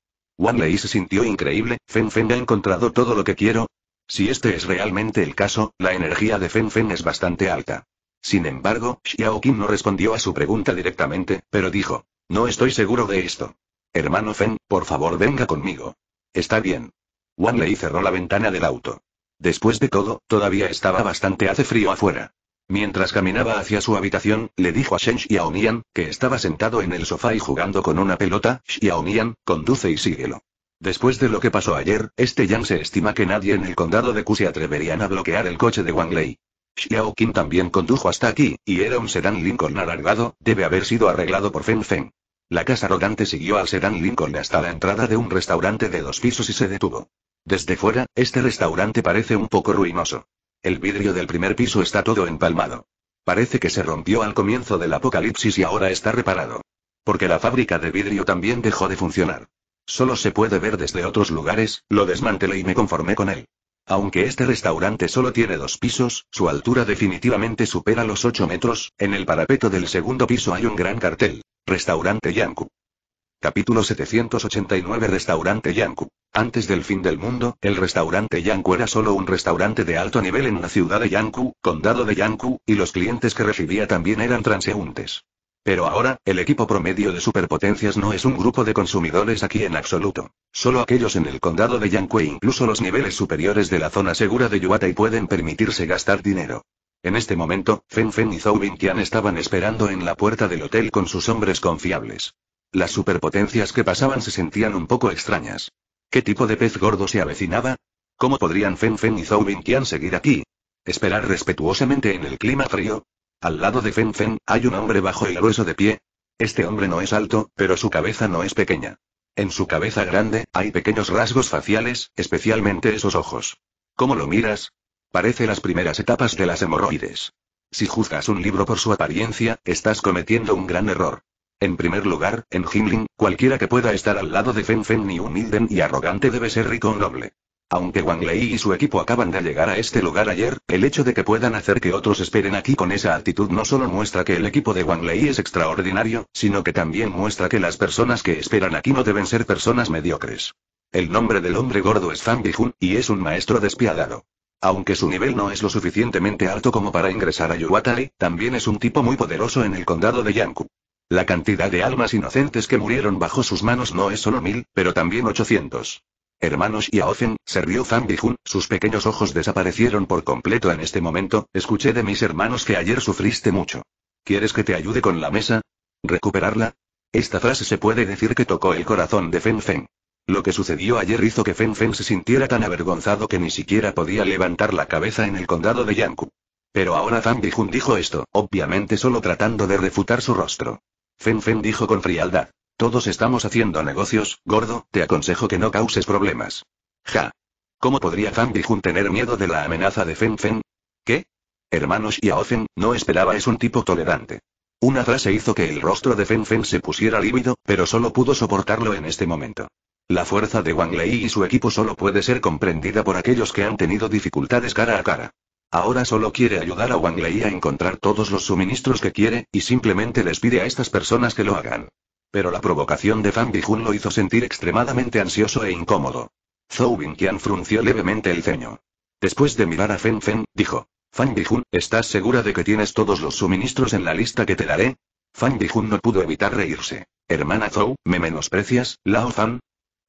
Wan se sintió increíble, Fen Fen ha encontrado todo lo que quiero. Si este es realmente el caso, la energía de Fen Fen es bastante alta. Sin embargo, Xiao Qin no respondió a su pregunta directamente, pero dijo, no estoy seguro de esto. Hermano Fen, por favor venga conmigo. Está bien. Wan cerró la ventana del auto. Después de todo, todavía estaba bastante hace frío afuera. Mientras caminaba hacia su habitación, le dijo a Shen Nian, que estaba sentado en el sofá y jugando con una pelota, Nian, conduce y síguelo. Después de lo que pasó ayer, este Yang se estima que nadie en el condado de Ku se atreverían a bloquear el coche de Wang Lei. Xiao Qin también condujo hasta aquí, y era un sedán Lincoln alargado, debe haber sido arreglado por Feng Feng. La casa rodante siguió al sedán Lincoln hasta la entrada de un restaurante de dos pisos y se detuvo. Desde fuera, este restaurante parece un poco ruinoso. El vidrio del primer piso está todo empalmado. Parece que se rompió al comienzo del apocalipsis y ahora está reparado. Porque la fábrica de vidrio también dejó de funcionar. Solo se puede ver desde otros lugares, lo desmantelé y me conformé con él. Aunque este restaurante solo tiene dos pisos, su altura definitivamente supera los 8 metros, en el parapeto del segundo piso hay un gran cartel. Restaurante Yanku. Capítulo 789 Restaurante Yanku. Antes del fin del mundo, el restaurante Yanku era solo un restaurante de alto nivel en la ciudad de Yanku, condado de Yanku, y los clientes que recibía también eran transeúntes. Pero ahora, el equipo promedio de superpotencias no es un grupo de consumidores aquí en absoluto. Solo aquellos en el condado de Yanku e incluso los niveles superiores de la zona segura de Yuatai pueden permitirse gastar dinero. En este momento, Fen Fen y Zhou tian estaban esperando en la puerta del hotel con sus hombres confiables. Las superpotencias que pasaban se sentían un poco extrañas. ¿Qué tipo de pez gordo se avecinaba? ¿Cómo podrían Fen Fen y Zhou Qian seguir aquí? ¿Esperar respetuosamente en el clima frío? Al lado de Fen Fen, hay un hombre bajo y grueso de pie. Este hombre no es alto, pero su cabeza no es pequeña. En su cabeza grande, hay pequeños rasgos faciales, especialmente esos ojos. ¿Cómo lo miras? Parece las primeras etapas de las hemorroides. Si juzgas un libro por su apariencia, estás cometiendo un gran error. En primer lugar, en Himling, cualquiera que pueda estar al lado de Fen Fen ni humilde y arrogante debe ser rico o noble. Aunque Wang Lei y su equipo acaban de llegar a este lugar ayer, el hecho de que puedan hacer que otros esperen aquí con esa actitud no solo muestra que el equipo de Wang Lei es extraordinario, sino que también muestra que las personas que esperan aquí no deben ser personas mediocres. El nombre del hombre gordo es Fan Bihun, y es un maestro despiadado. Aunque su nivel no es lo suficientemente alto como para ingresar a Yuatai, también es un tipo muy poderoso en el condado de Yanku. La cantidad de almas inocentes que murieron bajo sus manos no es solo mil, pero también ochocientos. Hermanos y Aofen, se rió Fan Bijun, sus pequeños ojos desaparecieron por completo en este momento, escuché de mis hermanos que ayer sufriste mucho. ¿Quieres que te ayude con la mesa? ¿Recuperarla? Esta frase se puede decir que tocó el corazón de Fen Fen. Lo que sucedió ayer hizo que Fen Fen se sintiera tan avergonzado que ni siquiera podía levantar la cabeza en el condado de Yanku. Pero ahora Fan Bijun dijo esto, obviamente solo tratando de refutar su rostro. Fen Fen dijo con frialdad. Todos estamos haciendo negocios, gordo, te aconsejo que no causes problemas. Ja. ¿Cómo podría Fan Bijun tener miedo de la amenaza de Fen Fen? ¿Qué? Hermanos Fen, no esperaba es un tipo tolerante. Una frase hizo que el rostro de Fen Fen se pusiera lívido, pero solo pudo soportarlo en este momento. La fuerza de Wang Lei y su equipo solo puede ser comprendida por aquellos que han tenido dificultades cara a cara. Ahora solo quiere ayudar a Wang Lei a encontrar todos los suministros que quiere, y simplemente les pide a estas personas que lo hagan. Pero la provocación de Fan Bijun lo hizo sentir extremadamente ansioso e incómodo. Zhou Binqian frunció levemente el ceño. Después de mirar a Fen Feng, dijo. Fan Bijun, ¿estás segura de que tienes todos los suministros en la lista que te daré? Fan Bijun no pudo evitar reírse. Hermana Zhou, ¿me menosprecias, Lao Fan?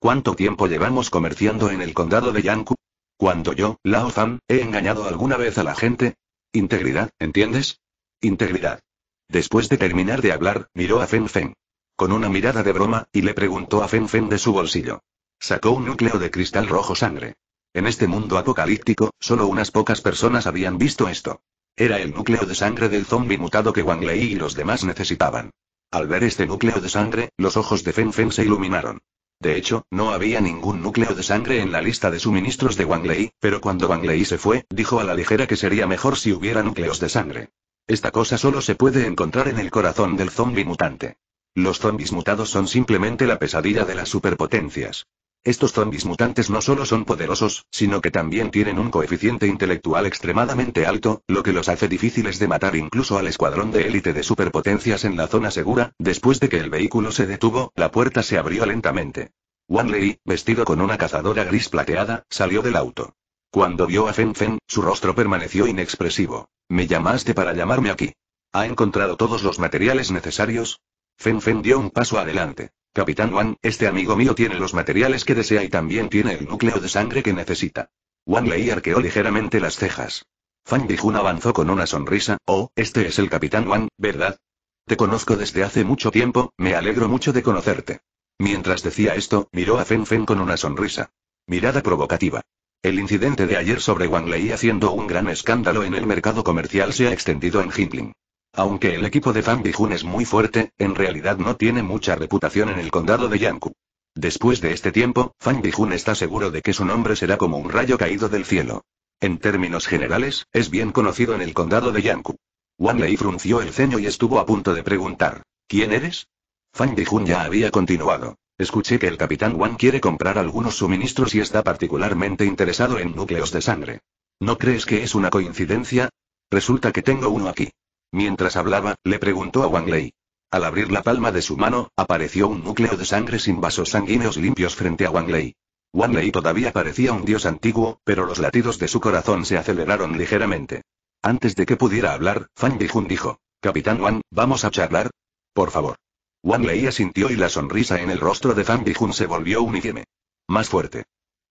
¿Cuánto tiempo llevamos comerciando en el condado de Yanku? Cuando yo, Lao Zan, he engañado alguna vez a la gente. Integridad, ¿entiendes? Integridad. Después de terminar de hablar, miró a Fen Fen. Con una mirada de broma, y le preguntó a Fen Fen de su bolsillo. Sacó un núcleo de cristal rojo sangre. En este mundo apocalíptico, solo unas pocas personas habían visto esto. Era el núcleo de sangre del zombi mutado que Wang Lei y los demás necesitaban. Al ver este núcleo de sangre, los ojos de Fen Fen se iluminaron. De hecho, no había ningún núcleo de sangre en la lista de suministros de Wang Lei, pero cuando Wang Lei se fue, dijo a la ligera que sería mejor si hubiera núcleos de sangre. Esta cosa solo se puede encontrar en el corazón del zombi mutante. Los zombis mutados son simplemente la pesadilla de las superpotencias. Estos zombis mutantes no solo son poderosos, sino que también tienen un coeficiente intelectual extremadamente alto, lo que los hace difíciles de matar incluso al escuadrón de élite de superpotencias en la zona segura. Después de que el vehículo se detuvo, la puerta se abrió lentamente. Wanley, vestido con una cazadora gris plateada, salió del auto. Cuando vio a Fen Fen, su rostro permaneció inexpresivo. Me llamaste para llamarme aquí. ¿Ha encontrado todos los materiales necesarios? Fen Fen dio un paso adelante. Capitán Wan, este amigo mío tiene los materiales que desea y también tiene el núcleo de sangre que necesita. Wang Lei arqueó ligeramente las cejas. Fan Dijun avanzó con una sonrisa, oh, este es el Capitán Wan, ¿verdad? Te conozco desde hace mucho tiempo, me alegro mucho de conocerte. Mientras decía esto, miró a Fen Fen con una sonrisa. Mirada provocativa. El incidente de ayer sobre Wang Lei haciendo un gran escándalo en el mercado comercial se ha extendido en Jinling. Aunque el equipo de Fan Bijun es muy fuerte, en realidad no tiene mucha reputación en el condado de Yanku. Después de este tiempo, Fan Bijun está seguro de que su nombre será como un rayo caído del cielo. En términos generales, es bien conocido en el condado de Yanku. Wan Lei frunció el ceño y estuvo a punto de preguntar: ¿Quién eres? Fan Bijun ya había continuado. Escuché que el capitán Wan quiere comprar algunos suministros y está particularmente interesado en núcleos de sangre. ¿No crees que es una coincidencia? Resulta que tengo uno aquí. Mientras hablaba, le preguntó a Wang Lei. Al abrir la palma de su mano, apareció un núcleo de sangre sin vasos sanguíneos limpios frente a Wang Lei. Wang Lei todavía parecía un dios antiguo, pero los latidos de su corazón se aceleraron ligeramente. Antes de que pudiera hablar, Fan Bijun dijo: Capitán Wang, ¿vamos a charlar? Por favor. Wang Lei asintió y la sonrisa en el rostro de Fan Bijun se volvió uniforme. Más fuerte.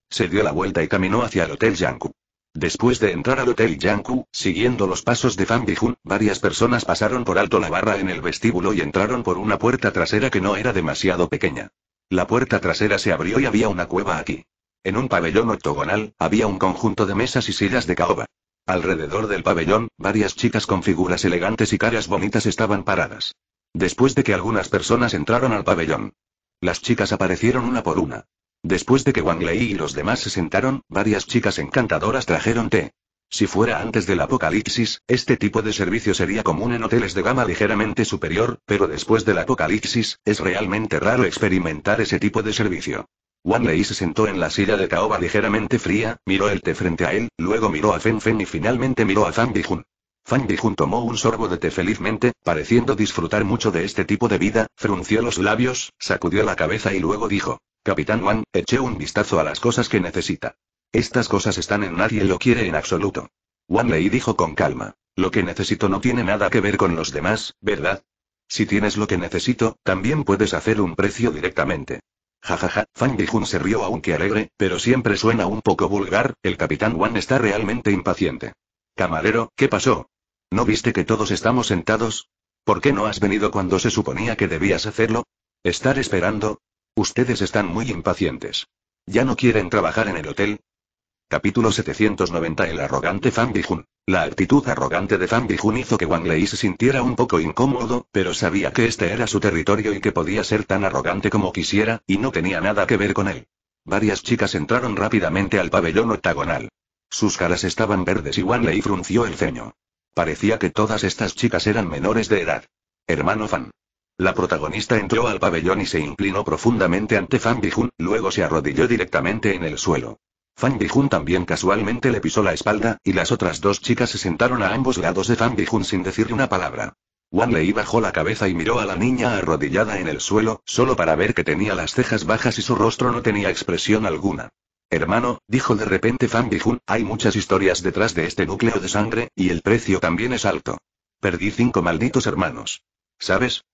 Se dio la vuelta y caminó hacia el Hotel Yanku. Después de entrar al Hotel Yanku, siguiendo los pasos de Fan Bijun, varias personas pasaron por alto la barra en el vestíbulo y entraron por una puerta trasera que no era demasiado pequeña. La puerta trasera se abrió y había una cueva aquí. En un pabellón octogonal, había un conjunto de mesas y sillas de caoba. Alrededor del pabellón, varias chicas con figuras elegantes y caras bonitas estaban paradas. Después de que algunas personas entraron al pabellón. Las chicas aparecieron una por una. Después de que Wang Lei y los demás se sentaron, varias chicas encantadoras trajeron té. Si fuera antes del apocalipsis, este tipo de servicio sería común en hoteles de gama ligeramente superior, pero después del apocalipsis, es realmente raro experimentar ese tipo de servicio. Wang Lei se sentó en la silla de caoba ligeramente fría, miró el té frente a él, luego miró a Fen Fen y finalmente miró a Fan Bijun. Fan Bijun tomó un sorbo de té felizmente, pareciendo disfrutar mucho de este tipo de vida, frunció los labios, sacudió la cabeza y luego dijo. Capitán Wan, eché un vistazo a las cosas que necesita. Estas cosas están en nadie lo quiere en absoluto. Wan Lei dijo con calma. Lo que necesito no tiene nada que ver con los demás, ¿verdad? Si tienes lo que necesito, también puedes hacer un precio directamente. Jajaja, ja, ja. Fang se rió aunque alegre, pero siempre suena un poco vulgar, el capitán Wan está realmente impaciente. Camarero, ¿qué pasó? ¿No viste que todos estamos sentados? ¿Por qué no has venido cuando se suponía que debías hacerlo? ¿Estar esperando? Ustedes están muy impacientes. ¿Ya no quieren trabajar en el hotel? Capítulo 790 El arrogante Fan Bijun. La actitud arrogante de Fan Bijun hizo que Wang Lei se sintiera un poco incómodo, pero sabía que este era su territorio y que podía ser tan arrogante como quisiera, y no tenía nada que ver con él. Varias chicas entraron rápidamente al pabellón octagonal. Sus caras estaban verdes y Wang Lei frunció el ceño. Parecía que todas estas chicas eran menores de edad. Hermano Fan, la protagonista entró al pabellón y se inclinó profundamente ante Fan Bijun, luego se arrodilló directamente en el suelo. Fan Bijun también casualmente le pisó la espalda, y las otras dos chicas se sentaron a ambos lados de Fan Bijun sin decir una palabra. Wan Lei bajó la cabeza y miró a la niña arrodillada en el suelo, solo para ver que tenía las cejas bajas y su rostro no tenía expresión alguna. Hermano, dijo de repente Fan Bijun, hay muchas historias detrás de este núcleo de sangre, y el precio también es alto. Perdí cinco malditos hermanos. ¿Sabes?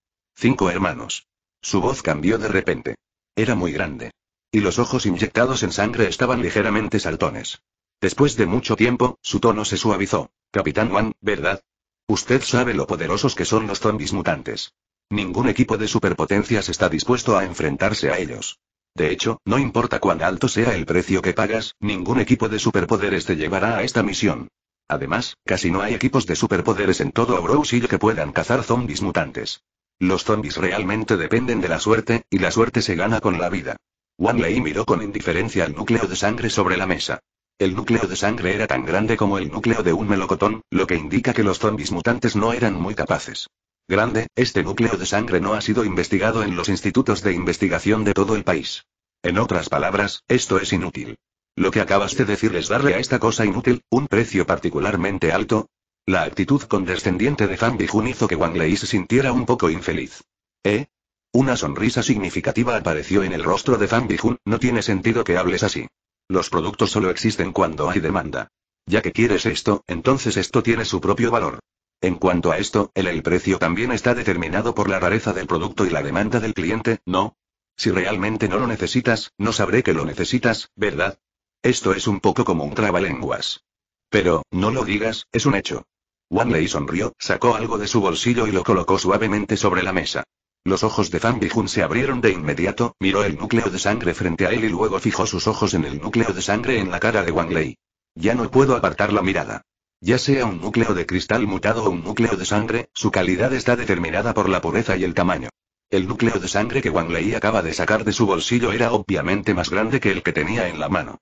Cinco hermanos. Su voz cambió de repente. Era muy grande. Y los ojos inyectados en sangre estaban ligeramente saltones. Después de mucho tiempo, su tono se suavizó. Capitán Wan, ¿verdad? Usted sabe lo poderosos que son los zombis mutantes. Ningún equipo de superpotencias está dispuesto a enfrentarse a ellos. De hecho, no importa cuán alto sea el precio que pagas, ningún equipo de superpoderes te llevará a esta misión. Además, casi no hay equipos de superpoderes en todo Orosil que puedan cazar zombis mutantes. Los zombies realmente dependen de la suerte, y la suerte se gana con la vida. wang Lei miró con indiferencia el núcleo de sangre sobre la mesa. El núcleo de sangre era tan grande como el núcleo de un melocotón, lo que indica que los zombies mutantes no eran muy capaces. Grande, este núcleo de sangre no ha sido investigado en los institutos de investigación de todo el país. En otras palabras, esto es inútil. Lo que acabas de decir es darle a esta cosa inútil, un precio particularmente alto, la actitud condescendiente de Fan Bijun hizo que Wang Lei se sintiera un poco infeliz. ¿Eh? Una sonrisa significativa apareció en el rostro de Fan Bijun, no tiene sentido que hables así. Los productos solo existen cuando hay demanda. Ya que quieres esto, entonces esto tiene su propio valor. En cuanto a esto, el, el precio también está determinado por la rareza del producto y la demanda del cliente, ¿no? Si realmente no lo necesitas, no sabré que lo necesitas, ¿verdad? Esto es un poco como un trabalenguas. Pero, no lo digas, es un hecho. Lei sonrió, sacó algo de su bolsillo y lo colocó suavemente sobre la mesa. Los ojos de Fan Bihun se abrieron de inmediato, miró el núcleo de sangre frente a él y luego fijó sus ojos en el núcleo de sangre en la cara de Wang Lei. Ya no puedo apartar la mirada. Ya sea un núcleo de cristal mutado o un núcleo de sangre, su calidad está determinada por la pureza y el tamaño. El núcleo de sangre que Wang Lei acaba de sacar de su bolsillo era obviamente más grande que el que tenía en la mano.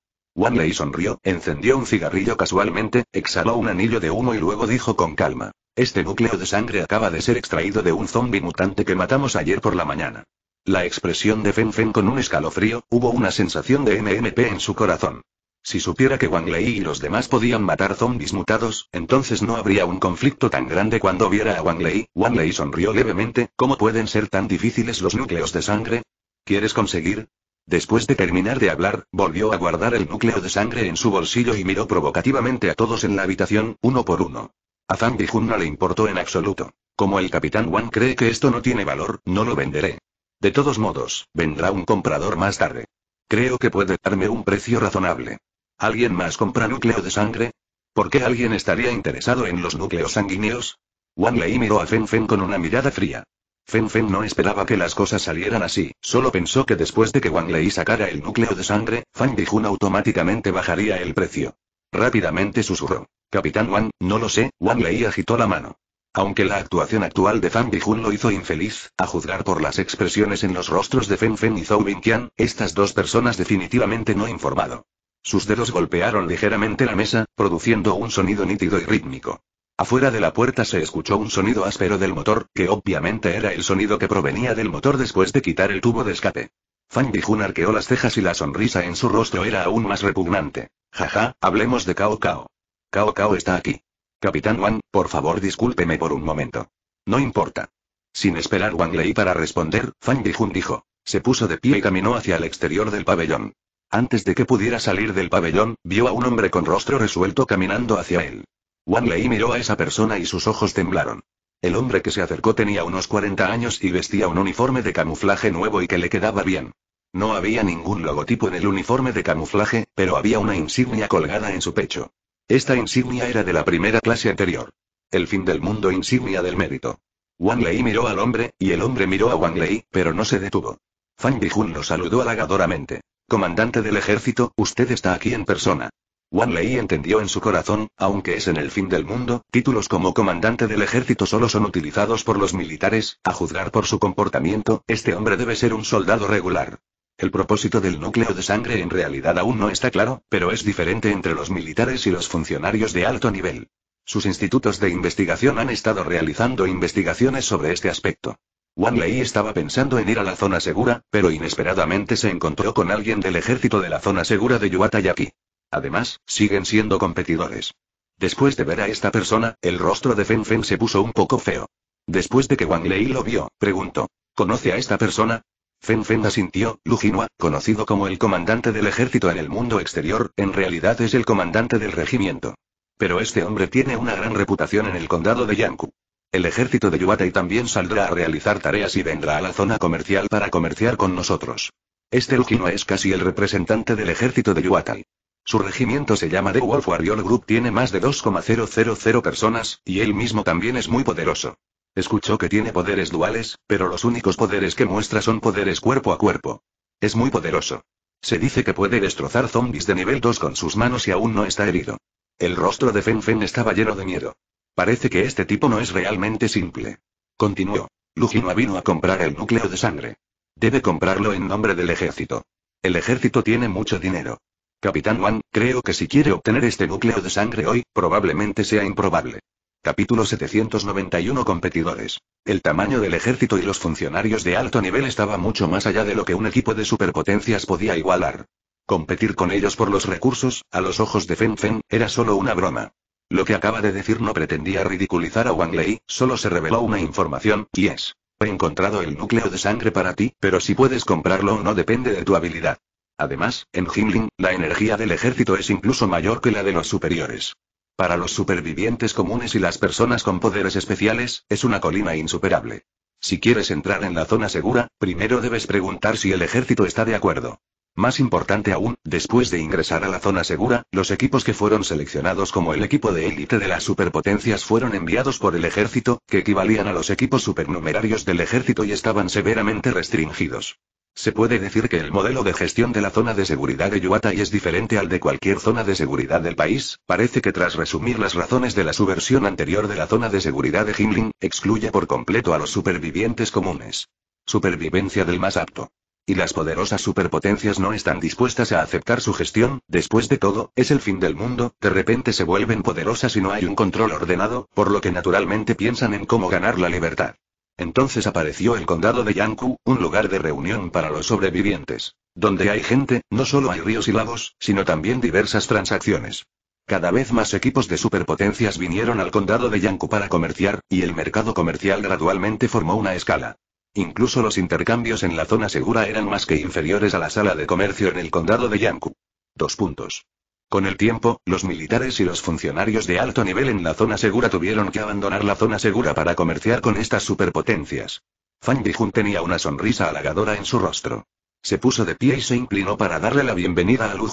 Lei sonrió, encendió un cigarrillo casualmente, exhaló un anillo de humo y luego dijo con calma. Este núcleo de sangre acaba de ser extraído de un zombi mutante que matamos ayer por la mañana. La expresión de Fen Feng con un escalofrío, hubo una sensación de MMP en su corazón. Si supiera que Wang Lei y los demás podían matar zombis mutados, entonces no habría un conflicto tan grande cuando viera a Wang Lei. Wang Lei sonrió levemente, ¿cómo pueden ser tan difíciles los núcleos de sangre? ¿Quieres conseguir? Después de terminar de hablar, volvió a guardar el núcleo de sangre en su bolsillo y miró provocativamente a todos en la habitación, uno por uno. A Zhang Bijun no le importó en absoluto. Como el capitán Wang cree que esto no tiene valor, no lo venderé. De todos modos, vendrá un comprador más tarde. Creo que puede darme un precio razonable. ¿Alguien más compra núcleo de sangre? ¿Por qué alguien estaría interesado en los núcleos sanguíneos? Wang Lei miró a Fen Feng con una mirada fría. Feng Feng no esperaba que las cosas salieran así, solo pensó que después de que Wang Lei sacara el núcleo de sangre, Fang Dijun automáticamente bajaría el precio. Rápidamente susurró. Capitán Wang, no lo sé, Wang Lei agitó la mano. Aunque la actuación actual de Fan Dijun lo hizo infeliz, a juzgar por las expresiones en los rostros de Feng Feng y Zhou Bingqian, estas dos personas definitivamente no informado. Sus dedos golpearon ligeramente la mesa, produciendo un sonido nítido y rítmico. Afuera de la puerta se escuchó un sonido áspero del motor, que obviamente era el sonido que provenía del motor después de quitar el tubo de escape. Fan Bijun arqueó las cejas y la sonrisa en su rostro era aún más repugnante. Jaja, hablemos de Cao Cao. Cao Cao está aquí. Capitán Wang, por favor discúlpeme por un momento. No importa. Sin esperar Wang Lei para responder, Fan Bijun dijo. Se puso de pie y caminó hacia el exterior del pabellón. Antes de que pudiera salir del pabellón, vio a un hombre con rostro resuelto caminando hacia él. Wang Lei miró a esa persona y sus ojos temblaron. El hombre que se acercó tenía unos 40 años y vestía un uniforme de camuflaje nuevo y que le quedaba bien. No había ningún logotipo en el uniforme de camuflaje, pero había una insignia colgada en su pecho. Esta insignia era de la primera clase anterior. El fin del mundo insignia del mérito. Wang Lei miró al hombre, y el hombre miró a Wang Lei, pero no se detuvo. Fan Bijun lo saludó halagadoramente. Comandante del ejército, usted está aquí en persona. Wan entendió en su corazón, aunque es en el fin del mundo, títulos como comandante del ejército solo son utilizados por los militares, a juzgar por su comportamiento, este hombre debe ser un soldado regular. El propósito del núcleo de sangre en realidad aún no está claro, pero es diferente entre los militares y los funcionarios de alto nivel. Sus institutos de investigación han estado realizando investigaciones sobre este aspecto. Wan Lei estaba pensando en ir a la zona segura, pero inesperadamente se encontró con alguien del ejército de la zona segura de Yuatayaki. Además, siguen siendo competidores. Después de ver a esta persona, el rostro de Fen Feng se puso un poco feo. Después de que Wang Lei lo vio, preguntó. ¿Conoce a esta persona? Fen Feng asintió, Lujinua, conocido como el comandante del ejército en el mundo exterior, en realidad es el comandante del regimiento. Pero este hombre tiene una gran reputación en el condado de Yanku. El ejército de Yuatai también saldrá a realizar tareas y vendrá a la zona comercial para comerciar con nosotros. Este Lujinua es casi el representante del ejército de Yuatai. Su regimiento se llama The Wolf Warrior Group, tiene más de 2,000 personas, y él mismo también es muy poderoso. Escuchó que tiene poderes duales, pero los únicos poderes que muestra son poderes cuerpo a cuerpo. Es muy poderoso. Se dice que puede destrozar zombies de nivel 2 con sus manos y aún no está herido. El rostro de Fen Fen estaba lleno de miedo. Parece que este tipo no es realmente simple. Continuó. Lugino vino a comprar el núcleo de sangre. Debe comprarlo en nombre del ejército. El ejército tiene mucho dinero. Capitán Wang, creo que si quiere obtener este núcleo de sangre hoy, probablemente sea improbable. Capítulo 791 Competidores. El tamaño del ejército y los funcionarios de alto nivel estaba mucho más allá de lo que un equipo de superpotencias podía igualar. Competir con ellos por los recursos, a los ojos de Fen Fen, era solo una broma. Lo que acaba de decir no pretendía ridiculizar a Wang Lei, solo se reveló una información, y es. He encontrado el núcleo de sangre para ti, pero si puedes comprarlo o no depende de tu habilidad. Además, en Himling, la energía del ejército es incluso mayor que la de los superiores. Para los supervivientes comunes y las personas con poderes especiales, es una colina insuperable. Si quieres entrar en la zona segura, primero debes preguntar si el ejército está de acuerdo. Más importante aún, después de ingresar a la zona segura, los equipos que fueron seleccionados como el equipo de élite de las superpotencias fueron enviados por el ejército, que equivalían a los equipos supernumerarios del ejército y estaban severamente restringidos. Se puede decir que el modelo de gestión de la zona de seguridad de Yuatai es diferente al de cualquier zona de seguridad del país, parece que tras resumir las razones de la subversión anterior de la zona de seguridad de Himling, excluye por completo a los supervivientes comunes. Supervivencia del más apto. Y las poderosas superpotencias no están dispuestas a aceptar su gestión, después de todo, es el fin del mundo, de repente se vuelven poderosas y no hay un control ordenado, por lo que naturalmente piensan en cómo ganar la libertad. Entonces apareció el condado de Yanku, un lugar de reunión para los sobrevivientes. Donde hay gente, no solo hay ríos y lagos, sino también diversas transacciones. Cada vez más equipos de superpotencias vinieron al condado de Yanku para comerciar, y el mercado comercial gradualmente formó una escala. Incluso los intercambios en la zona segura eran más que inferiores a la sala de comercio en el condado de Yanku. Dos puntos. Con el tiempo, los militares y los funcionarios de alto nivel en la zona segura tuvieron que abandonar la zona segura para comerciar con estas superpotencias. Fan Dijun tenía una sonrisa halagadora en su rostro. Se puso de pie y se inclinó para darle la bienvenida a Lu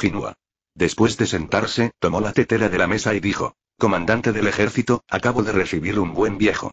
Después de sentarse, tomó la tetera de la mesa y dijo, Comandante del ejército, acabo de recibir un buen viejo.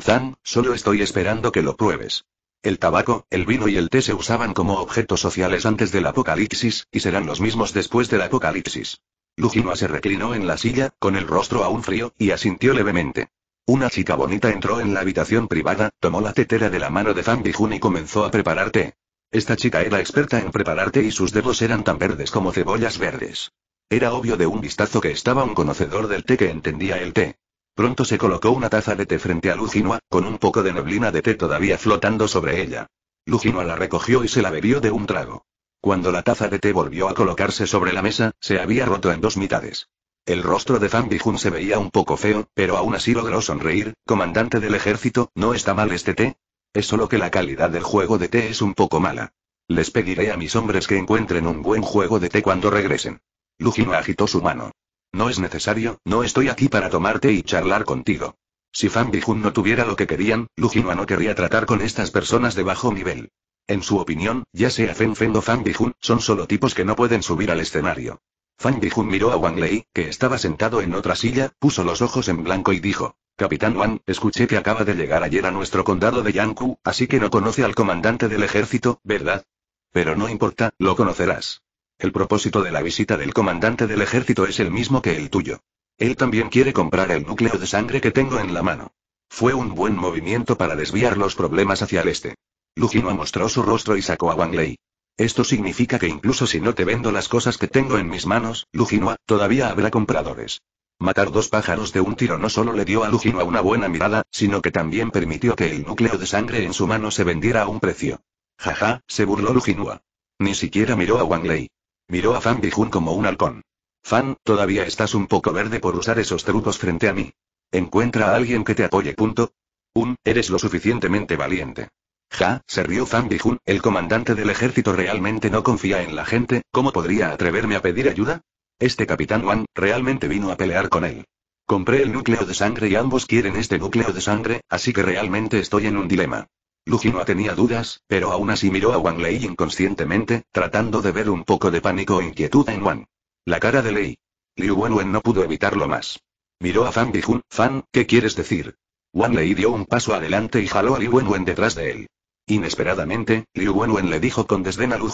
Zan, solo estoy esperando que lo pruebes. El tabaco, el vino y el té se usaban como objetos sociales antes del apocalipsis, y serán los mismos después del apocalipsis. Lujinoa se reclinó en la silla, con el rostro aún frío, y asintió levemente. Una chica bonita entró en la habitación privada, tomó la tetera de la mano de Fan Bijun y comenzó a preparar té. Esta chica era experta en preparar té y sus dedos eran tan verdes como cebollas verdes. Era obvio de un vistazo que estaba un conocedor del té que entendía el té. Pronto se colocó una taza de té frente a Lujinoa, con un poco de neblina de té todavía flotando sobre ella. Lujinoa la recogió y se la bebió de un trago. Cuando la taza de té volvió a colocarse sobre la mesa, se había roto en dos mitades. El rostro de Fan Bijun se veía un poco feo, pero aún así logró sonreír. Comandante del ejército, ¿no está mal este té? Es solo que la calidad del juego de té es un poco mala. Les pediré a mis hombres que encuentren un buen juego de té cuando regresen. Lujinoa agitó su mano. No es necesario, no estoy aquí para tomarte y charlar contigo. Si Fan Bijun no tuviera lo que querían, Lujinua no querría tratar con estas personas de bajo nivel. En su opinión, ya sea Fen Fen o Fan Bijun, son solo tipos que no pueden subir al escenario. Fan Bijun miró a Wang Lei, que estaba sentado en otra silla, puso los ojos en blanco y dijo. Capitán Wang, escuché que acaba de llegar ayer a nuestro condado de Yanku, así que no conoce al comandante del ejército, ¿verdad? Pero no importa, lo conocerás. El propósito de la visita del comandante del ejército es el mismo que el tuyo. Él también quiere comprar el núcleo de sangre que tengo en la mano. Fue un buen movimiento para desviar los problemas hacia el este. Lujinua mostró su rostro y sacó a Wang Lei. Esto significa que incluso si no te vendo las cosas que tengo en mis manos, Lujinua, todavía habrá compradores. Matar dos pájaros de un tiro no solo le dio a Lujinua una buena mirada, sino que también permitió que el núcleo de sangre en su mano se vendiera a un precio. Jaja, se burló Lujinua. Ni siquiera miró a Wang Lei. Miró a Fan Bijun como un halcón. Fan, todavía estás un poco verde por usar esos trucos frente a mí. Encuentra a alguien que te apoye. Punto. Un, eres lo suficientemente valiente. Ja, se rió Fan Bijun, el comandante del ejército realmente no confía en la gente, ¿cómo podría atreverme a pedir ayuda? Este capitán Wan, realmente vino a pelear con él. Compré el núcleo de sangre y ambos quieren este núcleo de sangre, así que realmente estoy en un dilema. Lujinua tenía dudas, pero aún así miró a Wang Lei inconscientemente, tratando de ver un poco de pánico e inquietud en Wang. La cara de Lei. Liu Wenwen no pudo evitarlo más. Miró a Fan Bijun, Fan, ¿qué quieres decir? Wang Lei dio un paso adelante y jaló a Liu Wenwen detrás de él. Inesperadamente, Liu Wenwen le dijo con desdén a Lu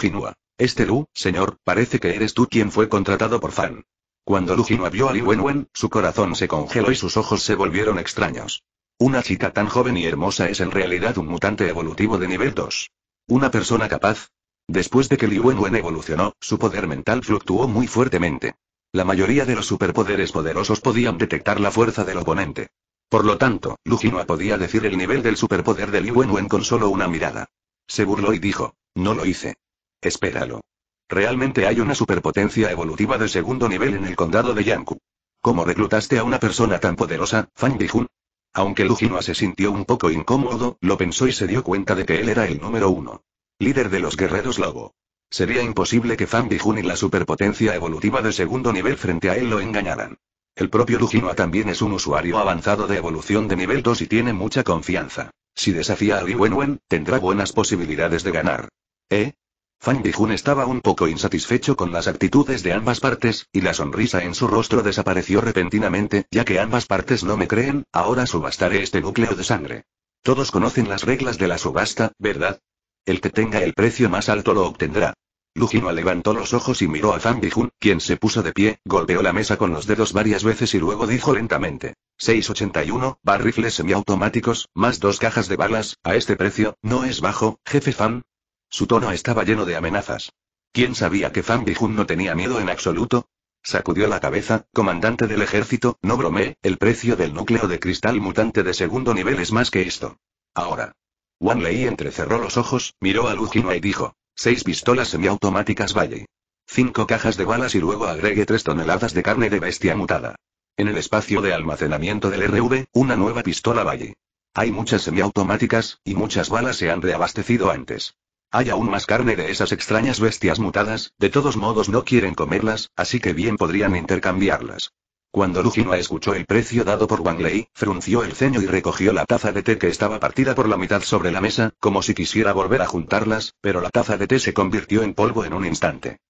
Este Lu, señor, parece que eres tú quien fue contratado por Fan. Cuando Lu vio a Liu Wenwen, su corazón se congeló y sus ojos se volvieron extraños. Una chica tan joven y hermosa es en realidad un mutante evolutivo de nivel 2. Una persona capaz. Después de que Li Wenwen evolucionó, su poder mental fluctuó muy fuertemente. La mayoría de los superpoderes poderosos podían detectar la fuerza del oponente. Por lo tanto, Lujinoa podía decir el nivel del superpoder de Li Wenwen con solo una mirada. Se burló y dijo, no lo hice. Espéralo. Realmente hay una superpotencia evolutiva de segundo nivel en el condado de Yanku. ¿Cómo reclutaste a una persona tan poderosa, Fan Bihun? Aunque Lujinoa se sintió un poco incómodo, lo pensó y se dio cuenta de que él era el número uno. Líder de los guerreros lobo. Sería imposible que Fan Bijun y la superpotencia evolutiva de segundo nivel frente a él lo engañaran. El propio Luginoa también es un usuario avanzado de evolución de nivel 2 y tiene mucha confianza. Si desafía a Li Wenwen, tendrá buenas posibilidades de ganar. ¿Eh? Fan Dijun estaba un poco insatisfecho con las actitudes de ambas partes, y la sonrisa en su rostro desapareció repentinamente, ya que ambas partes no me creen, ahora subastaré este núcleo de sangre. Todos conocen las reglas de la subasta, ¿verdad? El que tenga el precio más alto lo obtendrá. Lujino levantó los ojos y miró a Fan Dijun, quien se puso de pie, golpeó la mesa con los dedos varias veces y luego dijo lentamente. 681, barrifles semiautomáticos, más dos cajas de balas, a este precio, no es bajo, jefe Fan, su tono estaba lleno de amenazas. ¿Quién sabía que Fan Bijun no tenía miedo en absoluto? Sacudió la cabeza, comandante del ejército, no bromé, el precio del núcleo de cristal mutante de segundo nivel es más que esto. Ahora. Wan Lei entrecerró los ojos, miró a Lujino y dijo. Seis pistolas semiautomáticas Valle. Cinco cajas de balas y luego agregue tres toneladas de carne de bestia mutada. En el espacio de almacenamiento del RV, una nueva pistola Valle. Hay muchas semiautomáticas, y muchas balas se han reabastecido antes. Hay aún más carne de esas extrañas bestias mutadas, de todos modos no quieren comerlas, así que bien podrían intercambiarlas. Cuando Luginoa escuchó el precio dado por Wang Lei, frunció el ceño y recogió la taza de té que estaba partida por la mitad sobre la mesa, como si quisiera volver a juntarlas, pero la taza de té se convirtió en polvo en un instante.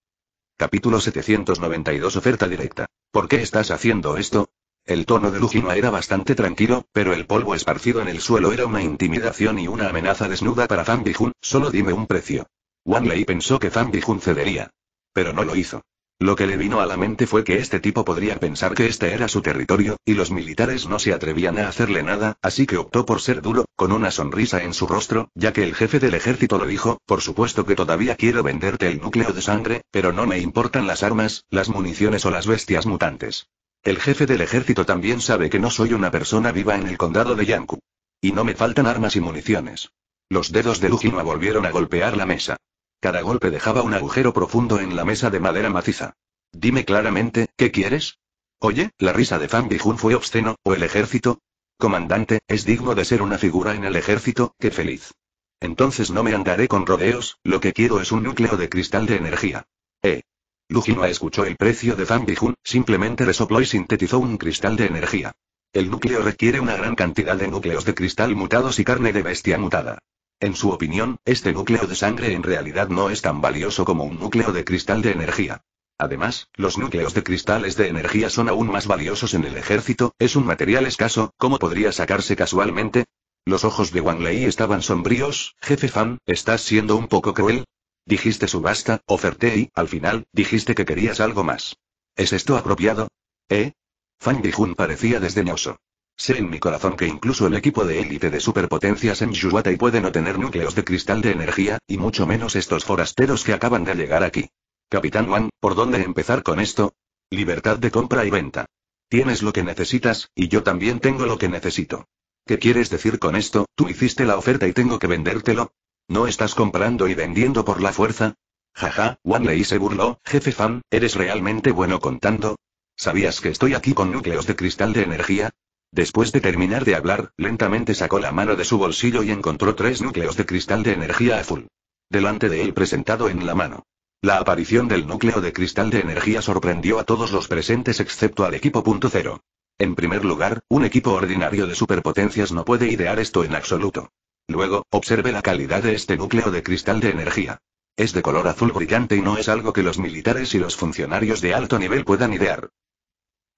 Capítulo 792 Oferta directa. ¿Por qué estás haciendo esto? El tono de Lujina era bastante tranquilo, pero el polvo esparcido en el suelo era una intimidación y una amenaza desnuda para Fan Bijun, solo dime un precio. Wan Lei pensó que Fan Bijun cedería. Pero no lo hizo. Lo que le vino a la mente fue que este tipo podría pensar que este era su territorio, y los militares no se atrevían a hacerle nada, así que optó por ser duro, con una sonrisa en su rostro, ya que el jefe del ejército lo dijo, por supuesto que todavía quiero venderte el núcleo de sangre, pero no me importan las armas, las municiones o las bestias mutantes. El jefe del ejército también sabe que no soy una persona viva en el condado de Yanku. Y no me faltan armas y municiones. Los dedos de Lujima volvieron a golpear la mesa. Cada golpe dejaba un agujero profundo en la mesa de madera maciza. Dime claramente, ¿qué quieres? Oye, la risa de Fan Bijun fue obsceno, ¿o el ejército? Comandante, es digno de ser una figura en el ejército, qué feliz. Entonces no me andaré con rodeos, lo que quiero es un núcleo de cristal de energía. Eh. Lujina escuchó el precio de Fan Bijun. simplemente resopló y sintetizó un cristal de energía. El núcleo requiere una gran cantidad de núcleos de cristal mutados y carne de bestia mutada. En su opinión, este núcleo de sangre en realidad no es tan valioso como un núcleo de cristal de energía. Además, los núcleos de cristales de energía son aún más valiosos en el ejército, es un material escaso, ¿cómo podría sacarse casualmente? Los ojos de Wang Lei estaban sombríos, jefe Fan, estás siendo un poco cruel, Dijiste subasta, oferté y, al final, dijiste que querías algo más. ¿Es esto apropiado? ¿Eh? Fan Jun parecía desdeñoso. Sé en mi corazón que incluso el equipo de élite de superpotencias en Yuwatai puede no tener núcleos de cristal de energía, y mucho menos estos forasteros que acaban de llegar aquí. Capitán Wang, ¿por dónde empezar con esto? Libertad de compra y venta. Tienes lo que necesitas, y yo también tengo lo que necesito. ¿Qué quieres decir con esto? Tú hiciste la oferta y tengo que vendértelo. ¿No estás comprando y vendiendo por la fuerza? Jaja, Wanley se burló, jefe Fan, ¿eres realmente bueno contando? ¿Sabías que estoy aquí con núcleos de cristal de energía? Después de terminar de hablar, lentamente sacó la mano de su bolsillo y encontró tres núcleos de cristal de energía azul. Delante de él presentado en la mano. La aparición del núcleo de cristal de energía sorprendió a todos los presentes excepto al equipo punto cero. En primer lugar, un equipo ordinario de superpotencias no puede idear esto en absoluto. Luego, observe la calidad de este núcleo de cristal de energía. Es de color azul brillante y no es algo que los militares y los funcionarios de alto nivel puedan idear.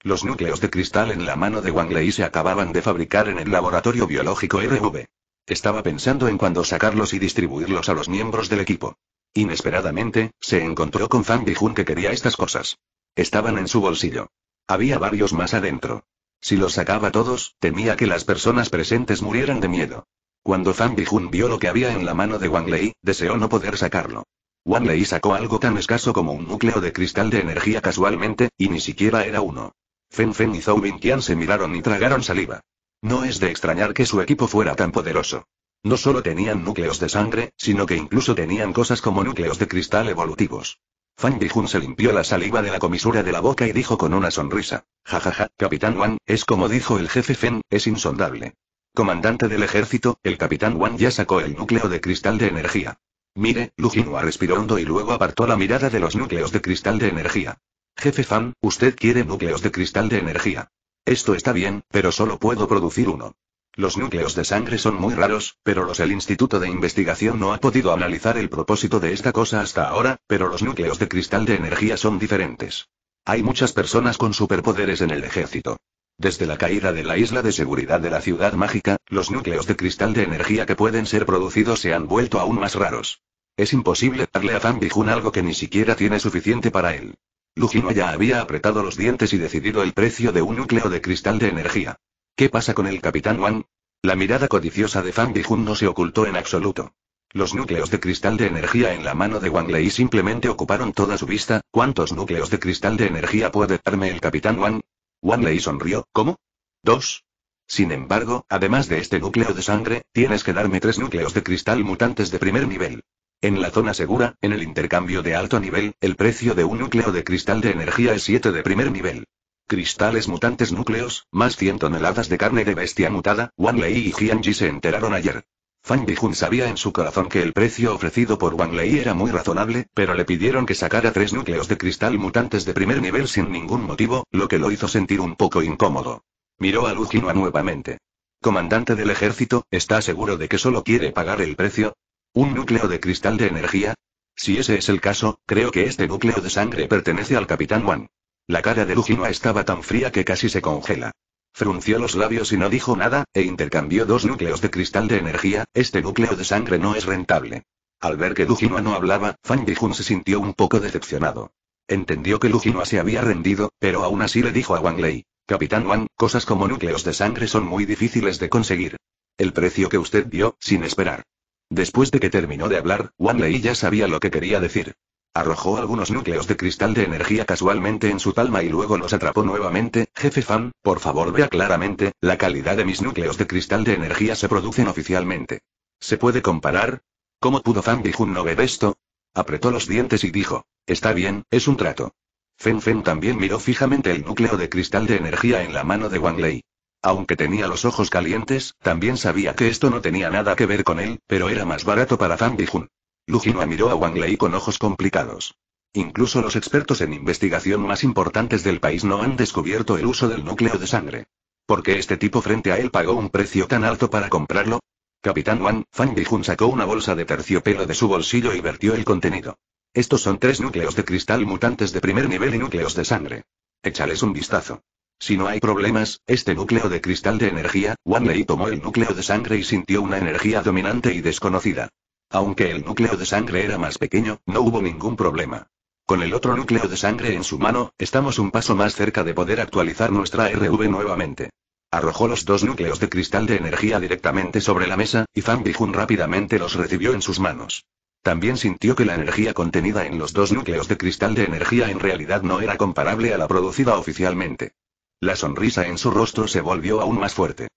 Los núcleos de cristal en la mano de Wang Lei se acababan de fabricar en el laboratorio biológico RV. Estaba pensando en cuándo sacarlos y distribuirlos a los miembros del equipo. Inesperadamente, se encontró con Fan Bijun que quería estas cosas. Estaban en su bolsillo. Había varios más adentro. Si los sacaba todos, temía que las personas presentes murieran de miedo. Cuando Fan Bihun vio lo que había en la mano de Wang Lei, deseó no poder sacarlo. Wang Lei sacó algo tan escaso como un núcleo de cristal de energía casualmente, y ni siquiera era uno. Fen Fen y Zhou Qian se miraron y tragaron saliva. No es de extrañar que su equipo fuera tan poderoso. No solo tenían núcleos de sangre, sino que incluso tenían cosas como núcleos de cristal evolutivos. Fan Bihun se limpió la saliva de la comisura de la boca y dijo con una sonrisa. Jajaja, Capitán Wang, es como dijo el jefe Fen, es insondable. Comandante del ejército, el capitán Wang ya sacó el núcleo de cristal de energía. Mire, Lu Jinhua respiró hondo y luego apartó la mirada de los núcleos de cristal de energía. Jefe Fan, usted quiere núcleos de cristal de energía. Esto está bien, pero solo puedo producir uno. Los núcleos de sangre son muy raros, pero los el Instituto de Investigación no ha podido analizar el propósito de esta cosa hasta ahora, pero los núcleos de cristal de energía son diferentes. Hay muchas personas con superpoderes en el ejército. Desde la caída de la isla de seguridad de la ciudad mágica, los núcleos de cristal de energía que pueden ser producidos se han vuelto aún más raros. Es imposible darle a Bijun algo que ni siquiera tiene suficiente para él. Lujino ya había apretado los dientes y decidido el precio de un núcleo de cristal de energía. ¿Qué pasa con el Capitán Wang? La mirada codiciosa de Zambijun no se ocultó en absoluto. Los núcleos de cristal de energía en la mano de Wang Lei simplemente ocuparon toda su vista. ¿Cuántos núcleos de cristal de energía puede darme el Capitán Wang? Wanley sonrió, ¿cómo? ¿Dos? Sin embargo, además de este núcleo de sangre, tienes que darme tres núcleos de cristal mutantes de primer nivel. En la zona segura, en el intercambio de alto nivel, el precio de un núcleo de cristal de energía es 7 de primer nivel. Cristales mutantes núcleos, más 100 toneladas de carne de bestia mutada, Wanley y Jianji se enteraron ayer. Fan Bihun sabía en su corazón que el precio ofrecido por Wang Lei era muy razonable, pero le pidieron que sacara tres núcleos de cristal mutantes de primer nivel sin ningún motivo, lo que lo hizo sentir un poco incómodo. Miró a Lujinua nuevamente. Comandante del ejército, ¿está seguro de que solo quiere pagar el precio? ¿Un núcleo de cristal de energía? Si ese es el caso, creo que este núcleo de sangre pertenece al capitán Wang. La cara de Lujinua estaba tan fría que casi se congela. Frunció los labios y no dijo nada, e intercambió dos núcleos de cristal de energía, este núcleo de sangre no es rentable. Al ver que Lujinua no hablaba, Fan Jun se sintió un poco decepcionado. Entendió que Lujinua se había rendido, pero aún así le dijo a Wang Lei. Capitán Wang, cosas como núcleos de sangre son muy difíciles de conseguir. El precio que usted dio, sin esperar. Después de que terminó de hablar, Wang Lei ya sabía lo que quería decir. Arrojó algunos núcleos de cristal de energía casualmente en su palma y luego los atrapó nuevamente. Jefe Fan, por favor vea claramente, la calidad de mis núcleos de cristal de energía se producen oficialmente. ¿Se puede comparar? ¿Cómo pudo Fan Bijun no ver esto? Apretó los dientes y dijo, está bien, es un trato. Fen Fen también miró fijamente el núcleo de cristal de energía en la mano de Wang Lei. Aunque tenía los ojos calientes, también sabía que esto no tenía nada que ver con él, pero era más barato para Fan Bijun. Lujinoa miró a Wang Lei con ojos complicados. Incluso los expertos en investigación más importantes del país no han descubierto el uso del núcleo de sangre. ¿Por qué este tipo frente a él pagó un precio tan alto para comprarlo? Capitán Wang, Fan Bihun sacó una bolsa de terciopelo de su bolsillo y vertió el contenido. Estos son tres núcleos de cristal mutantes de primer nivel y núcleos de sangre. Échales un vistazo. Si no hay problemas, este núcleo de cristal de energía, Wang Lei tomó el núcleo de sangre y sintió una energía dominante y desconocida. Aunque el núcleo de sangre era más pequeño, no hubo ningún problema. Con el otro núcleo de sangre en su mano, estamos un paso más cerca de poder actualizar nuestra RV nuevamente. Arrojó los dos núcleos de cristal de energía directamente sobre la mesa, y Fan Bijun rápidamente los recibió en sus manos. También sintió que la energía contenida en los dos núcleos de cristal de energía en realidad no era comparable a la producida oficialmente. La sonrisa en su rostro se volvió aún más fuerte.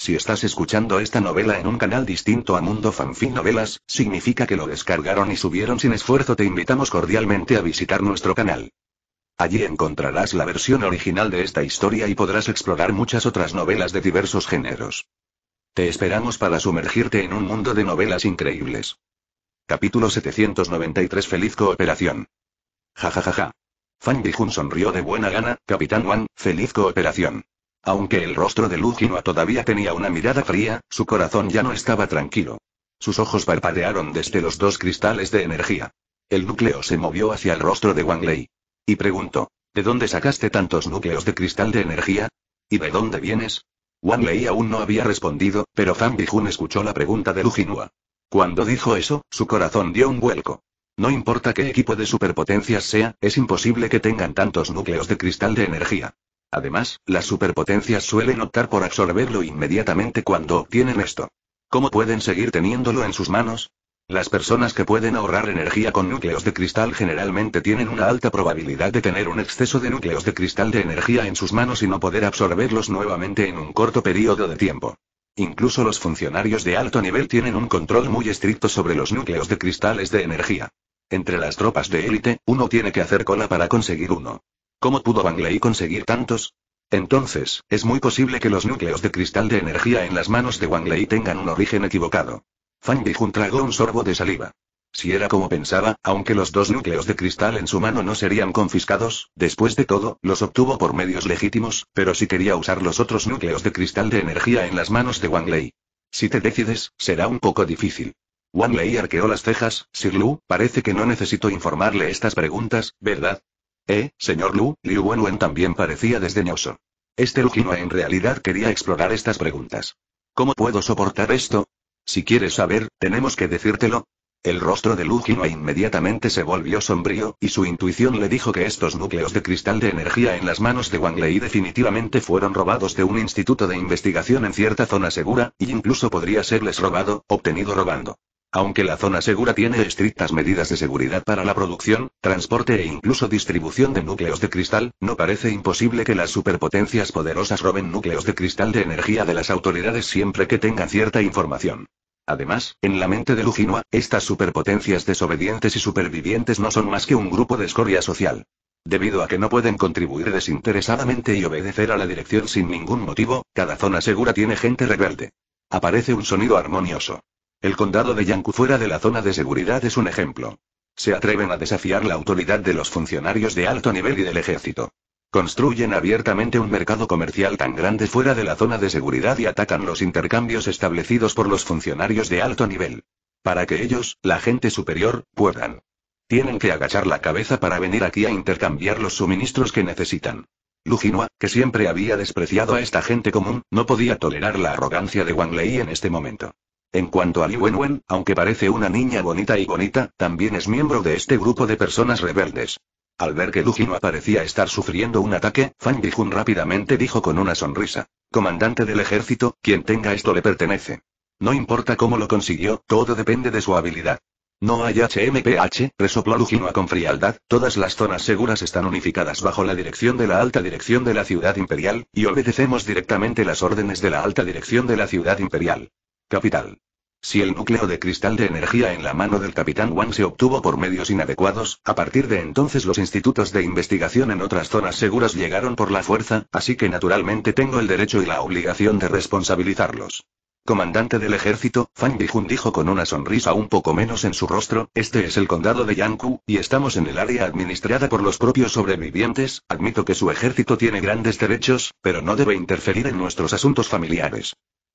Si estás escuchando esta novela en un canal distinto a Mundo Fanfic Novelas, significa que lo descargaron y subieron sin esfuerzo. Te invitamos cordialmente a visitar nuestro canal. Allí encontrarás la versión original de esta historia y podrás explorar muchas otras novelas de diversos géneros. Te esperamos para sumergirte en un mundo de novelas increíbles. Capítulo 793 Feliz Cooperación. Ja ja ja ja. Fan sonrió de buena gana, Capitán Wan, feliz cooperación. Aunque el rostro de Lujinua todavía tenía una mirada fría, su corazón ya no estaba tranquilo. Sus ojos parpadearon desde los dos cristales de energía. El núcleo se movió hacia el rostro de Wang Lei. Y preguntó, ¿de dónde sacaste tantos núcleos de cristal de energía? ¿Y de dónde vienes? Wang Lei aún no había respondido, pero Fan Bijun escuchó la pregunta de Lujinua. Cuando dijo eso, su corazón dio un vuelco. No importa qué equipo de superpotencias sea, es imposible que tengan tantos núcleos de cristal de energía. Además, las superpotencias suelen optar por absorberlo inmediatamente cuando obtienen esto. ¿Cómo pueden seguir teniéndolo en sus manos? Las personas que pueden ahorrar energía con núcleos de cristal generalmente tienen una alta probabilidad de tener un exceso de núcleos de cristal de energía en sus manos y no poder absorberlos nuevamente en un corto periodo de tiempo. Incluso los funcionarios de alto nivel tienen un control muy estricto sobre los núcleos de cristales de energía. Entre las tropas de élite, uno tiene que hacer cola para conseguir uno. ¿Cómo pudo Wang Lei conseguir tantos? Entonces, es muy posible que los núcleos de cristal de energía en las manos de Wang Lei tengan un origen equivocado. Fang Bijun tragó un sorbo de saliva. Si era como pensaba, aunque los dos núcleos de cristal en su mano no serían confiscados, después de todo, los obtuvo por medios legítimos, pero si quería usar los otros núcleos de cristal de energía en las manos de Lei. Si te decides, será un poco difícil. Lei arqueó las cejas, Sir Lu, parece que no necesito informarle estas preguntas, ¿verdad? Eh, señor Lu, Liu Wenwen también parecía desdeñoso. Este Lugino en realidad quería explorar estas preguntas. ¿Cómo puedo soportar esto? Si quieres saber, tenemos que decírtelo. El rostro de Lugino inmediatamente se volvió sombrío, y su intuición le dijo que estos núcleos de cristal de energía en las manos de Wang Lei definitivamente fueron robados de un instituto de investigación en cierta zona segura, y incluso podría serles robado, obtenido robando. Aunque la zona segura tiene estrictas medidas de seguridad para la producción, transporte e incluso distribución de núcleos de cristal, no parece imposible que las superpotencias poderosas roben núcleos de cristal de energía de las autoridades siempre que tengan cierta información. Además, en la mente de Luginua, estas superpotencias desobedientes y supervivientes no son más que un grupo de escoria social. Debido a que no pueden contribuir desinteresadamente y obedecer a la dirección sin ningún motivo, cada zona segura tiene gente rebelde. Aparece un sonido armonioso. El condado de Yanku fuera de la zona de seguridad es un ejemplo. Se atreven a desafiar la autoridad de los funcionarios de alto nivel y del ejército. Construyen abiertamente un mercado comercial tan grande fuera de la zona de seguridad y atacan los intercambios establecidos por los funcionarios de alto nivel. Para que ellos, la gente superior, puedan. Tienen que agachar la cabeza para venir aquí a intercambiar los suministros que necesitan. Lujinua, que siempre había despreciado a esta gente común, no podía tolerar la arrogancia de Wang Lei en este momento. En cuanto a Li Wenwen, aunque parece una niña bonita y bonita, también es miembro de este grupo de personas rebeldes. Al ver que Lujino parecía estar sufriendo un ataque, Fan Bijun rápidamente dijo con una sonrisa. Comandante del ejército, quien tenga esto le pertenece. No importa cómo lo consiguió, todo depende de su habilidad. No hay HMPH, resopló Lujinua con frialdad, todas las zonas seguras están unificadas bajo la dirección de la alta dirección de la ciudad imperial, y obedecemos directamente las órdenes de la alta dirección de la ciudad imperial. Capital. Si el núcleo de cristal de energía en la mano del capitán Wang se obtuvo por medios inadecuados, a partir de entonces los institutos de investigación en otras zonas seguras llegaron por la fuerza, así que naturalmente tengo el derecho y la obligación de responsabilizarlos. Comandante del ejército, Fan Bijun dijo con una sonrisa un poco menos en su rostro, este es el condado de Yanku, y estamos en el área administrada por los propios sobrevivientes, admito que su ejército tiene grandes derechos, pero no debe interferir en nuestros asuntos familiares.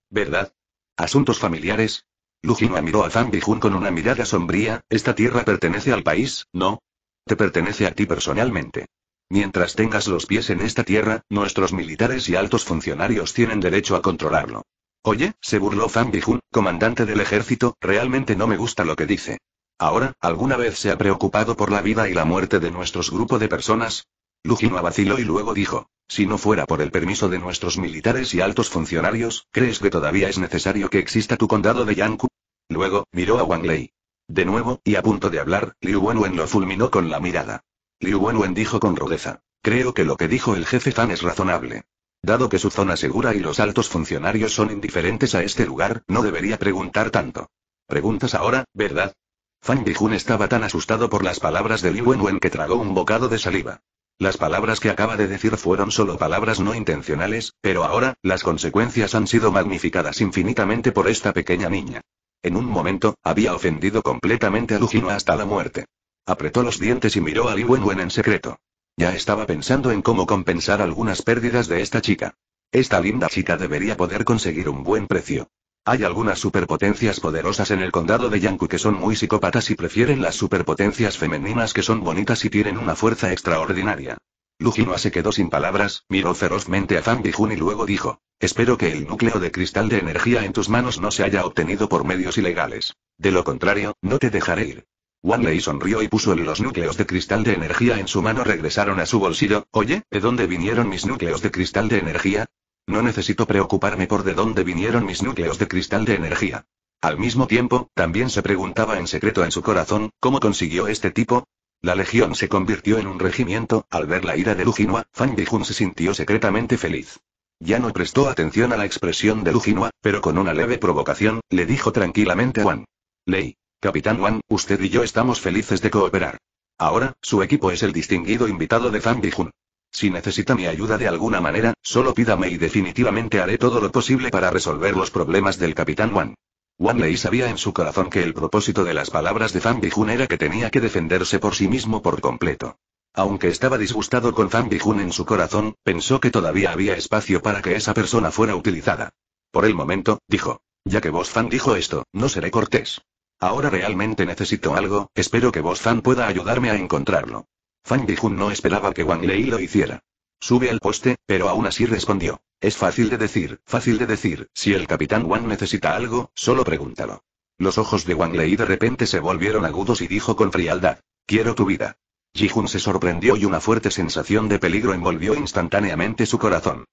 ¿Verdad? Asuntos familiares. Lujima miró a Fan Bijun con una mirada sombría, esta tierra pertenece al país, ¿no? Te pertenece a ti personalmente. Mientras tengas los pies en esta tierra, nuestros militares y altos funcionarios tienen derecho a controlarlo. Oye, se burló Fan Bijun, comandante del ejército, realmente no me gusta lo que dice. Ahora, ¿alguna vez se ha preocupado por la vida y la muerte de nuestros grupo de personas? Lugino vaciló y luego dijo, si no fuera por el permiso de nuestros militares y altos funcionarios, ¿crees que todavía es necesario que exista tu condado de Yanku? Luego, miró a Wang Lei. De nuevo, y a punto de hablar, Liu Wenwen lo fulminó con la mirada. Liu Wenwen dijo con rudeza. Creo que lo que dijo el jefe Fan es razonable. Dado que su zona segura y los altos funcionarios son indiferentes a este lugar, no debería preguntar tanto. Preguntas ahora, ¿verdad? Fan Bijun estaba tan asustado por las palabras de Liu Wenwen que tragó un bocado de saliva. Las palabras que acaba de decir fueron solo palabras no intencionales, pero ahora, las consecuencias han sido magnificadas infinitamente por esta pequeña niña. En un momento, había ofendido completamente a Lugino hasta la muerte. Apretó los dientes y miró a Li Wenwen en secreto. Ya estaba pensando en cómo compensar algunas pérdidas de esta chica. Esta linda chica debería poder conseguir un buen precio. Hay algunas superpotencias poderosas en el condado de Yanku que son muy psicópatas y prefieren las superpotencias femeninas que son bonitas y tienen una fuerza extraordinaria. Lujinoa se quedó sin palabras, miró ferozmente a Fan Bijun y luego dijo: Espero que el núcleo de cristal de energía en tus manos no se haya obtenido por medios ilegales. De lo contrario, no te dejaré ir. Wan sonrió y puso los núcleos de cristal de energía en su mano regresaron a su bolsillo. Oye, ¿de dónde vinieron mis núcleos de cristal de energía? No necesito preocuparme por de dónde vinieron mis núcleos de cristal de energía. Al mismo tiempo, también se preguntaba en secreto en su corazón, ¿cómo consiguió este tipo? La legión se convirtió en un regimiento, al ver la ira de Lujinua, Fan Bihun se sintió secretamente feliz. Ya no prestó atención a la expresión de Lujinua, pero con una leve provocación, le dijo tranquilamente a Juan. Ley. Capitán Juan, usted y yo estamos felices de cooperar. Ahora, su equipo es el distinguido invitado de Fan Bihun. Si necesita mi ayuda de alguna manera, solo pídame y definitivamente haré todo lo posible para resolver los problemas del capitán Wan. Wan sabía en su corazón que el propósito de las palabras de Fan Bijun era que tenía que defenderse por sí mismo por completo. Aunque estaba disgustado con Fan Bijun en su corazón, pensó que todavía había espacio para que esa persona fuera utilizada. Por el momento, dijo. Ya que Vos Fan dijo esto, no seré cortés. Ahora realmente necesito algo, espero que Vos Fan pueda ayudarme a encontrarlo. Fan Bihun no esperaba que Wang Lei lo hiciera. Sube al poste, pero aún así respondió. Es fácil de decir, fácil de decir, si el capitán Wang necesita algo, solo pregúntalo. Los ojos de Wang Lei de repente se volvieron agudos y dijo con frialdad. Quiero tu vida. Jihun se sorprendió y una fuerte sensación de peligro envolvió instantáneamente su corazón.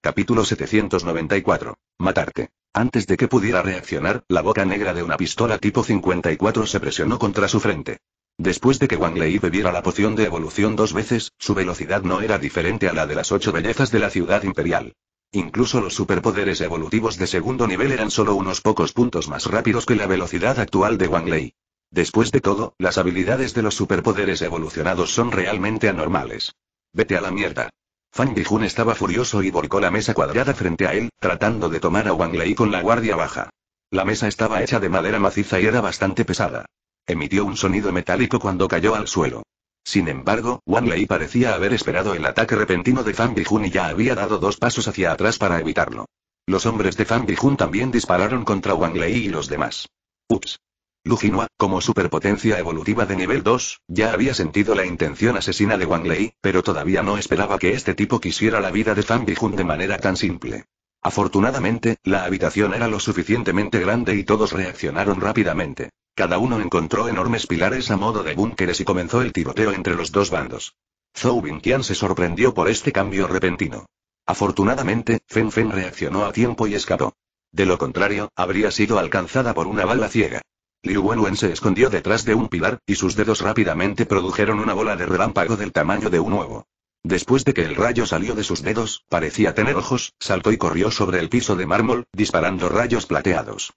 Capítulo 794. Matarte. Antes de que pudiera reaccionar, la boca negra de una pistola tipo 54 se presionó contra su frente. Después de que Wang Lei bebiera la poción de evolución dos veces, su velocidad no era diferente a la de las ocho bellezas de la ciudad imperial. Incluso los superpoderes evolutivos de segundo nivel eran solo unos pocos puntos más rápidos que la velocidad actual de Wang Lei. Después de todo, las habilidades de los superpoderes evolucionados son realmente anormales. Vete a la mierda. Fang Jijun estaba furioso y volcó la mesa cuadrada frente a él, tratando de tomar a Wang Lei con la guardia baja. La mesa estaba hecha de madera maciza y era bastante pesada. Emitió un sonido metálico cuando cayó al suelo. Sin embargo, Wang Lei parecía haber esperado el ataque repentino de Fan Bijun y ya había dado dos pasos hacia atrás para evitarlo. Los hombres de Fan Bijun también dispararon contra Wang Lei y los demás. Ups. Lu como superpotencia evolutiva de nivel 2, ya había sentido la intención asesina de Wang Lei, pero todavía no esperaba que este tipo quisiera la vida de Fan Bijun de manera tan simple. Afortunadamente, la habitación era lo suficientemente grande y todos reaccionaron rápidamente. Cada uno encontró enormes pilares a modo de búnkeres y comenzó el tiroteo entre los dos bandos. Zhou Binqian se sorprendió por este cambio repentino. Afortunadamente, Fen Fen reaccionó a tiempo y escapó. De lo contrario, habría sido alcanzada por una bala ciega. Liu Wenwen se escondió detrás de un pilar, y sus dedos rápidamente produjeron una bola de relámpago del tamaño de un huevo. Después de que el rayo salió de sus dedos, parecía tener ojos, saltó y corrió sobre el piso de mármol, disparando rayos plateados.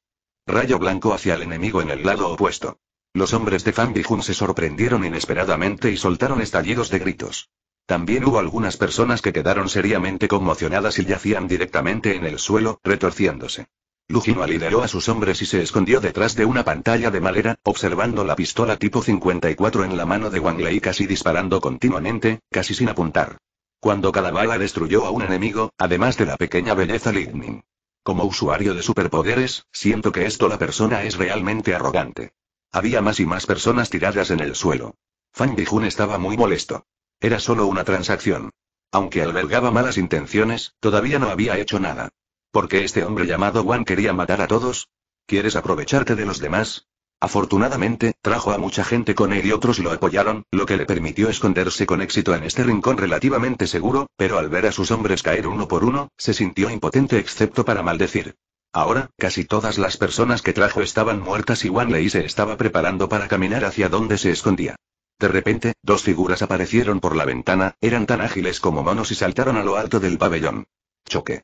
Rayo blanco hacia el enemigo en el lado opuesto. Los hombres de Fan se sorprendieron inesperadamente y soltaron estallidos de gritos. También hubo algunas personas que quedaron seriamente conmocionadas y yacían directamente en el suelo, retorciéndose. Lujino lideró a sus hombres y se escondió detrás de una pantalla de madera, observando la pistola tipo 54 en la mano de Wang Lei casi disparando continuamente, casi sin apuntar. Cuando cada bala destruyó a un enemigo, además de la pequeña belleza Lignin. Como usuario de superpoderes, siento que esto la persona es realmente arrogante. Había más y más personas tiradas en el suelo. Fan hun estaba muy molesto. Era solo una transacción. Aunque albergaba malas intenciones, todavía no había hecho nada. ¿Por qué este hombre llamado Wan quería matar a todos? ¿Quieres aprovecharte de los demás? Afortunadamente, trajo a mucha gente con él y otros lo apoyaron, lo que le permitió esconderse con éxito en este rincón relativamente seguro, pero al ver a sus hombres caer uno por uno, se sintió impotente excepto para maldecir. Ahora, casi todas las personas que trajo estaban muertas y Wanley se estaba preparando para caminar hacia donde se escondía. De repente, dos figuras aparecieron por la ventana, eran tan ágiles como monos y saltaron a lo alto del pabellón. Choque.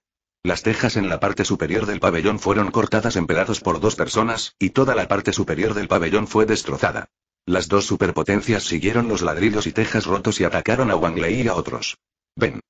Las tejas en la parte superior del pabellón fueron cortadas en pedazos por dos personas, y toda la parte superior del pabellón fue destrozada. Las dos superpotencias siguieron los ladrillos y tejas rotos y atacaron a Wang Lei y a otros. Ven.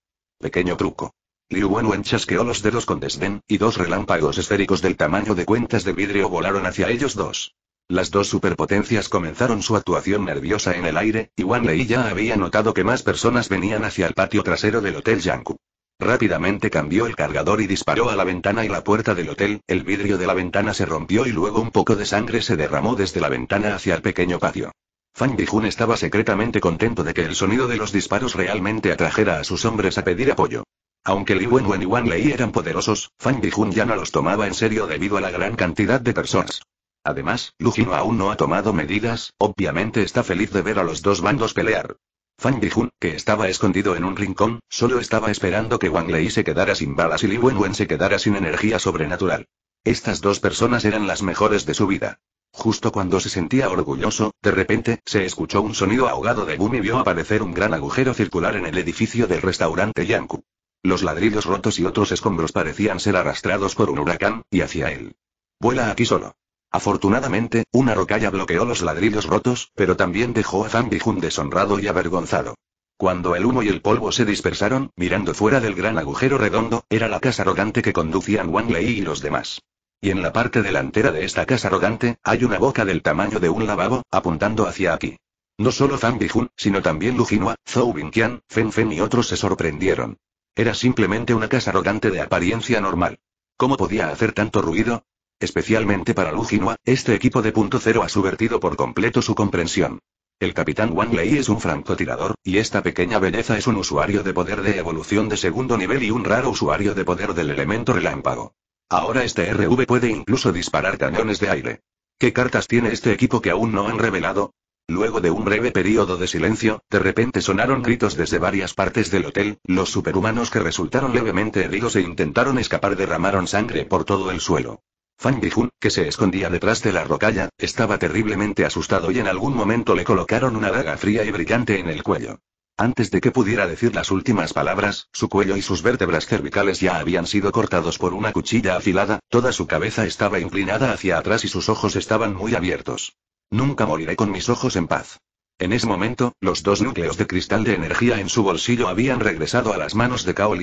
Pequeño truco. Liu Wenwen chasqueó los dedos con desdén, y dos relámpagos esféricos del tamaño de cuentas de vidrio volaron hacia ellos dos. Las dos superpotencias comenzaron su actuación nerviosa en el aire, y Wang Lei ya había notado que más personas venían hacia el patio trasero del Hotel Yanku. Rápidamente cambió el cargador y disparó a la ventana y la puerta del hotel, el vidrio de la ventana se rompió y luego un poco de sangre se derramó desde la ventana hacia el pequeño patio. Fan Bijun estaba secretamente contento de que el sonido de los disparos realmente atrajera a sus hombres a pedir apoyo. Aunque Li Wen y Wan Lei eran poderosos, Fan Bijun ya no los tomaba en serio debido a la gran cantidad de personas. Además, Lujino aún no ha tomado medidas, obviamente está feliz de ver a los dos bandos pelear. Fan Bihun, que estaba escondido en un rincón, solo estaba esperando que Wang Lei se quedara sin balas y Li Wenwen se quedara sin energía sobrenatural. Estas dos personas eran las mejores de su vida. Justo cuando se sentía orgulloso, de repente, se escuchó un sonido ahogado de boom y vio aparecer un gran agujero circular en el edificio del restaurante Yanku. Los ladrillos rotos y otros escombros parecían ser arrastrados por un huracán, y hacia él. Vuela aquí solo. Afortunadamente, una rocalla bloqueó los ladrillos rotos, pero también dejó a Bijun deshonrado y avergonzado. Cuando el humo y el polvo se dispersaron, mirando fuera del gran agujero redondo, era la casa arrogante que conducían Wang Lei y los demás. Y en la parte delantera de esta casa arrogante, hay una boca del tamaño de un lavabo, apuntando hacia aquí. No solo Zhang Bijun, sino también Lujinua, Zhou Bingqian, Fen Fen y otros se sorprendieron. Era simplemente una casa arrogante de apariencia normal. ¿Cómo podía hacer tanto ruido? Especialmente para Lu este equipo de punto cero ha subvertido por completo su comprensión. El capitán Wang es un francotirador, y esta pequeña belleza es un usuario de poder de evolución de segundo nivel y un raro usuario de poder del elemento relámpago. Ahora este RV puede incluso disparar cañones de aire. ¿Qué cartas tiene este equipo que aún no han revelado? Luego de un breve periodo de silencio, de repente sonaron gritos desde varias partes del hotel, los superhumanos que resultaron levemente heridos e intentaron escapar derramaron sangre por todo el suelo. Fan Bihun, que se escondía detrás de la rocalla, estaba terriblemente asustado y en algún momento le colocaron una daga fría y brillante en el cuello. Antes de que pudiera decir las últimas palabras, su cuello y sus vértebras cervicales ya habían sido cortados por una cuchilla afilada, toda su cabeza estaba inclinada hacia atrás y sus ojos estaban muy abiertos. Nunca moriré con mis ojos en paz. En ese momento, los dos núcleos de cristal de energía en su bolsillo habían regresado a las manos de Cao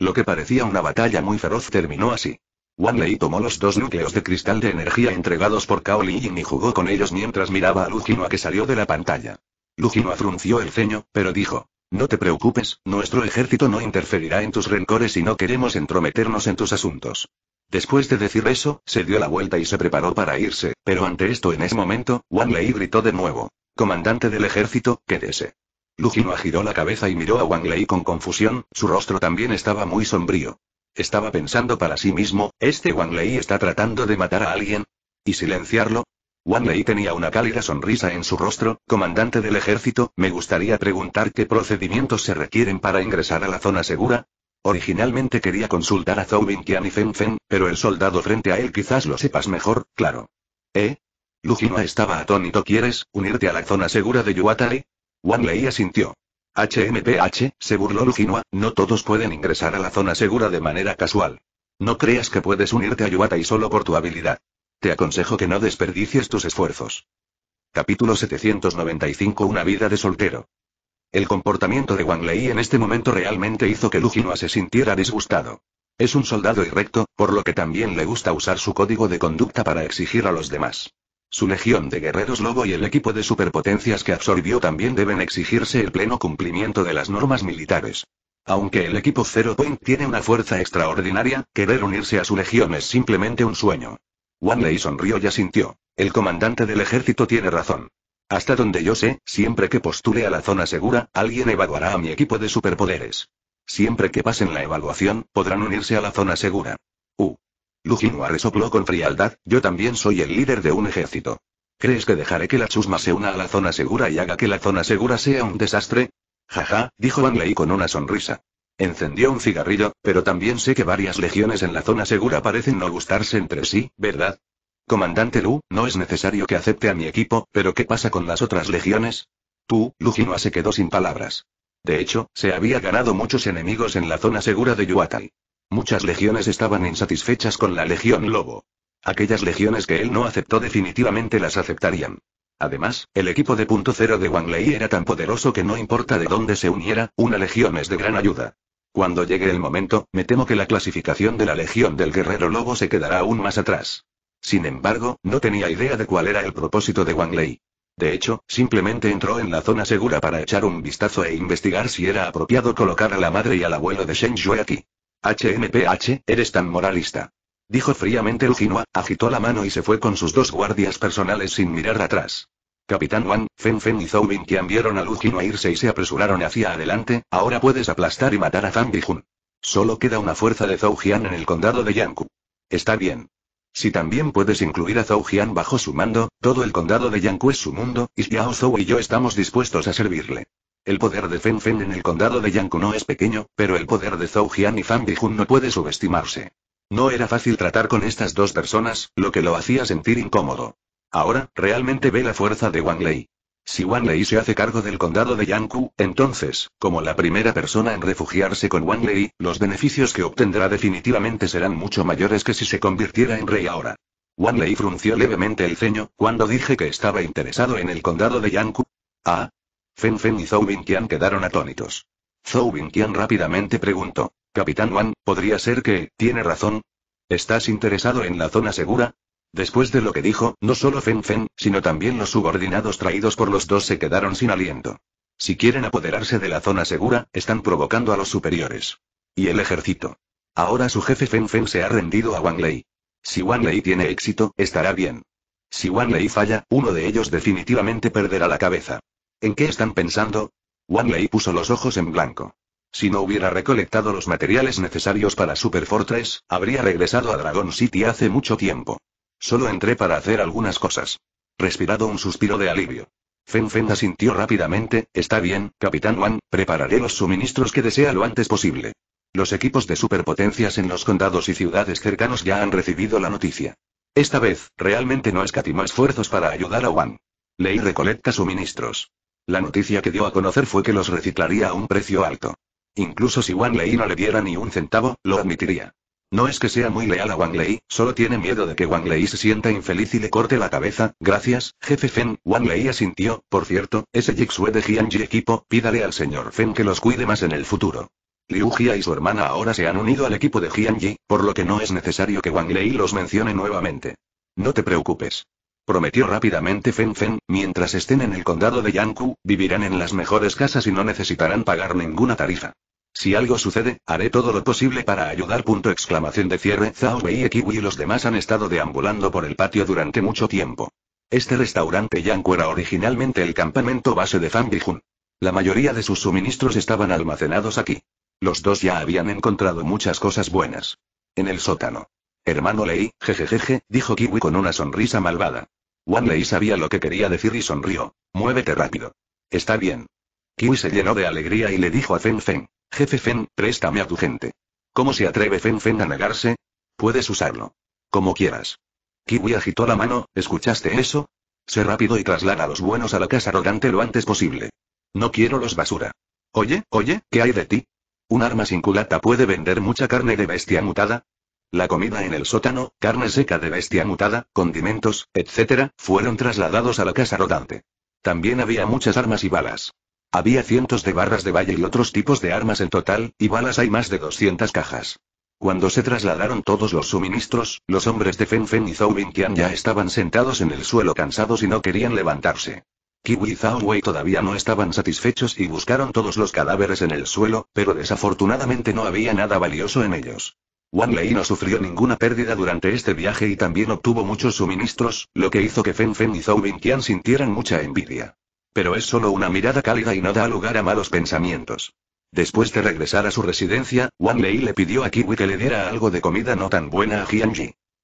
Lo que parecía una batalla muy feroz terminó así. Lei tomó los dos núcleos de cristal de energía entregados por Kao Liying y jugó con ellos mientras miraba a a que salió de la pantalla. Luginoa frunció el ceño, pero dijo. No te preocupes, nuestro ejército no interferirá en tus rencores y no queremos entrometernos en tus asuntos. Después de decir eso, se dio la vuelta y se preparó para irse, pero ante esto en ese momento, Wang Lei gritó de nuevo. Comandante del ejército, quédese. Luginoa giró la cabeza y miró a Wang Lei con confusión, su rostro también estaba muy sombrío. Estaba pensando para sí mismo, este Wang Lei está tratando de matar a alguien. ¿Y silenciarlo? Wang Lei tenía una cálida sonrisa en su rostro, comandante del ejército, me gustaría preguntar qué procedimientos se requieren para ingresar a la zona segura. Originalmente quería consultar a Zhou Qian y Fen Fen, pero el soldado frente a él quizás lo sepas mejor, claro. ¿Eh? Lujima estaba atónito. ¿Quieres unirte a la zona segura de Yuatari? Wang Lei asintió. HMPH, se burló Lucinua, no todos pueden ingresar a la zona segura de manera casual. No creas que puedes unirte a Yuata y solo por tu habilidad. Te aconsejo que no desperdicies tus esfuerzos. Capítulo 795 Una vida de soltero. El comportamiento de Wang Lei en este momento realmente hizo que Luginua se sintiera disgustado. Es un soldado y recto, por lo que también le gusta usar su código de conducta para exigir a los demás. Su legión de guerreros lobo y el equipo de superpotencias que absorbió también deben exigirse el pleno cumplimiento de las normas militares. Aunque el equipo Zero Point tiene una fuerza extraordinaria, querer unirse a su legión es simplemente un sueño. Wanley sonrió y asintió. El comandante del ejército tiene razón. Hasta donde yo sé, siempre que postule a la zona segura, alguien evaluará a mi equipo de superpoderes. Siempre que pasen la evaluación, podrán unirse a la zona segura. U. Lujinua resopló con frialdad, yo también soy el líder de un ejército. ¿Crees que dejaré que la chusma se una a la zona segura y haga que la zona segura sea un desastre? Jaja, dijo Van con una sonrisa. Encendió un cigarrillo, pero también sé que varias legiones en la zona segura parecen no gustarse entre sí, ¿verdad? Comandante Lu, no es necesario que acepte a mi equipo, pero ¿qué pasa con las otras legiones? Tú, Lujinua se quedó sin palabras. De hecho, se había ganado muchos enemigos en la zona segura de Yuatai. Muchas legiones estaban insatisfechas con la Legión Lobo. Aquellas legiones que él no aceptó definitivamente las aceptarían. Además, el equipo de punto cero de Wang Lei era tan poderoso que no importa de dónde se uniera, una legión es de gran ayuda. Cuando llegue el momento, me temo que la clasificación de la legión del guerrero lobo se quedará aún más atrás. Sin embargo, no tenía idea de cuál era el propósito de Wang Lei. De hecho, simplemente entró en la zona segura para echar un vistazo e investigar si era apropiado colocar a la madre y al abuelo de Shen aquí. HMPH, eres tan moralista. Dijo fríamente Ujinwa, agitó la mano y se fue con sus dos guardias personales sin mirar atrás. Capitán Wan, Fen Fen y Zhou a vieron a irse y se apresuraron hacia adelante, ahora puedes aplastar y matar a Zhang Bijun. Solo queda una fuerza de Zhou Jian en el condado de Yanku. Está bien. Si también puedes incluir a Zhou Jian bajo su mando, todo el condado de Yanku es su mundo, y Xiao Zhou y yo estamos dispuestos a servirle. El poder de Fen Fen en el condado de Yanku no es pequeño, pero el poder de Zhou Jian y Fan Bijun no puede subestimarse. No era fácil tratar con estas dos personas, lo que lo hacía sentir incómodo. Ahora, realmente ve la fuerza de Wang Lei. Si Wang Lei se hace cargo del condado de Yanku, entonces, como la primera persona en refugiarse con Wang Lei, los beneficios que obtendrá definitivamente serán mucho mayores que si se convirtiera en rey ahora. Wang Lei frunció levemente el ceño, cuando dije que estaba interesado en el condado de Yanku. Ah, Fen Fen y Zhou Binqian quedaron atónitos. Zhou Binqian rápidamente preguntó. Capitán Wan, podría ser que, tiene razón. ¿Estás interesado en la zona segura? Después de lo que dijo, no solo Fen Fen, sino también los subordinados traídos por los dos se quedaron sin aliento. Si quieren apoderarse de la zona segura, están provocando a los superiores. Y el ejército. Ahora su jefe Fen Fen se ha rendido a Wang Lei. Si Wang Lei tiene éxito, estará bien. Si Wang Lei falla, uno de ellos definitivamente perderá la cabeza. ¿En qué están pensando? Wanley puso los ojos en blanco. Si no hubiera recolectado los materiales necesarios para Super Fortress, habría regresado a Dragon City hace mucho tiempo. Solo entré para hacer algunas cosas. Respirado un suspiro de alivio. Fen Feng asintió rápidamente, está bien, Capitán Wan, prepararé los suministros que desea lo antes posible. Los equipos de superpotencias en los condados y ciudades cercanos ya han recibido la noticia. Esta vez, realmente no escatimó esfuerzos para ayudar a Wan. Lei recolecta suministros. La noticia que dio a conocer fue que los reciclaría a un precio alto. Incluso si Wang Lei no le diera ni un centavo, lo admitiría. No es que sea muy leal a Wang Lei, solo tiene miedo de que Wang Lei se sienta infeliz y le corte la cabeza. Gracias, jefe Fen. Wang Lei asintió. Por cierto, ese Jixue de Jianji equipo, pídale al señor Feng que los cuide más en el futuro. Liu Jia y su hermana ahora se han unido al equipo de Yi, por lo que no es necesario que Wang Lei los mencione nuevamente. No te preocupes. Prometió rápidamente Fen Fen, mientras estén en el condado de Yanku, vivirán en las mejores casas y no necesitarán pagar ninguna tarifa. Si algo sucede, haré todo lo posible para ayudar. Punto exclamación de cierre. Zhao y Kiwi y los demás han estado deambulando por el patio durante mucho tiempo. Este restaurante Yanku era originalmente el campamento base de Fan Bijun. La mayoría de sus suministros estaban almacenados aquí. Los dos ya habían encontrado muchas cosas buenas. En el sótano. Hermano Lei, jejejeje, dijo Kiwi con una sonrisa malvada. Wanley sabía lo que quería decir y sonrió. Muévete rápido. Está bien. Kiwi se llenó de alegría y le dijo a Fen Fen. Jefe Fen, préstame a tu gente. ¿Cómo se atreve Fen Fen a negarse? Puedes usarlo. Como quieras. Kiwi agitó la mano, ¿escuchaste eso? Sé rápido y traslada a los buenos a la casa rodante lo antes posible. No quiero los basura. Oye, oye, ¿qué hay de ti? Un arma sin culata puede vender mucha carne de bestia mutada, la comida en el sótano, carne seca de bestia mutada, condimentos, etc., fueron trasladados a la casa rodante. También había muchas armas y balas. Había cientos de barras de valle y otros tipos de armas en total, y balas hay más de 200 cajas. Cuando se trasladaron todos los suministros, los hombres de Fen Fen y Zhou Qian ya estaban sentados en el suelo cansados y no querían levantarse. Kiwi y Zhao Wei todavía no estaban satisfechos y buscaron todos los cadáveres en el suelo, pero desafortunadamente no había nada valioso en ellos. Wang Lei no sufrió ninguna pérdida durante este viaje y también obtuvo muchos suministros, lo que hizo que Fen Fen y Zhou Qian sintieran mucha envidia. Pero es solo una mirada cálida y no da lugar a malos pensamientos. Después de regresar a su residencia, Wang Lei le pidió a Kiwi que le diera algo de comida no tan buena a Ji.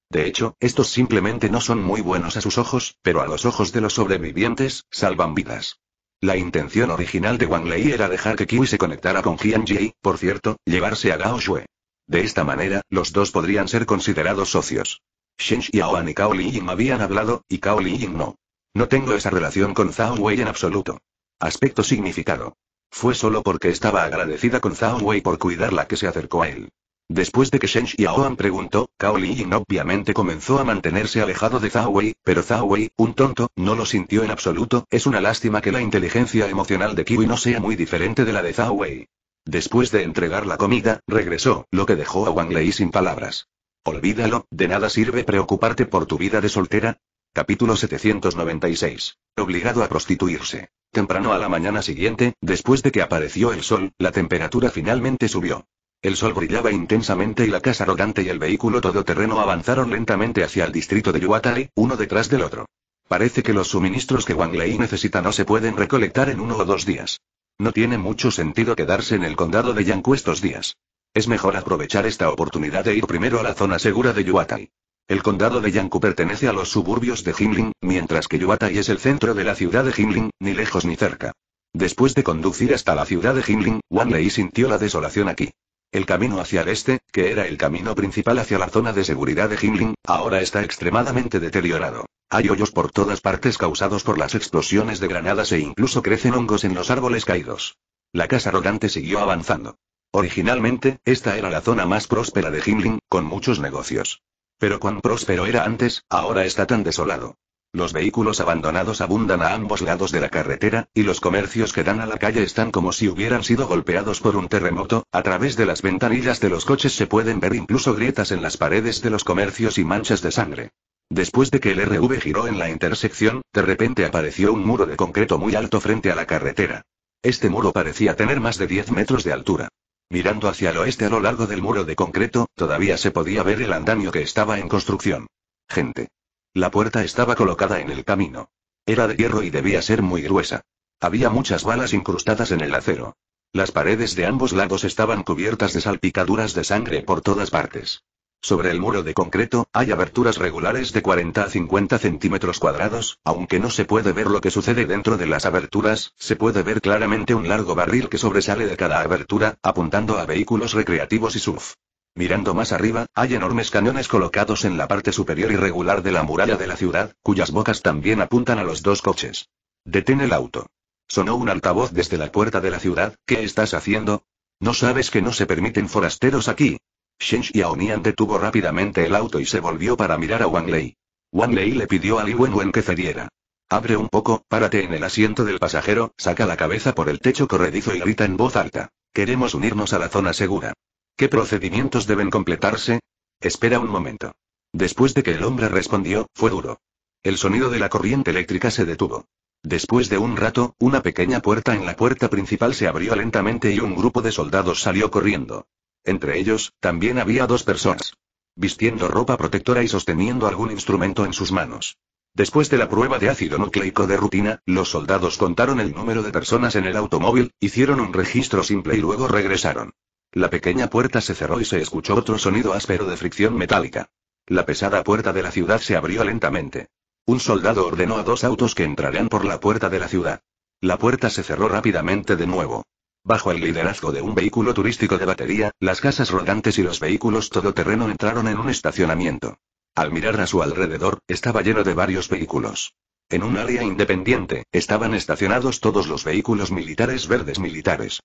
De hecho, estos simplemente no son muy buenos a sus ojos, pero a los ojos de los sobrevivientes, salvan vidas. La intención original de Wang Lei era dejar que Kiwi se conectara con y, por cierto, llevarse a Gao Shui. De esta manera, los dos podrían ser considerados socios. Shen Xiaoan y Cao habían hablado, y Cao Liying no. No tengo esa relación con Zhao Wei en absoluto. Aspecto significado. Fue solo porque estaba agradecida con Zhao Wei por cuidarla que se acercó a él. Después de que Shen Xiaoan preguntó, Cao Liying obviamente comenzó a mantenerse alejado de Zhao Wei, pero Zhao Wei, un tonto, no lo sintió en absoluto, es una lástima que la inteligencia emocional de Kiwi no sea muy diferente de la de Zhao Wei. Después de entregar la comida, regresó, lo que dejó a Wang Lei sin palabras. Olvídalo, de nada sirve preocuparte por tu vida de soltera. Capítulo 796. Obligado a prostituirse. Temprano a la mañana siguiente, después de que apareció el sol, la temperatura finalmente subió. El sol brillaba intensamente y la casa rodante y el vehículo todoterreno avanzaron lentamente hacia el distrito de Yuatai, uno detrás del otro. Parece que los suministros que Wang Lei necesita no se pueden recolectar en uno o dos días. No tiene mucho sentido quedarse en el condado de Yanku estos días. Es mejor aprovechar esta oportunidad e ir primero a la zona segura de Yuatai. El condado de Yanku pertenece a los suburbios de Himling, mientras que Yuatai es el centro de la ciudad de Himling, ni lejos ni cerca. Después de conducir hasta la ciudad de Himling, Wan Lei sintió la desolación aquí. El camino hacia el este, que era el camino principal hacia la zona de seguridad de Himling, ahora está extremadamente deteriorado. Hay hoyos por todas partes causados por las explosiones de granadas e incluso crecen hongos en los árboles caídos. La casa rodante siguió avanzando. Originalmente, esta era la zona más próspera de Himling, con muchos negocios. Pero cuán próspero era antes, ahora está tan desolado. Los vehículos abandonados abundan a ambos lados de la carretera, y los comercios que dan a la calle están como si hubieran sido golpeados por un terremoto, a través de las ventanillas de los coches se pueden ver incluso grietas en las paredes de los comercios y manchas de sangre. Después de que el RV giró en la intersección, de repente apareció un muro de concreto muy alto frente a la carretera. Este muro parecía tener más de 10 metros de altura. Mirando hacia el oeste a lo largo del muro de concreto, todavía se podía ver el andamio que estaba en construcción. Gente. La puerta estaba colocada en el camino. Era de hierro y debía ser muy gruesa. Había muchas balas incrustadas en el acero. Las paredes de ambos lados estaban cubiertas de salpicaduras de sangre por todas partes. Sobre el muro de concreto, hay aberturas regulares de 40 a 50 centímetros cuadrados, aunque no se puede ver lo que sucede dentro de las aberturas, se puede ver claramente un largo barril que sobresale de cada abertura, apuntando a vehículos recreativos y surf. Mirando más arriba, hay enormes cañones colocados en la parte superior irregular de la muralla de la ciudad, cuyas bocas también apuntan a los dos coches. Detén el auto. Sonó un altavoz desde la puerta de la ciudad, ¿qué estás haciendo? ¿No sabes que no se permiten forasteros aquí? Shen Xiaomian detuvo rápidamente el auto y se volvió para mirar a Wang Lei. Wang Lei le pidió a Li Wenwen que cediera. Abre un poco, párate en el asiento del pasajero, saca la cabeza por el techo corredizo y grita en voz alta. Queremos unirnos a la zona segura. ¿Qué procedimientos deben completarse? Espera un momento. Después de que el hombre respondió, fue duro. El sonido de la corriente eléctrica se detuvo. Después de un rato, una pequeña puerta en la puerta principal se abrió lentamente y un grupo de soldados salió corriendo. Entre ellos, también había dos personas. Vistiendo ropa protectora y sosteniendo algún instrumento en sus manos. Después de la prueba de ácido nucleico de rutina, los soldados contaron el número de personas en el automóvil, hicieron un registro simple y luego regresaron. La pequeña puerta se cerró y se escuchó otro sonido áspero de fricción metálica. La pesada puerta de la ciudad se abrió lentamente. Un soldado ordenó a dos autos que entrarían por la puerta de la ciudad. La puerta se cerró rápidamente de nuevo. Bajo el liderazgo de un vehículo turístico de batería, las casas rodantes y los vehículos todoterreno entraron en un estacionamiento. Al mirar a su alrededor, estaba lleno de varios vehículos. En un área independiente, estaban estacionados todos los vehículos militares verdes militares.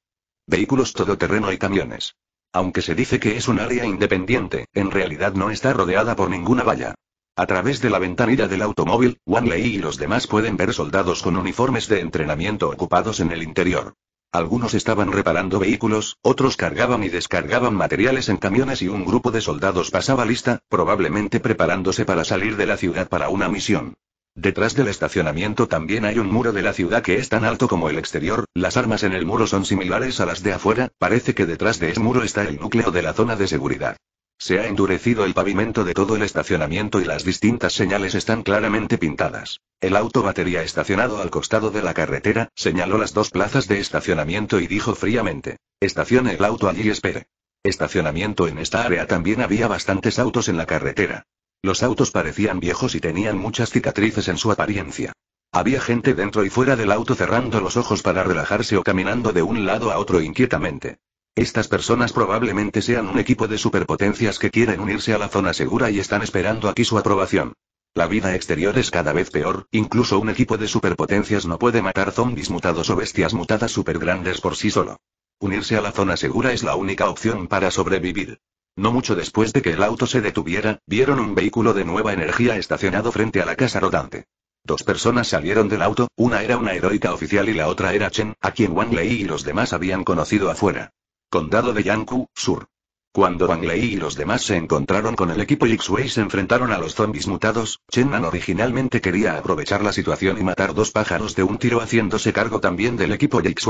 Vehículos todoterreno y camiones. Aunque se dice que es un área independiente, en realidad no está rodeada por ninguna valla. A través de la ventanilla del automóvil, Wanley y los demás pueden ver soldados con uniformes de entrenamiento ocupados en el interior. Algunos estaban reparando vehículos, otros cargaban y descargaban materiales en camiones y un grupo de soldados pasaba lista, probablemente preparándose para salir de la ciudad para una misión. Detrás del estacionamiento también hay un muro de la ciudad que es tan alto como el exterior, las armas en el muro son similares a las de afuera, parece que detrás de ese muro está el núcleo de la zona de seguridad. Se ha endurecido el pavimento de todo el estacionamiento y las distintas señales están claramente pintadas. El auto batería estacionado al costado de la carretera señaló las dos plazas de estacionamiento y dijo fríamente: Estacione el auto allí y espere. Estacionamiento en esta área también había bastantes autos en la carretera. Los autos parecían viejos y tenían muchas cicatrices en su apariencia. Había gente dentro y fuera del auto cerrando los ojos para relajarse o caminando de un lado a otro inquietamente. Estas personas probablemente sean un equipo de superpotencias que quieren unirse a la zona segura y están esperando aquí su aprobación. La vida exterior es cada vez peor, incluso un equipo de superpotencias no puede matar zombies mutados o bestias mutadas grandes por sí solo. Unirse a la zona segura es la única opción para sobrevivir. No mucho después de que el auto se detuviera, vieron un vehículo de nueva energía estacionado frente a la casa rodante. Dos personas salieron del auto, una era una heroica oficial y la otra era Chen, a quien Wang Lei y los demás habían conocido afuera. Condado de Yanku, Sur. Cuando Wang Lei y los demás se encontraron con el equipo x y se enfrentaron a los zombies mutados, Chen Nan originalmente quería aprovechar la situación y matar dos pájaros de un tiro haciéndose cargo también del equipo x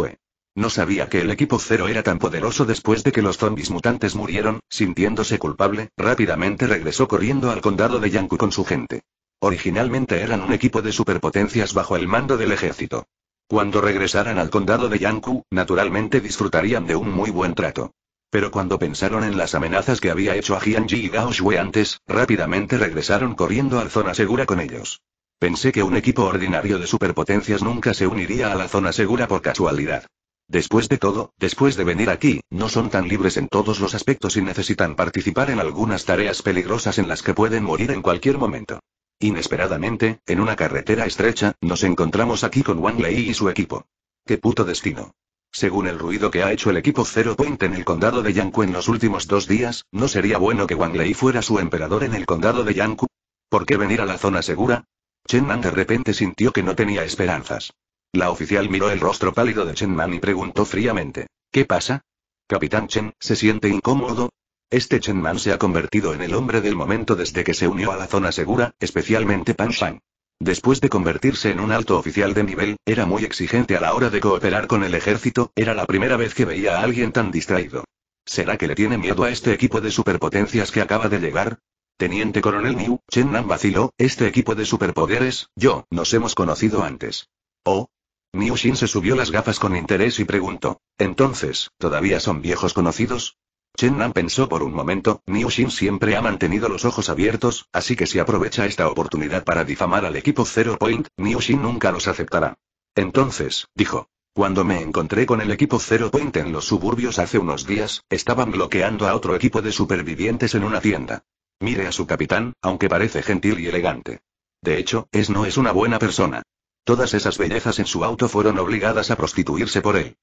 No sabía que el equipo cero era tan poderoso después de que los zombies mutantes murieron, sintiéndose culpable, rápidamente regresó corriendo al condado de Yanku con su gente. Originalmente eran un equipo de superpotencias bajo el mando del ejército. Cuando regresaran al condado de Yanku, naturalmente disfrutarían de un muy buen trato. Pero cuando pensaron en las amenazas que había hecho a Jianji y Gao Shui antes, rápidamente regresaron corriendo a la zona segura con ellos. Pensé que un equipo ordinario de superpotencias nunca se uniría a la zona segura por casualidad. Después de todo, después de venir aquí, no son tan libres en todos los aspectos y necesitan participar en algunas tareas peligrosas en las que pueden morir en cualquier momento. Inesperadamente, en una carretera estrecha, nos encontramos aquí con Wang Lei y su equipo. ¡Qué puto destino! Según el ruido que ha hecho el equipo Zero Point en el condado de Yanku en los últimos dos días, ¿no sería bueno que Wang Lei fuera su emperador en el condado de Yanku? ¿Por qué venir a la zona segura? Chen Man de repente sintió que no tenía esperanzas. La oficial miró el rostro pálido de Chen Man y preguntó fríamente: ¿Qué pasa? Capitán Chen, ¿se siente incómodo? Este Chen Man se ha convertido en el hombre del momento desde que se unió a la zona segura, especialmente Pan Shang. Después de convertirse en un alto oficial de nivel, era muy exigente a la hora de cooperar con el ejército, era la primera vez que veía a alguien tan distraído. ¿Será que le tiene miedo a este equipo de superpotencias que acaba de llegar? Teniente Coronel Liu, Chen Man vaciló, este equipo de superpoderes, yo, nos hemos conocido antes. Oh. Niu Xin se subió las gafas con interés y preguntó. Entonces, ¿todavía son viejos conocidos? Chen Nan pensó por un momento, Niu Xin siempre ha mantenido los ojos abiertos, así que si aprovecha esta oportunidad para difamar al equipo Zero Point, Niu Xin nunca los aceptará. Entonces, dijo. Cuando me encontré con el equipo Zero Point en los suburbios hace unos días, estaban bloqueando a otro equipo de supervivientes en una tienda. Mire a su capitán, aunque parece gentil y elegante. De hecho, es no es una buena persona. Todas esas bellezas en su auto fueron obligadas a prostituirse por él.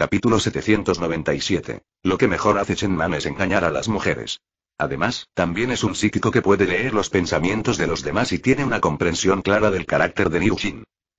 Capítulo 797. Lo que mejor hace Man es engañar a las mujeres. Además, también es un psíquico que puede leer los pensamientos de los demás y tiene una comprensión clara del carácter de Niu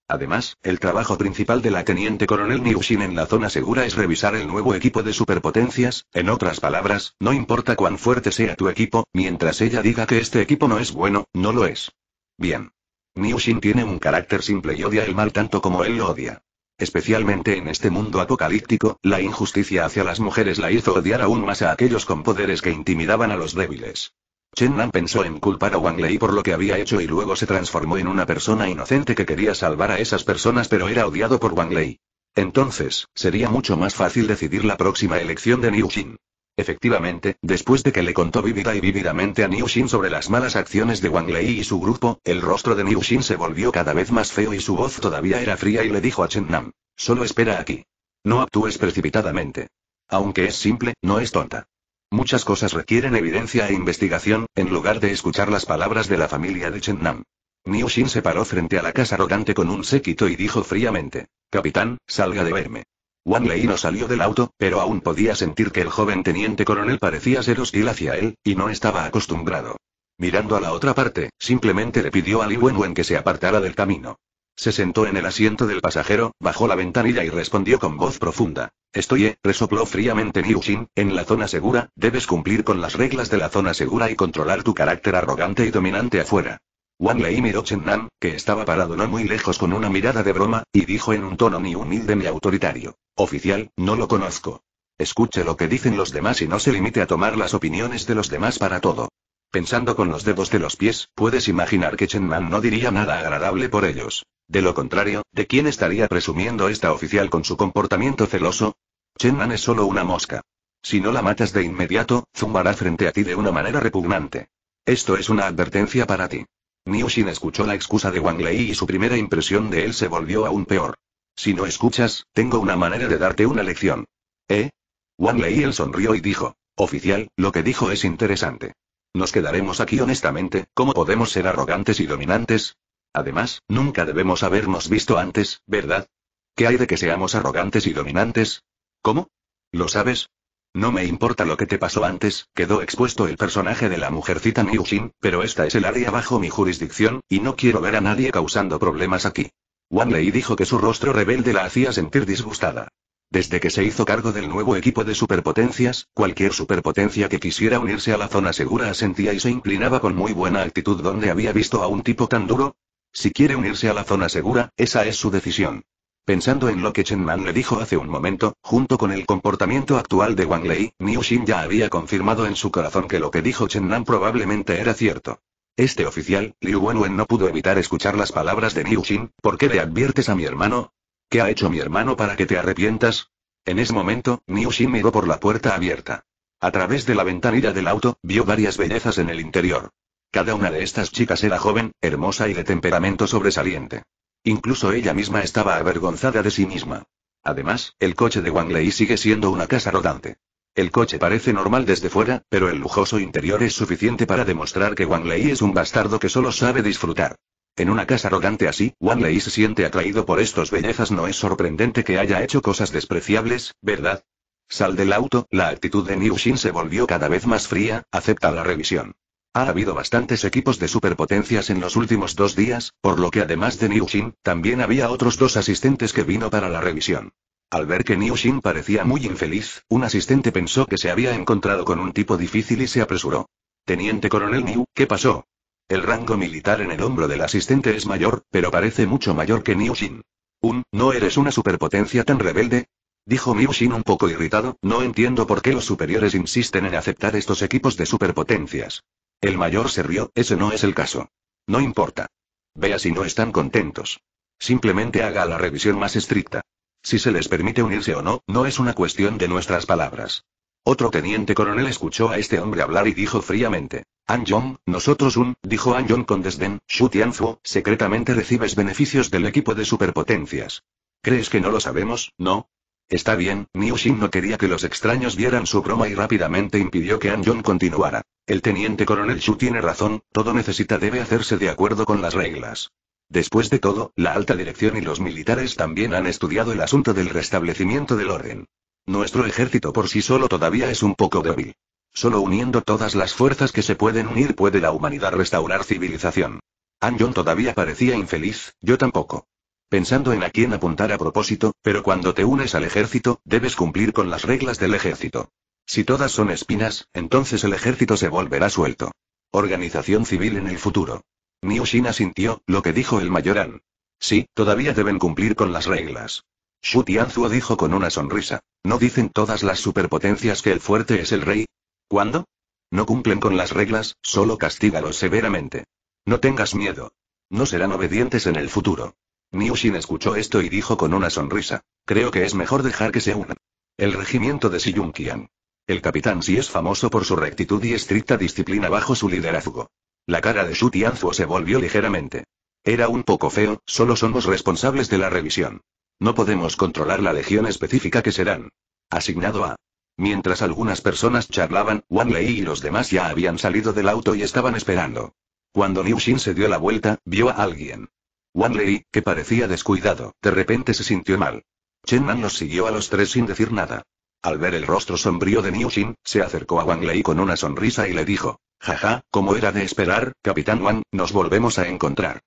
Además, el trabajo principal de la teniente coronel Niu en la zona segura es revisar el nuevo equipo de superpotencias, en otras palabras, no importa cuán fuerte sea tu equipo, mientras ella diga que este equipo no es bueno, no lo es. Bien. Niu tiene un carácter simple y odia el mal tanto como él lo odia. Especialmente en este mundo apocalíptico, la injusticia hacia las mujeres la hizo odiar aún más a aquellos con poderes que intimidaban a los débiles. Chen Nan pensó en culpar a Wang Lei por lo que había hecho y luego se transformó en una persona inocente que quería salvar a esas personas pero era odiado por Wang Lei. Entonces, sería mucho más fácil decidir la próxima elección de Niu Xin. Efectivamente, después de que le contó vívida y vívidamente a Niu Xin sobre las malas acciones de Wang Lei y su grupo, el rostro de Niu Xin se volvió cada vez más feo y su voz todavía era fría y le dijo a Chen Nam. Solo espera aquí. No actúes precipitadamente. Aunque es simple, no es tonta. Muchas cosas requieren evidencia e investigación, en lugar de escuchar las palabras de la familia de Chen Nam. Niu Xin se paró frente a la casa arrogante con un séquito y dijo fríamente. Capitán, salga de verme. Wang Lei no salió del auto, pero aún podía sentir que el joven teniente coronel parecía ser hostil hacia él, y no estaba acostumbrado. Mirando a la otra parte, simplemente le pidió a Li Wenwen que se apartara del camino. Se sentó en el asiento del pasajero, bajó la ventanilla y respondió con voz profunda. Estoy, eh, resopló fríamente Liu en la zona segura, debes cumplir con las reglas de la zona segura y controlar tu carácter arrogante y dominante afuera. Wang Lei miró Chen Nan, que estaba parado no muy lejos con una mirada de broma, y dijo en un tono ni humilde ni autoritario. Oficial, no lo conozco. Escuche lo que dicen los demás y no se limite a tomar las opiniones de los demás para todo. Pensando con los dedos de los pies, puedes imaginar que Chen Nan no diría nada agradable por ellos. De lo contrario, ¿de quién estaría presumiendo esta oficial con su comportamiento celoso? Chen Nan es solo una mosca. Si no la matas de inmediato, zumbará frente a ti de una manera repugnante. Esto es una advertencia para ti. Xin escuchó la excusa de Wang Lei y su primera impresión de él se volvió aún peor. Si no escuchas, tengo una manera de darte una lección. ¿Eh? Wang Lei él sonrió y dijo, oficial, lo que dijo es interesante. Nos quedaremos aquí honestamente, ¿cómo podemos ser arrogantes y dominantes? Además, nunca debemos habernos visto antes, ¿verdad? ¿Qué hay de que seamos arrogantes y dominantes? ¿Cómo? ¿Lo sabes? No me importa lo que te pasó antes, quedó expuesto el personaje de la mujercita Xin, pero esta es el área bajo mi jurisdicción, y no quiero ver a nadie causando problemas aquí. Wan Lei dijo que su rostro rebelde la hacía sentir disgustada. Desde que se hizo cargo del nuevo equipo de superpotencias, cualquier superpotencia que quisiera unirse a la zona segura asentía y se inclinaba con muy buena actitud donde había visto a un tipo tan duro. Si quiere unirse a la zona segura, esa es su decisión. Pensando en lo que Chen Man le dijo hace un momento, junto con el comportamiento actual de Wang Lei, Niu Xin ya había confirmado en su corazón que lo que dijo Chen Man probablemente era cierto. Este oficial, Liu Wenwen no pudo evitar escuchar las palabras de Niu Xin, ¿por qué le adviertes a mi hermano? ¿Qué ha hecho mi hermano para que te arrepientas? En ese momento, Niu Xin miró por la puerta abierta. A través de la ventanilla del auto, vio varias bellezas en el interior. Cada una de estas chicas era joven, hermosa y de temperamento sobresaliente. Incluso ella misma estaba avergonzada de sí misma. Además, el coche de Wang Lei sigue siendo una casa rodante. El coche parece normal desde fuera, pero el lujoso interior es suficiente para demostrar que Wang Lei es un bastardo que solo sabe disfrutar. En una casa rodante así, Wang Lei se siente atraído por estos bellezas. No es sorprendente que haya hecho cosas despreciables, ¿verdad? Sal del auto, la actitud de Niu Xin se volvió cada vez más fría, acepta la revisión. Ha habido bastantes equipos de superpotencias en los últimos dos días, por lo que además de Niu también había otros dos asistentes que vino para la revisión. Al ver que Niu Xin parecía muy infeliz, un asistente pensó que se había encontrado con un tipo difícil y se apresuró. Teniente Coronel Niu, ¿qué pasó? El rango militar en el hombro del asistente es mayor, pero parece mucho mayor que Niu Xin. Un, ¿no eres una superpotencia tan rebelde? Dijo Miu un poco irritado, no entiendo por qué los superiores insisten en aceptar estos equipos de superpotencias. El mayor se rió, ese no es el caso. No importa. Vea si no están contentos. Simplemente haga la revisión más estricta. Si se les permite unirse o no, no es una cuestión de nuestras palabras. Otro teniente coronel escuchó a este hombre hablar y dijo fríamente. An Yong, nosotros un, dijo An Yong con desdén, Shu Tianfu, secretamente recibes beneficios del equipo de superpotencias. ¿Crees que no lo sabemos, no? Está bien, Niu Shin no quería que los extraños vieran su broma y rápidamente impidió que An continuara. El teniente coronel Shu tiene razón, todo necesita debe hacerse de acuerdo con las reglas. Después de todo, la alta dirección y los militares también han estudiado el asunto del restablecimiento del orden. Nuestro ejército por sí solo todavía es un poco débil. Solo uniendo todas las fuerzas que se pueden unir puede la humanidad restaurar civilización. An John todavía parecía infeliz, yo tampoco pensando en a quién apuntar a propósito, pero cuando te unes al ejército, debes cumplir con las reglas del ejército. Si todas son espinas, entonces el ejército se volverá suelto. Organización civil en el futuro. Niu sintió lo que dijo el mayorán. Sí, todavía deben cumplir con las reglas. Shu Tianzuo dijo con una sonrisa. ¿No dicen todas las superpotencias que el fuerte es el rey? ¿Cuándo? No cumplen con las reglas, solo castígalos severamente. No tengas miedo. No serán obedientes en el futuro. Xin escuchó esto y dijo con una sonrisa. Creo que es mejor dejar que se unan. El regimiento de Siyunkian. El capitán si es famoso por su rectitud y estricta disciplina bajo su liderazgo. La cara de Xu Tianzuo se volvió ligeramente. Era un poco feo, solo somos responsables de la revisión. No podemos controlar la legión específica que serán. Asignado a. Mientras algunas personas charlaban, Wan Lei y los demás ya habían salido del auto y estaban esperando. Cuando Niu Xin se dio la vuelta, vio a alguien. Wang Lei, que parecía descuidado, de repente se sintió mal. Chen Man los siguió a los tres sin decir nada. Al ver el rostro sombrío de Niu Xin, se acercó a Wang Lei con una sonrisa y le dijo: Jaja, como era de esperar, Capitán Wang, nos volvemos a encontrar.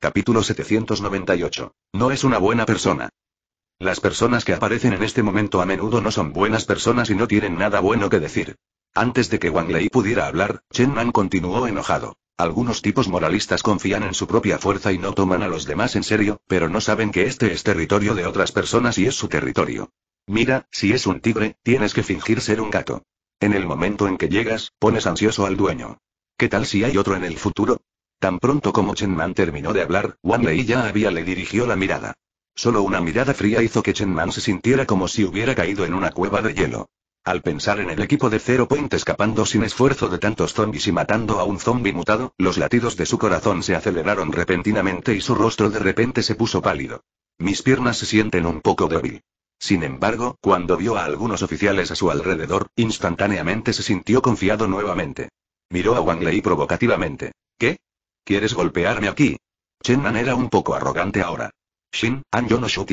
Capítulo 798. No es una buena persona. Las personas que aparecen en este momento a menudo no son buenas personas y no tienen nada bueno que decir. Antes de que Wang Lei pudiera hablar, Chen Man continuó enojado. Algunos tipos moralistas confían en su propia fuerza y no toman a los demás en serio, pero no saben que este es territorio de otras personas y es su territorio. Mira, si es un tigre, tienes que fingir ser un gato. En el momento en que llegas, pones ansioso al dueño. ¿Qué tal si hay otro en el futuro? Tan pronto como Chen Man terminó de hablar, Wan Lei ya había le dirigió la mirada. Solo una mirada fría hizo que Chen Man se sintiera como si hubiera caído en una cueva de hielo. Al pensar en el equipo de Zero Point escapando sin esfuerzo de tantos zombies y matando a un zombie mutado, los latidos de su corazón se aceleraron repentinamente y su rostro de repente se puso pálido. Mis piernas se sienten un poco débil. Sin embargo, cuando vio a algunos oficiales a su alrededor, instantáneamente se sintió confiado nuevamente. Miró a Wang Lei provocativamente. ¿Qué? ¿Quieres golpearme aquí? Chen Nan era un poco arrogante ahora. Shin, An Yon o Shu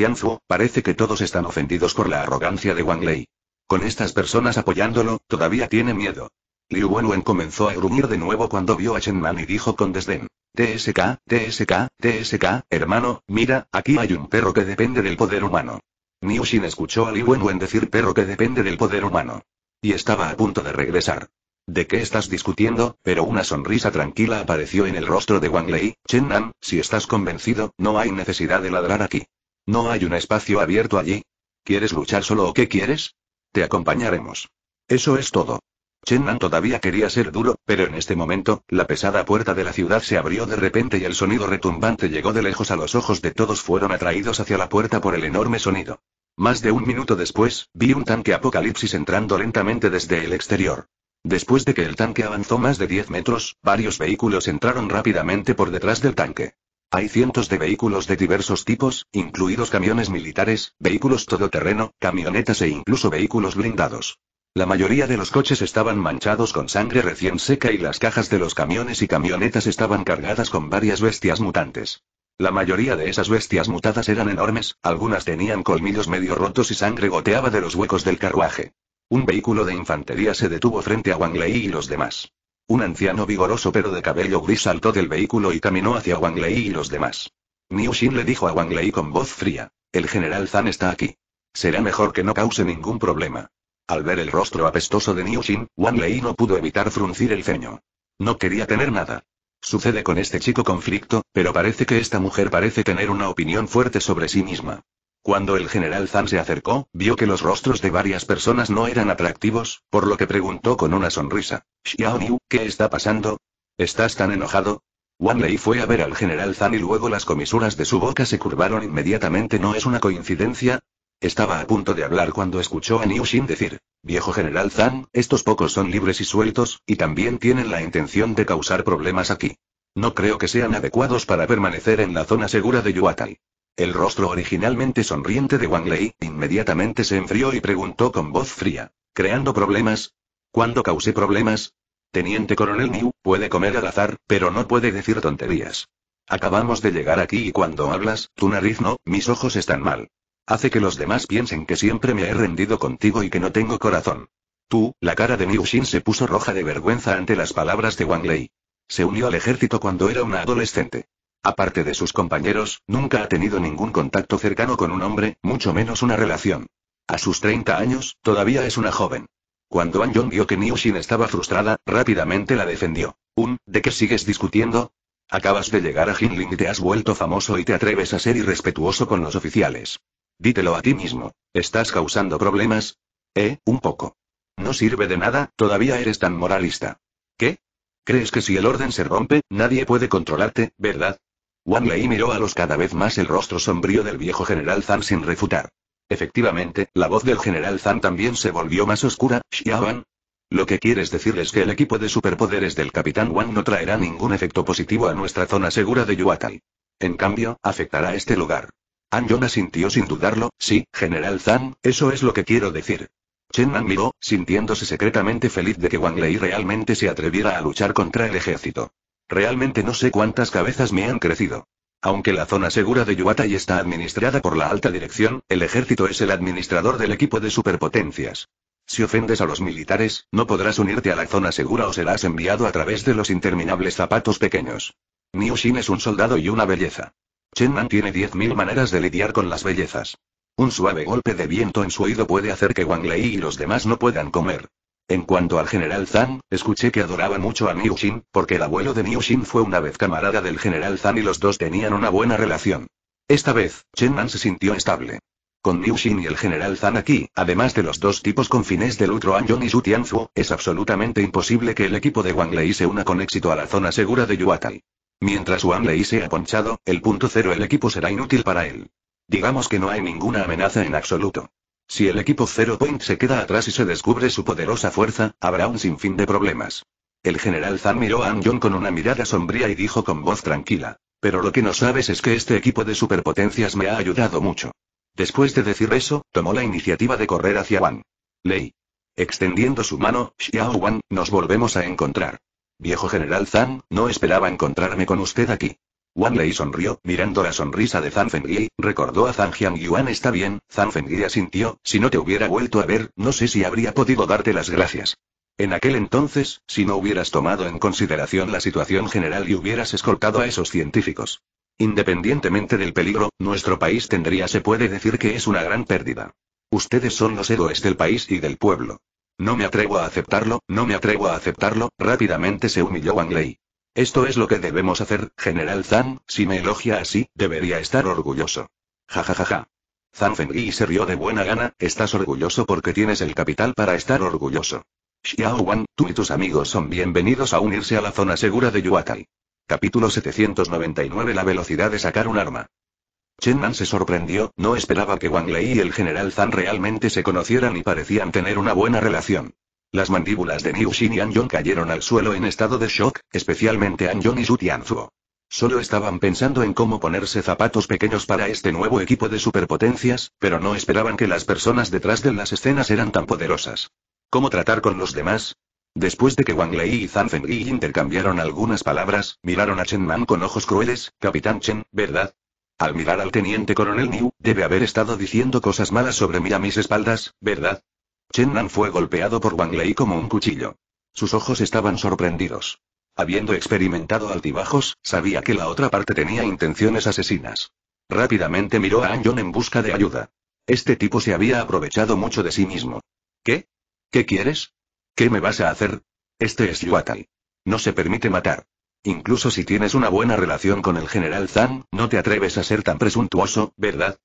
parece que todos están ofendidos por la arrogancia de Wang Lei. Con estas personas apoyándolo, todavía tiene miedo. Liu Wenwen comenzó a gruñir de nuevo cuando vio a Chen Nan y dijo con desdén. TSK, TSK, TSK, hermano, mira, aquí hay un perro que depende del poder humano. Niu Xin escuchó a Liu Wenwen decir perro que depende del poder humano. Y estaba a punto de regresar. ¿De qué estás discutiendo? Pero una sonrisa tranquila apareció en el rostro de Wang Lei. Chen Nan, si estás convencido, no hay necesidad de ladrar aquí. No hay un espacio abierto allí. ¿Quieres luchar solo o qué quieres? acompañaremos. Eso es todo. Chen Chenan todavía quería ser duro, pero en este momento, la pesada puerta de la ciudad se abrió de repente y el sonido retumbante llegó de lejos a los ojos de todos fueron atraídos hacia la puerta por el enorme sonido. Más de un minuto después, vi un tanque apocalipsis entrando lentamente desde el exterior. Después de que el tanque avanzó más de 10 metros, varios vehículos entraron rápidamente por detrás del tanque. Hay cientos de vehículos de diversos tipos, incluidos camiones militares, vehículos todoterreno, camionetas e incluso vehículos blindados. La mayoría de los coches estaban manchados con sangre recién seca y las cajas de los camiones y camionetas estaban cargadas con varias bestias mutantes. La mayoría de esas bestias mutadas eran enormes, algunas tenían colmillos medio rotos y sangre goteaba de los huecos del carruaje. Un vehículo de infantería se detuvo frente a Wang Lei y los demás. Un anciano vigoroso pero de cabello gris saltó del vehículo y caminó hacia Wang Lei y los demás. Niu Xin le dijo a Wang Lei con voz fría. El general Zhan está aquí. Será mejor que no cause ningún problema. Al ver el rostro apestoso de Niu Xin, Wang Lei no pudo evitar fruncir el ceño. No quería tener nada. Sucede con este chico conflicto, pero parece que esta mujer parece tener una opinión fuerte sobre sí misma. Cuando el general Zan se acercó, vio que los rostros de varias personas no eran atractivos, por lo que preguntó con una sonrisa. Xiao Niu, ¿qué está pasando? ¿Estás tan enojado? Wanley Lei fue a ver al general Zan y luego las comisuras de su boca se curvaron inmediatamente. ¿No es una coincidencia? Estaba a punto de hablar cuando escuchó a Niu Xin decir, viejo general Zan, estos pocos son libres y sueltos, y también tienen la intención de causar problemas aquí. No creo que sean adecuados para permanecer en la zona segura de Yuatai. El rostro originalmente sonriente de Wang Lei inmediatamente se enfrió y preguntó con voz fría. ¿Creando problemas? ¿Cuándo causé problemas? Teniente coronel New puede comer al azar, pero no puede decir tonterías. Acabamos de llegar aquí y cuando hablas, tu nariz no, mis ojos están mal. Hace que los demás piensen que siempre me he rendido contigo y que no tengo corazón. Tú, la cara de Miu Xin se puso roja de vergüenza ante las palabras de Wang Lei. Se unió al ejército cuando era una adolescente. Aparte de sus compañeros, nunca ha tenido ningún contacto cercano con un hombre, mucho menos una relación. A sus 30 años, todavía es una joven. Cuando Yong vio que Xin estaba frustrada, rápidamente la defendió. Un, ¿de qué sigues discutiendo? Acabas de llegar a Jinling y te has vuelto famoso y te atreves a ser irrespetuoso con los oficiales. Dítelo a ti mismo. ¿Estás causando problemas? Eh, un poco. No sirve de nada, todavía eres tan moralista. ¿Qué? ¿Crees que si el orden se rompe, nadie puede controlarte, verdad? Wang Lei miró a los cada vez más el rostro sombrío del viejo general Zhang sin refutar. Efectivamente, la voz del general Zan también se volvió más oscura, Xiaoban. Lo que quieres decir es que el equipo de superpoderes del capitán Wang no traerá ningún efecto positivo a nuestra zona segura de Yuatai. En cambio, afectará a este lugar. An Yong asintió sin dudarlo, sí, general Zan, eso es lo que quiero decir. Chen Nan miró, sintiéndose secretamente feliz de que Wang Lei realmente se atreviera a luchar contra el ejército. Realmente no sé cuántas cabezas me han crecido. Aunque la zona segura de Yuatai está administrada por la alta dirección, el ejército es el administrador del equipo de superpotencias. Si ofendes a los militares, no podrás unirte a la zona segura o serás enviado a través de los interminables zapatos pequeños. Niu Xin es un soldado y una belleza. Chen Man tiene 10.000 maneras de lidiar con las bellezas. Un suave golpe de viento en su oído puede hacer que Wang Lei y los demás no puedan comer. En cuanto al general Zhang, escuché que adoraba mucho a Niu Xin, porque el abuelo de Niu Xin fue una vez camarada del general Zhang y los dos tenían una buena relación. Esta vez, Chen Nan se sintió estable. Con Niu Xin y el general Zhang aquí, además de los dos tipos con fines de Lutro Yong y Su Tianzuo, es absolutamente imposible que el equipo de Wang Lei se una con éxito a la zona segura de Yuatai. Mientras Wang Lei sea ponchado, el punto cero el equipo será inútil para él. Digamos que no hay ninguna amenaza en absoluto. Si el equipo Zero Point se queda atrás y se descubre su poderosa fuerza, habrá un sinfín de problemas. El general Zan miró a Yong con una mirada sombría y dijo con voz tranquila. Pero lo que no sabes es que este equipo de superpotencias me ha ayudado mucho. Después de decir eso, tomó la iniciativa de correr hacia Wan. Lei. Extendiendo su mano, Xiao Wan, nos volvemos a encontrar. Viejo general Zan, no esperaba encontrarme con usted aquí. Wang Lei sonrió, mirando la sonrisa de Zhang Fengyi, recordó a Zhang Yuan está bien, Zhang Fengyi asintió, si no te hubiera vuelto a ver, no sé si habría podido darte las gracias. En aquel entonces, si no hubieras tomado en consideración la situación general y hubieras escoltado a esos científicos. Independientemente del peligro, nuestro país tendría se puede decir que es una gran pérdida. Ustedes son los héroes del país y del pueblo. No me atrevo a aceptarlo, no me atrevo a aceptarlo, rápidamente se humilló Wang Lei. Esto es lo que debemos hacer, general Zhang, si me elogia así, debería estar orgulloso. Ja ja ja ja. Zhang Fengyi se rió de buena gana, estás orgulloso porque tienes el capital para estar orgulloso. Xiao Wan, tú y tus amigos son bienvenidos a unirse a la zona segura de Yuatai. Capítulo 799 La velocidad de sacar un arma. Chen Man se sorprendió, no esperaba que Wang Lei y el general Zhang realmente se conocieran y parecían tener una buena relación. Las mandíbulas de Niu Xin y Yong cayeron al suelo en estado de shock, especialmente Yong y Su Tianzuo. Solo estaban pensando en cómo ponerse zapatos pequeños para este nuevo equipo de superpotencias, pero no esperaban que las personas detrás de las escenas eran tan poderosas. ¿Cómo tratar con los demás? Después de que Wang Lei y Zhang Fengyi intercambiaron algunas palabras, miraron a Chen Man con ojos crueles, Capitán Chen, ¿verdad? Al mirar al teniente coronel Niu, debe haber estado diciendo cosas malas sobre mí a mis espaldas, ¿verdad? Chen Nan fue golpeado por Wang Lei como un cuchillo. Sus ojos estaban sorprendidos. Habiendo experimentado altibajos, sabía que la otra parte tenía intenciones asesinas. Rápidamente miró a An Yong en busca de ayuda. Este tipo se había aprovechado mucho de sí mismo. ¿Qué? ¿Qué quieres? ¿Qué me vas a hacer? Este es Yuatai. No se permite matar. Incluso si tienes una buena relación con el general Zhang, no te atreves a ser tan presuntuoso, ¿verdad?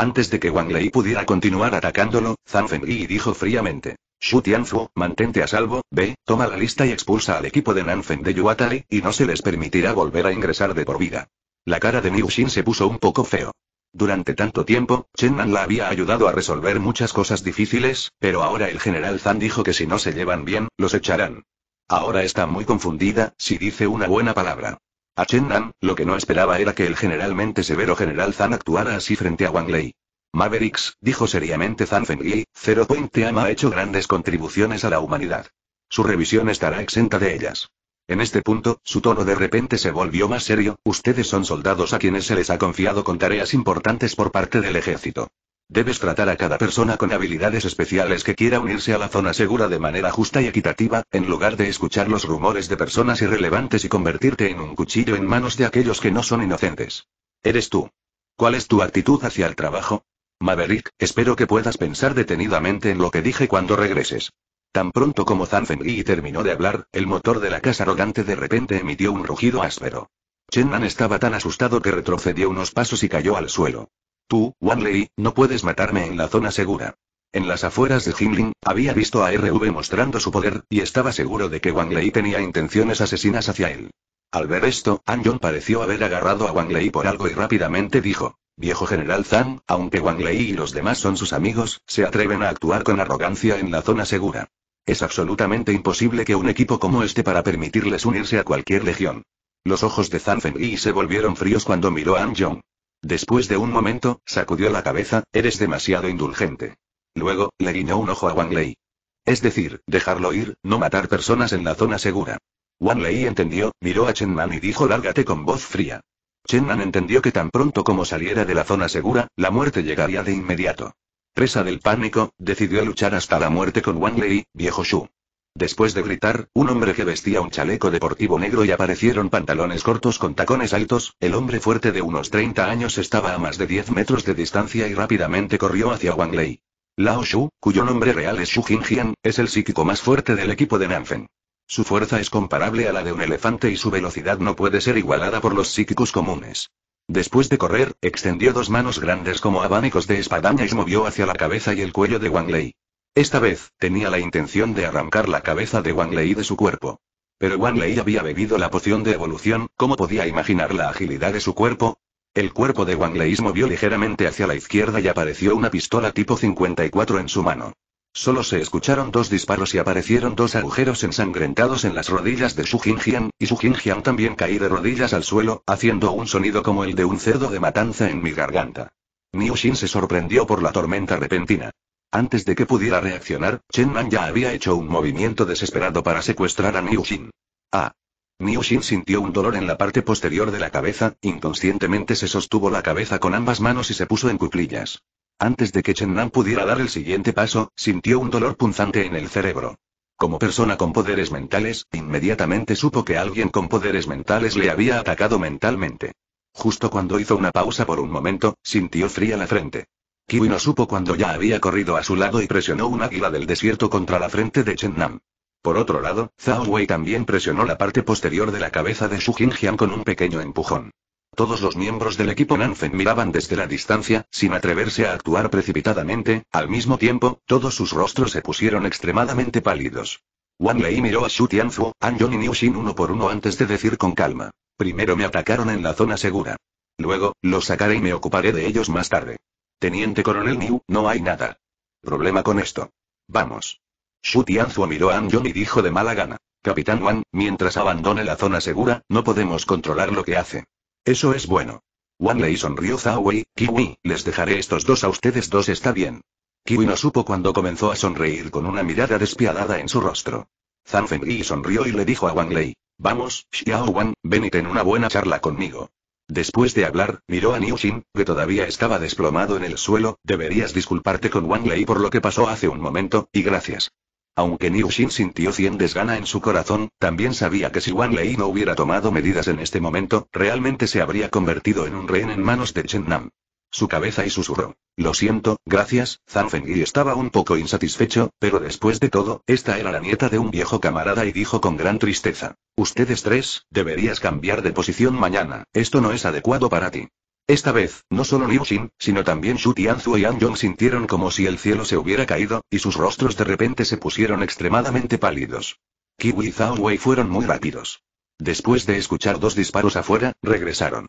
Antes de que Wang Lei pudiera continuar atacándolo, Zhang Fengyi dijo fríamente. Shu Tianfu, mantente a salvo, ve, toma la lista y expulsa al equipo de Nanfeng de Yuatai, y no se les permitirá volver a ingresar de por vida. La cara de Miu Xin se puso un poco feo. Durante tanto tiempo, Chen Nan la había ayudado a resolver muchas cosas difíciles, pero ahora el general Zhang dijo que si no se llevan bien, los echarán. Ahora está muy confundida, si dice una buena palabra. A Chen Nan, lo que no esperaba era que el generalmente severo general Zan actuara así frente a Wang Lei. Mavericks, dijo seriamente Zan Fengyi, Zero Point Team ha hecho grandes contribuciones a la humanidad. Su revisión estará exenta de ellas. En este punto, su tono de repente se volvió más serio, ustedes son soldados a quienes se les ha confiado con tareas importantes por parte del ejército. Debes tratar a cada persona con habilidades especiales que quiera unirse a la zona segura de manera justa y equitativa, en lugar de escuchar los rumores de personas irrelevantes y convertirte en un cuchillo en manos de aquellos que no son inocentes. Eres tú. ¿Cuál es tu actitud hacia el trabajo? Maverick, espero que puedas pensar detenidamente en lo que dije cuando regreses. Tan pronto como Yi terminó de hablar, el motor de la casa arrogante de repente emitió un rugido áspero. Nan estaba tan asustado que retrocedió unos pasos y cayó al suelo. Tú, Lei, no puedes matarme en la zona segura. En las afueras de Jinling, había visto a RV mostrando su poder, y estaba seguro de que Wang Lei tenía intenciones asesinas hacia él. Al ver esto, An Yong pareció haber agarrado a Wang Lei por algo y rápidamente dijo, Viejo general Zhang, aunque Wang Lei y los demás son sus amigos, se atreven a actuar con arrogancia en la zona segura. Es absolutamente imposible que un equipo como este para permitirles unirse a cualquier legión. Los ojos de Zhang Yi se volvieron fríos cuando miró a An Yong. Después de un momento, sacudió la cabeza, eres demasiado indulgente. Luego, le guiñó un ojo a Wang Lei. Es decir, dejarlo ir, no matar personas en la zona segura. Wang Lei entendió, miró a Chen Man y dijo lárgate con voz fría. Chen Man entendió que tan pronto como saliera de la zona segura, la muerte llegaría de inmediato. Presa del pánico, decidió luchar hasta la muerte con Wang Lei, viejo Shu. Después de gritar, un hombre que vestía un chaleco deportivo negro y aparecieron pantalones cortos con tacones altos, el hombre fuerte de unos 30 años estaba a más de 10 metros de distancia y rápidamente corrió hacia Wang Lei. Lao Shu, cuyo nombre real es Shu Jian, es el psíquico más fuerte del equipo de Nanfen. Su fuerza es comparable a la de un elefante y su velocidad no puede ser igualada por los psíquicos comunes. Después de correr, extendió dos manos grandes como abanicos de espadaña y movió hacia la cabeza y el cuello de Wang Lei. Esta vez, tenía la intención de arrancar la cabeza de Wang Lei de su cuerpo. Pero Wang Lei había bebido la poción de evolución, ¿cómo podía imaginar la agilidad de su cuerpo? El cuerpo de Wang Lei se movió ligeramente hacia la izquierda y apareció una pistola tipo 54 en su mano. Solo se escucharon dos disparos y aparecieron dos agujeros ensangrentados en las rodillas de Su Jinjian, y Su Jinjian también caí de rodillas al suelo, haciendo un sonido como el de un cerdo de matanza en mi garganta. Niu Xin se sorprendió por la tormenta repentina. Antes de que pudiera reaccionar, Chen Man ya había hecho un movimiento desesperado para secuestrar a Niu Xin. Ah. Niu Xin sintió un dolor en la parte posterior de la cabeza, inconscientemente se sostuvo la cabeza con ambas manos y se puso en cuclillas. Antes de que Chen Nan pudiera dar el siguiente paso, sintió un dolor punzante en el cerebro. Como persona con poderes mentales, inmediatamente supo que alguien con poderes mentales le había atacado mentalmente. Justo cuando hizo una pausa por un momento, sintió fría la frente. Kiwi no supo cuando ya había corrido a su lado y presionó un águila del desierto contra la frente de Chen Nam. Por otro lado, Zhao Wei también presionó la parte posterior de la cabeza de Xu Jingjian con un pequeño empujón. Todos los miembros del equipo Nanfen miraban desde la distancia, sin atreverse a actuar precipitadamente, al mismo tiempo, todos sus rostros se pusieron extremadamente pálidos. Wang Lei miró a Xu Tianzhu, An Yong y Niu Xin uno por uno antes de decir con calma. Primero me atacaron en la zona segura. Luego, los sacaré y me ocuparé de ellos más tarde. Teniente coronel New, no hay nada. Problema con esto. Vamos. Shu Tianzuo miró a Yong y dijo de mala gana. Capitán Wan, mientras abandone la zona segura, no podemos controlar lo que hace. Eso es bueno. Wang Lei sonrió Zhao Wei, Kiwi, les dejaré estos dos a ustedes dos está bien. Kiwi no supo cuando comenzó a sonreír con una mirada despiadada en su rostro. Zhang Fengyi sonrió y le dijo a Wang Lei. Vamos, Xiao Wan, ven y ten una buena charla conmigo. Después de hablar, miró a Niu que todavía estaba desplomado en el suelo, deberías disculparte con Wang Lei por lo que pasó hace un momento, y gracias. Aunque Niu sintió cien desgana en su corazón, también sabía que si Wang Lei no hubiera tomado medidas en este momento, realmente se habría convertido en un rehén en manos de Chen Nam su cabeza y susurró. Lo siento, gracias, y estaba un poco insatisfecho, pero después de todo, esta era la nieta de un viejo camarada y dijo con gran tristeza. Ustedes tres, deberías cambiar de posición mañana, esto no es adecuado para ti. Esta vez, no solo Liu Xin, sino también Shu Tianzu y An Yong sintieron como si el cielo se hubiera caído, y sus rostros de repente se pusieron extremadamente pálidos. Kiwi y Zhao Wei fueron muy rápidos. Después de escuchar dos disparos afuera, regresaron.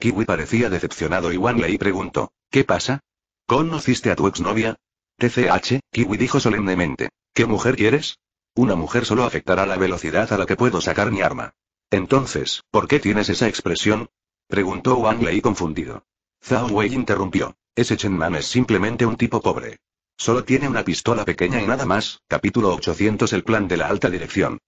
Kiwi parecía decepcionado y Wang Lei preguntó, ¿qué pasa? ¿Conociste a tu exnovia? TCH, Kiwi dijo solemnemente, ¿qué mujer quieres? Una mujer solo afectará la velocidad a la que puedo sacar mi arma. Entonces, ¿por qué tienes esa expresión? Preguntó Wang Lei confundido. Zhao Wei interrumpió. Ese Chen Man es simplemente un tipo pobre. Solo tiene una pistola pequeña y nada más. Capítulo 800 El plan de la alta dirección.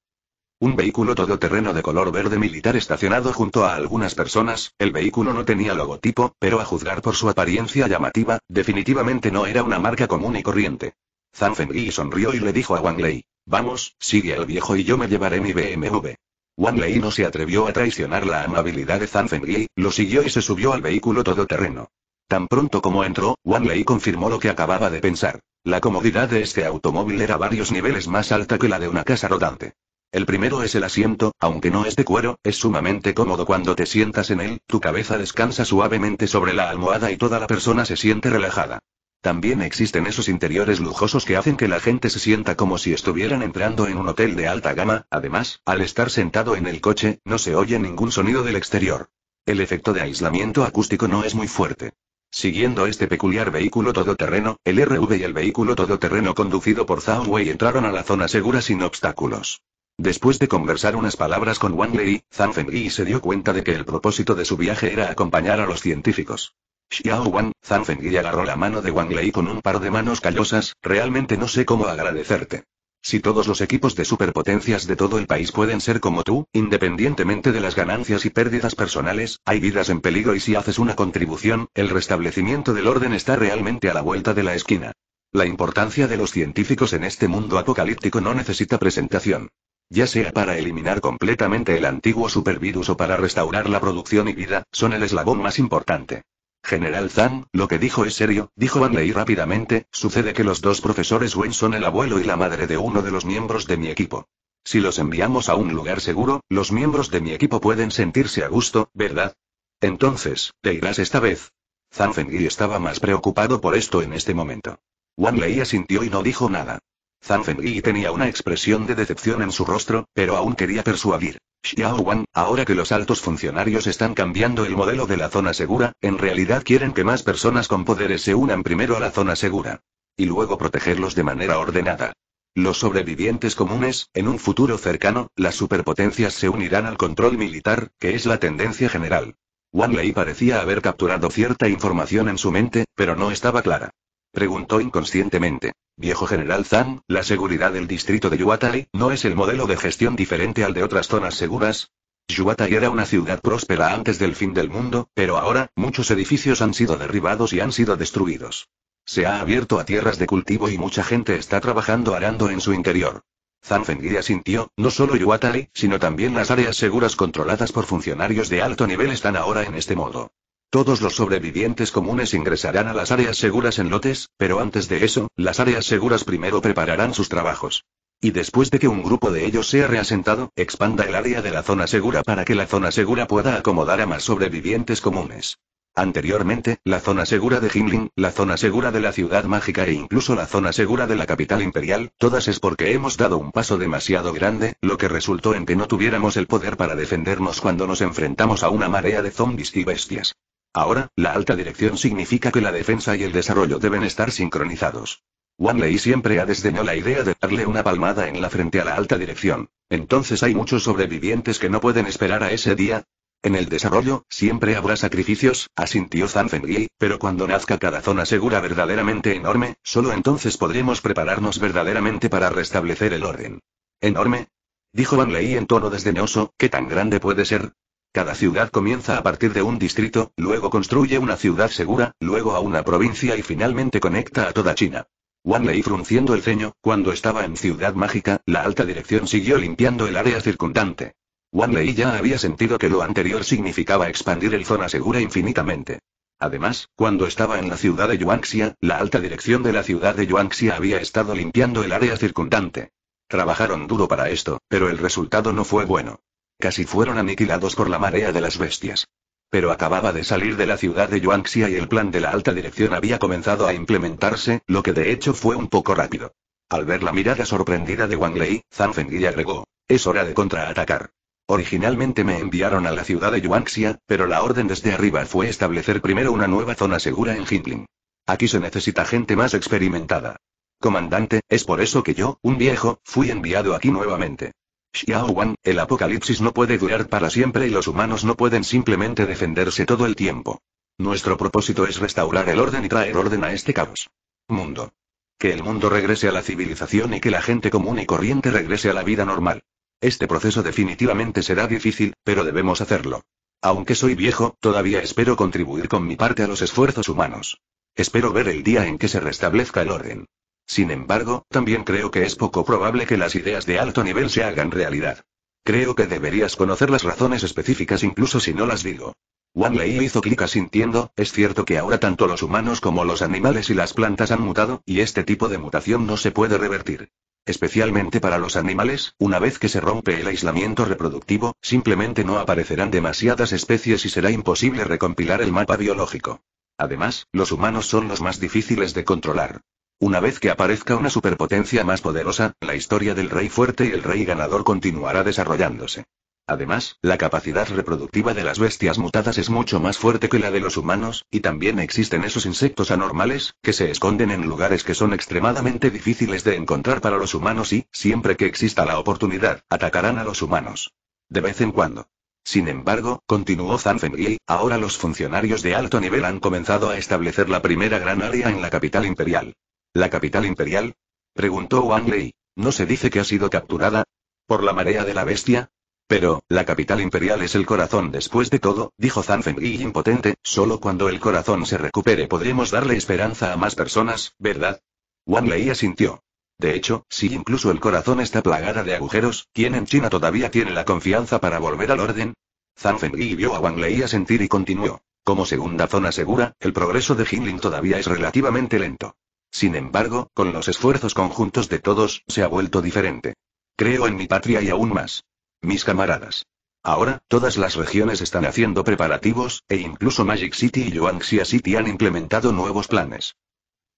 Un vehículo todoterreno de color verde militar estacionado junto a algunas personas, el vehículo no tenía logotipo, pero a juzgar por su apariencia llamativa, definitivamente no era una marca común y corriente. Fengyi sonrió y le dijo a Wang Lei, vamos, sigue al viejo y yo me llevaré mi BMW. Wang Lei no se atrevió a traicionar la amabilidad de Fengyi, lo siguió y se subió al vehículo todoterreno. Tan pronto como entró, Wang Lei confirmó lo que acababa de pensar. La comodidad de este automóvil era varios niveles más alta que la de una casa rodante. El primero es el asiento, aunque no es de cuero, es sumamente cómodo cuando te sientas en él, tu cabeza descansa suavemente sobre la almohada y toda la persona se siente relajada. También existen esos interiores lujosos que hacen que la gente se sienta como si estuvieran entrando en un hotel de alta gama, además, al estar sentado en el coche, no se oye ningún sonido del exterior. El efecto de aislamiento acústico no es muy fuerte. Siguiendo este peculiar vehículo todoterreno, el RV y el vehículo todoterreno conducido por Wei entraron a la zona segura sin obstáculos. Después de conversar unas palabras con Wang Lei, Zhang Fengyi se dio cuenta de que el propósito de su viaje era acompañar a los científicos. Xiao Wang, Zhang Fengyi agarró la mano de Wang Lei con un par de manos callosas, realmente no sé cómo agradecerte. Si todos los equipos de superpotencias de todo el país pueden ser como tú, independientemente de las ganancias y pérdidas personales, hay vidas en peligro y si haces una contribución, el restablecimiento del orden está realmente a la vuelta de la esquina. La importancia de los científicos en este mundo apocalíptico no necesita presentación ya sea para eliminar completamente el antiguo supervirus o para restaurar la producción y vida, son el eslabón más importante. General Zhang, lo que dijo es serio, dijo Wanley rápidamente, sucede que los dos profesores Wen son el abuelo y la madre de uno de los miembros de mi equipo. Si los enviamos a un lugar seguro, los miembros de mi equipo pueden sentirse a gusto, ¿verdad? Entonces, te irás esta vez. Zhang Fengyi estaba más preocupado por esto en este momento. Wan Lei asintió y no dijo nada. Zhang tenía una expresión de decepción en su rostro, pero aún quería persuadir. Xiao Wan, ahora que los altos funcionarios están cambiando el modelo de la zona segura, en realidad quieren que más personas con poderes se unan primero a la zona segura. Y luego protegerlos de manera ordenada. Los sobrevivientes comunes, en un futuro cercano, las superpotencias se unirán al control militar, que es la tendencia general. Wan Lei parecía haber capturado cierta información en su mente, pero no estaba clara. Preguntó inconscientemente. Viejo general Zan, la seguridad del distrito de Yuatai, ¿no es el modelo de gestión diferente al de otras zonas seguras? Yuatai era una ciudad próspera antes del fin del mundo, pero ahora, muchos edificios han sido derribados y han sido destruidos. Se ha abierto a tierras de cultivo y mucha gente está trabajando arando en su interior. Zanfengui asintió, no solo Yuatai, sino también las áreas seguras controladas por funcionarios de alto nivel están ahora en este modo. Todos los sobrevivientes comunes ingresarán a las áreas seguras en lotes, pero antes de eso, las áreas seguras primero prepararán sus trabajos. Y después de que un grupo de ellos sea reasentado, expanda el área de la zona segura para que la zona segura pueda acomodar a más sobrevivientes comunes. Anteriormente, la zona segura de Himling, la zona segura de la ciudad mágica e incluso la zona segura de la capital imperial, todas es porque hemos dado un paso demasiado grande, lo que resultó en que no tuviéramos el poder para defendernos cuando nos enfrentamos a una marea de zombis y bestias. Ahora, la alta dirección significa que la defensa y el desarrollo deben estar sincronizados. Lei siempre ha desdeñado la idea de darle una palmada en la frente a la alta dirección. Entonces hay muchos sobrevivientes que no pueden esperar a ese día. En el desarrollo, siempre habrá sacrificios, asintió Fengyi, pero cuando nazca cada zona segura verdaderamente enorme, solo entonces podremos prepararnos verdaderamente para restablecer el orden. ¿Enorme? Dijo Wanley en tono desdeñoso, ¿qué tan grande puede ser? Cada ciudad comienza a partir de un distrito, luego construye una ciudad segura, luego a una provincia y finalmente conecta a toda China. Wang Lei frunciendo el ceño, cuando estaba en Ciudad Mágica, la alta dirección siguió limpiando el área circundante. Wang Lei ya había sentido que lo anterior significaba expandir el zona segura infinitamente. Además, cuando estaba en la ciudad de Yuanxia, la alta dirección de la ciudad de Yuanxia había estado limpiando el área circundante. Trabajaron duro para esto, pero el resultado no fue bueno. Casi fueron aniquilados por la marea de las bestias. Pero acababa de salir de la ciudad de Yuanxia y el plan de la alta dirección había comenzado a implementarse, lo que de hecho fue un poco rápido. Al ver la mirada sorprendida de Wang Lei, Zhang Fengyi agregó, es hora de contraatacar. Originalmente me enviaron a la ciudad de Yuanxia, pero la orden desde arriba fue establecer primero una nueva zona segura en Jingling. Aquí se necesita gente más experimentada. Comandante, es por eso que yo, un viejo, fui enviado aquí nuevamente. Xiao Wan, el apocalipsis no puede durar para siempre y los humanos no pueden simplemente defenderse todo el tiempo. Nuestro propósito es restaurar el orden y traer orden a este caos. Mundo. Que el mundo regrese a la civilización y que la gente común y corriente regrese a la vida normal. Este proceso definitivamente será difícil, pero debemos hacerlo. Aunque soy viejo, todavía espero contribuir con mi parte a los esfuerzos humanos. Espero ver el día en que se restablezca el orden. Sin embargo, también creo que es poco probable que las ideas de alto nivel se hagan realidad. Creo que deberías conocer las razones específicas incluso si no las digo. Wang Lei hizo clic asintiendo, es cierto que ahora tanto los humanos como los animales y las plantas han mutado, y este tipo de mutación no se puede revertir. Especialmente para los animales, una vez que se rompe el aislamiento reproductivo, simplemente no aparecerán demasiadas especies y será imposible recompilar el mapa biológico. Además, los humanos son los más difíciles de controlar. Una vez que aparezca una superpotencia más poderosa, la historia del rey fuerte y el rey ganador continuará desarrollándose. Además, la capacidad reproductiva de las bestias mutadas es mucho más fuerte que la de los humanos, y también existen esos insectos anormales, que se esconden en lugares que son extremadamente difíciles de encontrar para los humanos y, siempre que exista la oportunidad, atacarán a los humanos. De vez en cuando. Sin embargo, continuó Zanfengui, ahora los funcionarios de alto nivel han comenzado a establecer la primera gran área en la capital imperial. ¿La capital imperial? preguntó Wang Lei. ¿No se dice que ha sido capturada? ¿Por la marea de la bestia? Pero, la capital imperial es el corazón después de todo, dijo Zhang Fengyi impotente, solo cuando el corazón se recupere podremos darle esperanza a más personas, ¿verdad? Wang Lei asintió. De hecho, si incluso el corazón está plagada de agujeros, ¿quién en China todavía tiene la confianza para volver al orden? Zhang Fengyi vio a Wang Lei asentir y continuó. Como segunda zona segura, el progreso de Jinling todavía es relativamente lento. Sin embargo, con los esfuerzos conjuntos de todos, se ha vuelto diferente. Creo en mi patria y aún más. Mis camaradas. Ahora, todas las regiones están haciendo preparativos, e incluso Magic City y Yuanxia City han implementado nuevos planes.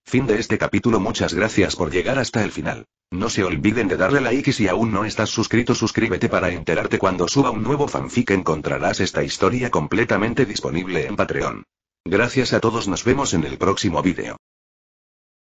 Fin de este capítulo Muchas gracias por llegar hasta el final. No se olviden de darle like y si aún no estás suscrito suscríbete para enterarte cuando suba un nuevo fanfic encontrarás esta historia completamente disponible en Patreon. Gracias a todos nos vemos en el próximo vídeo.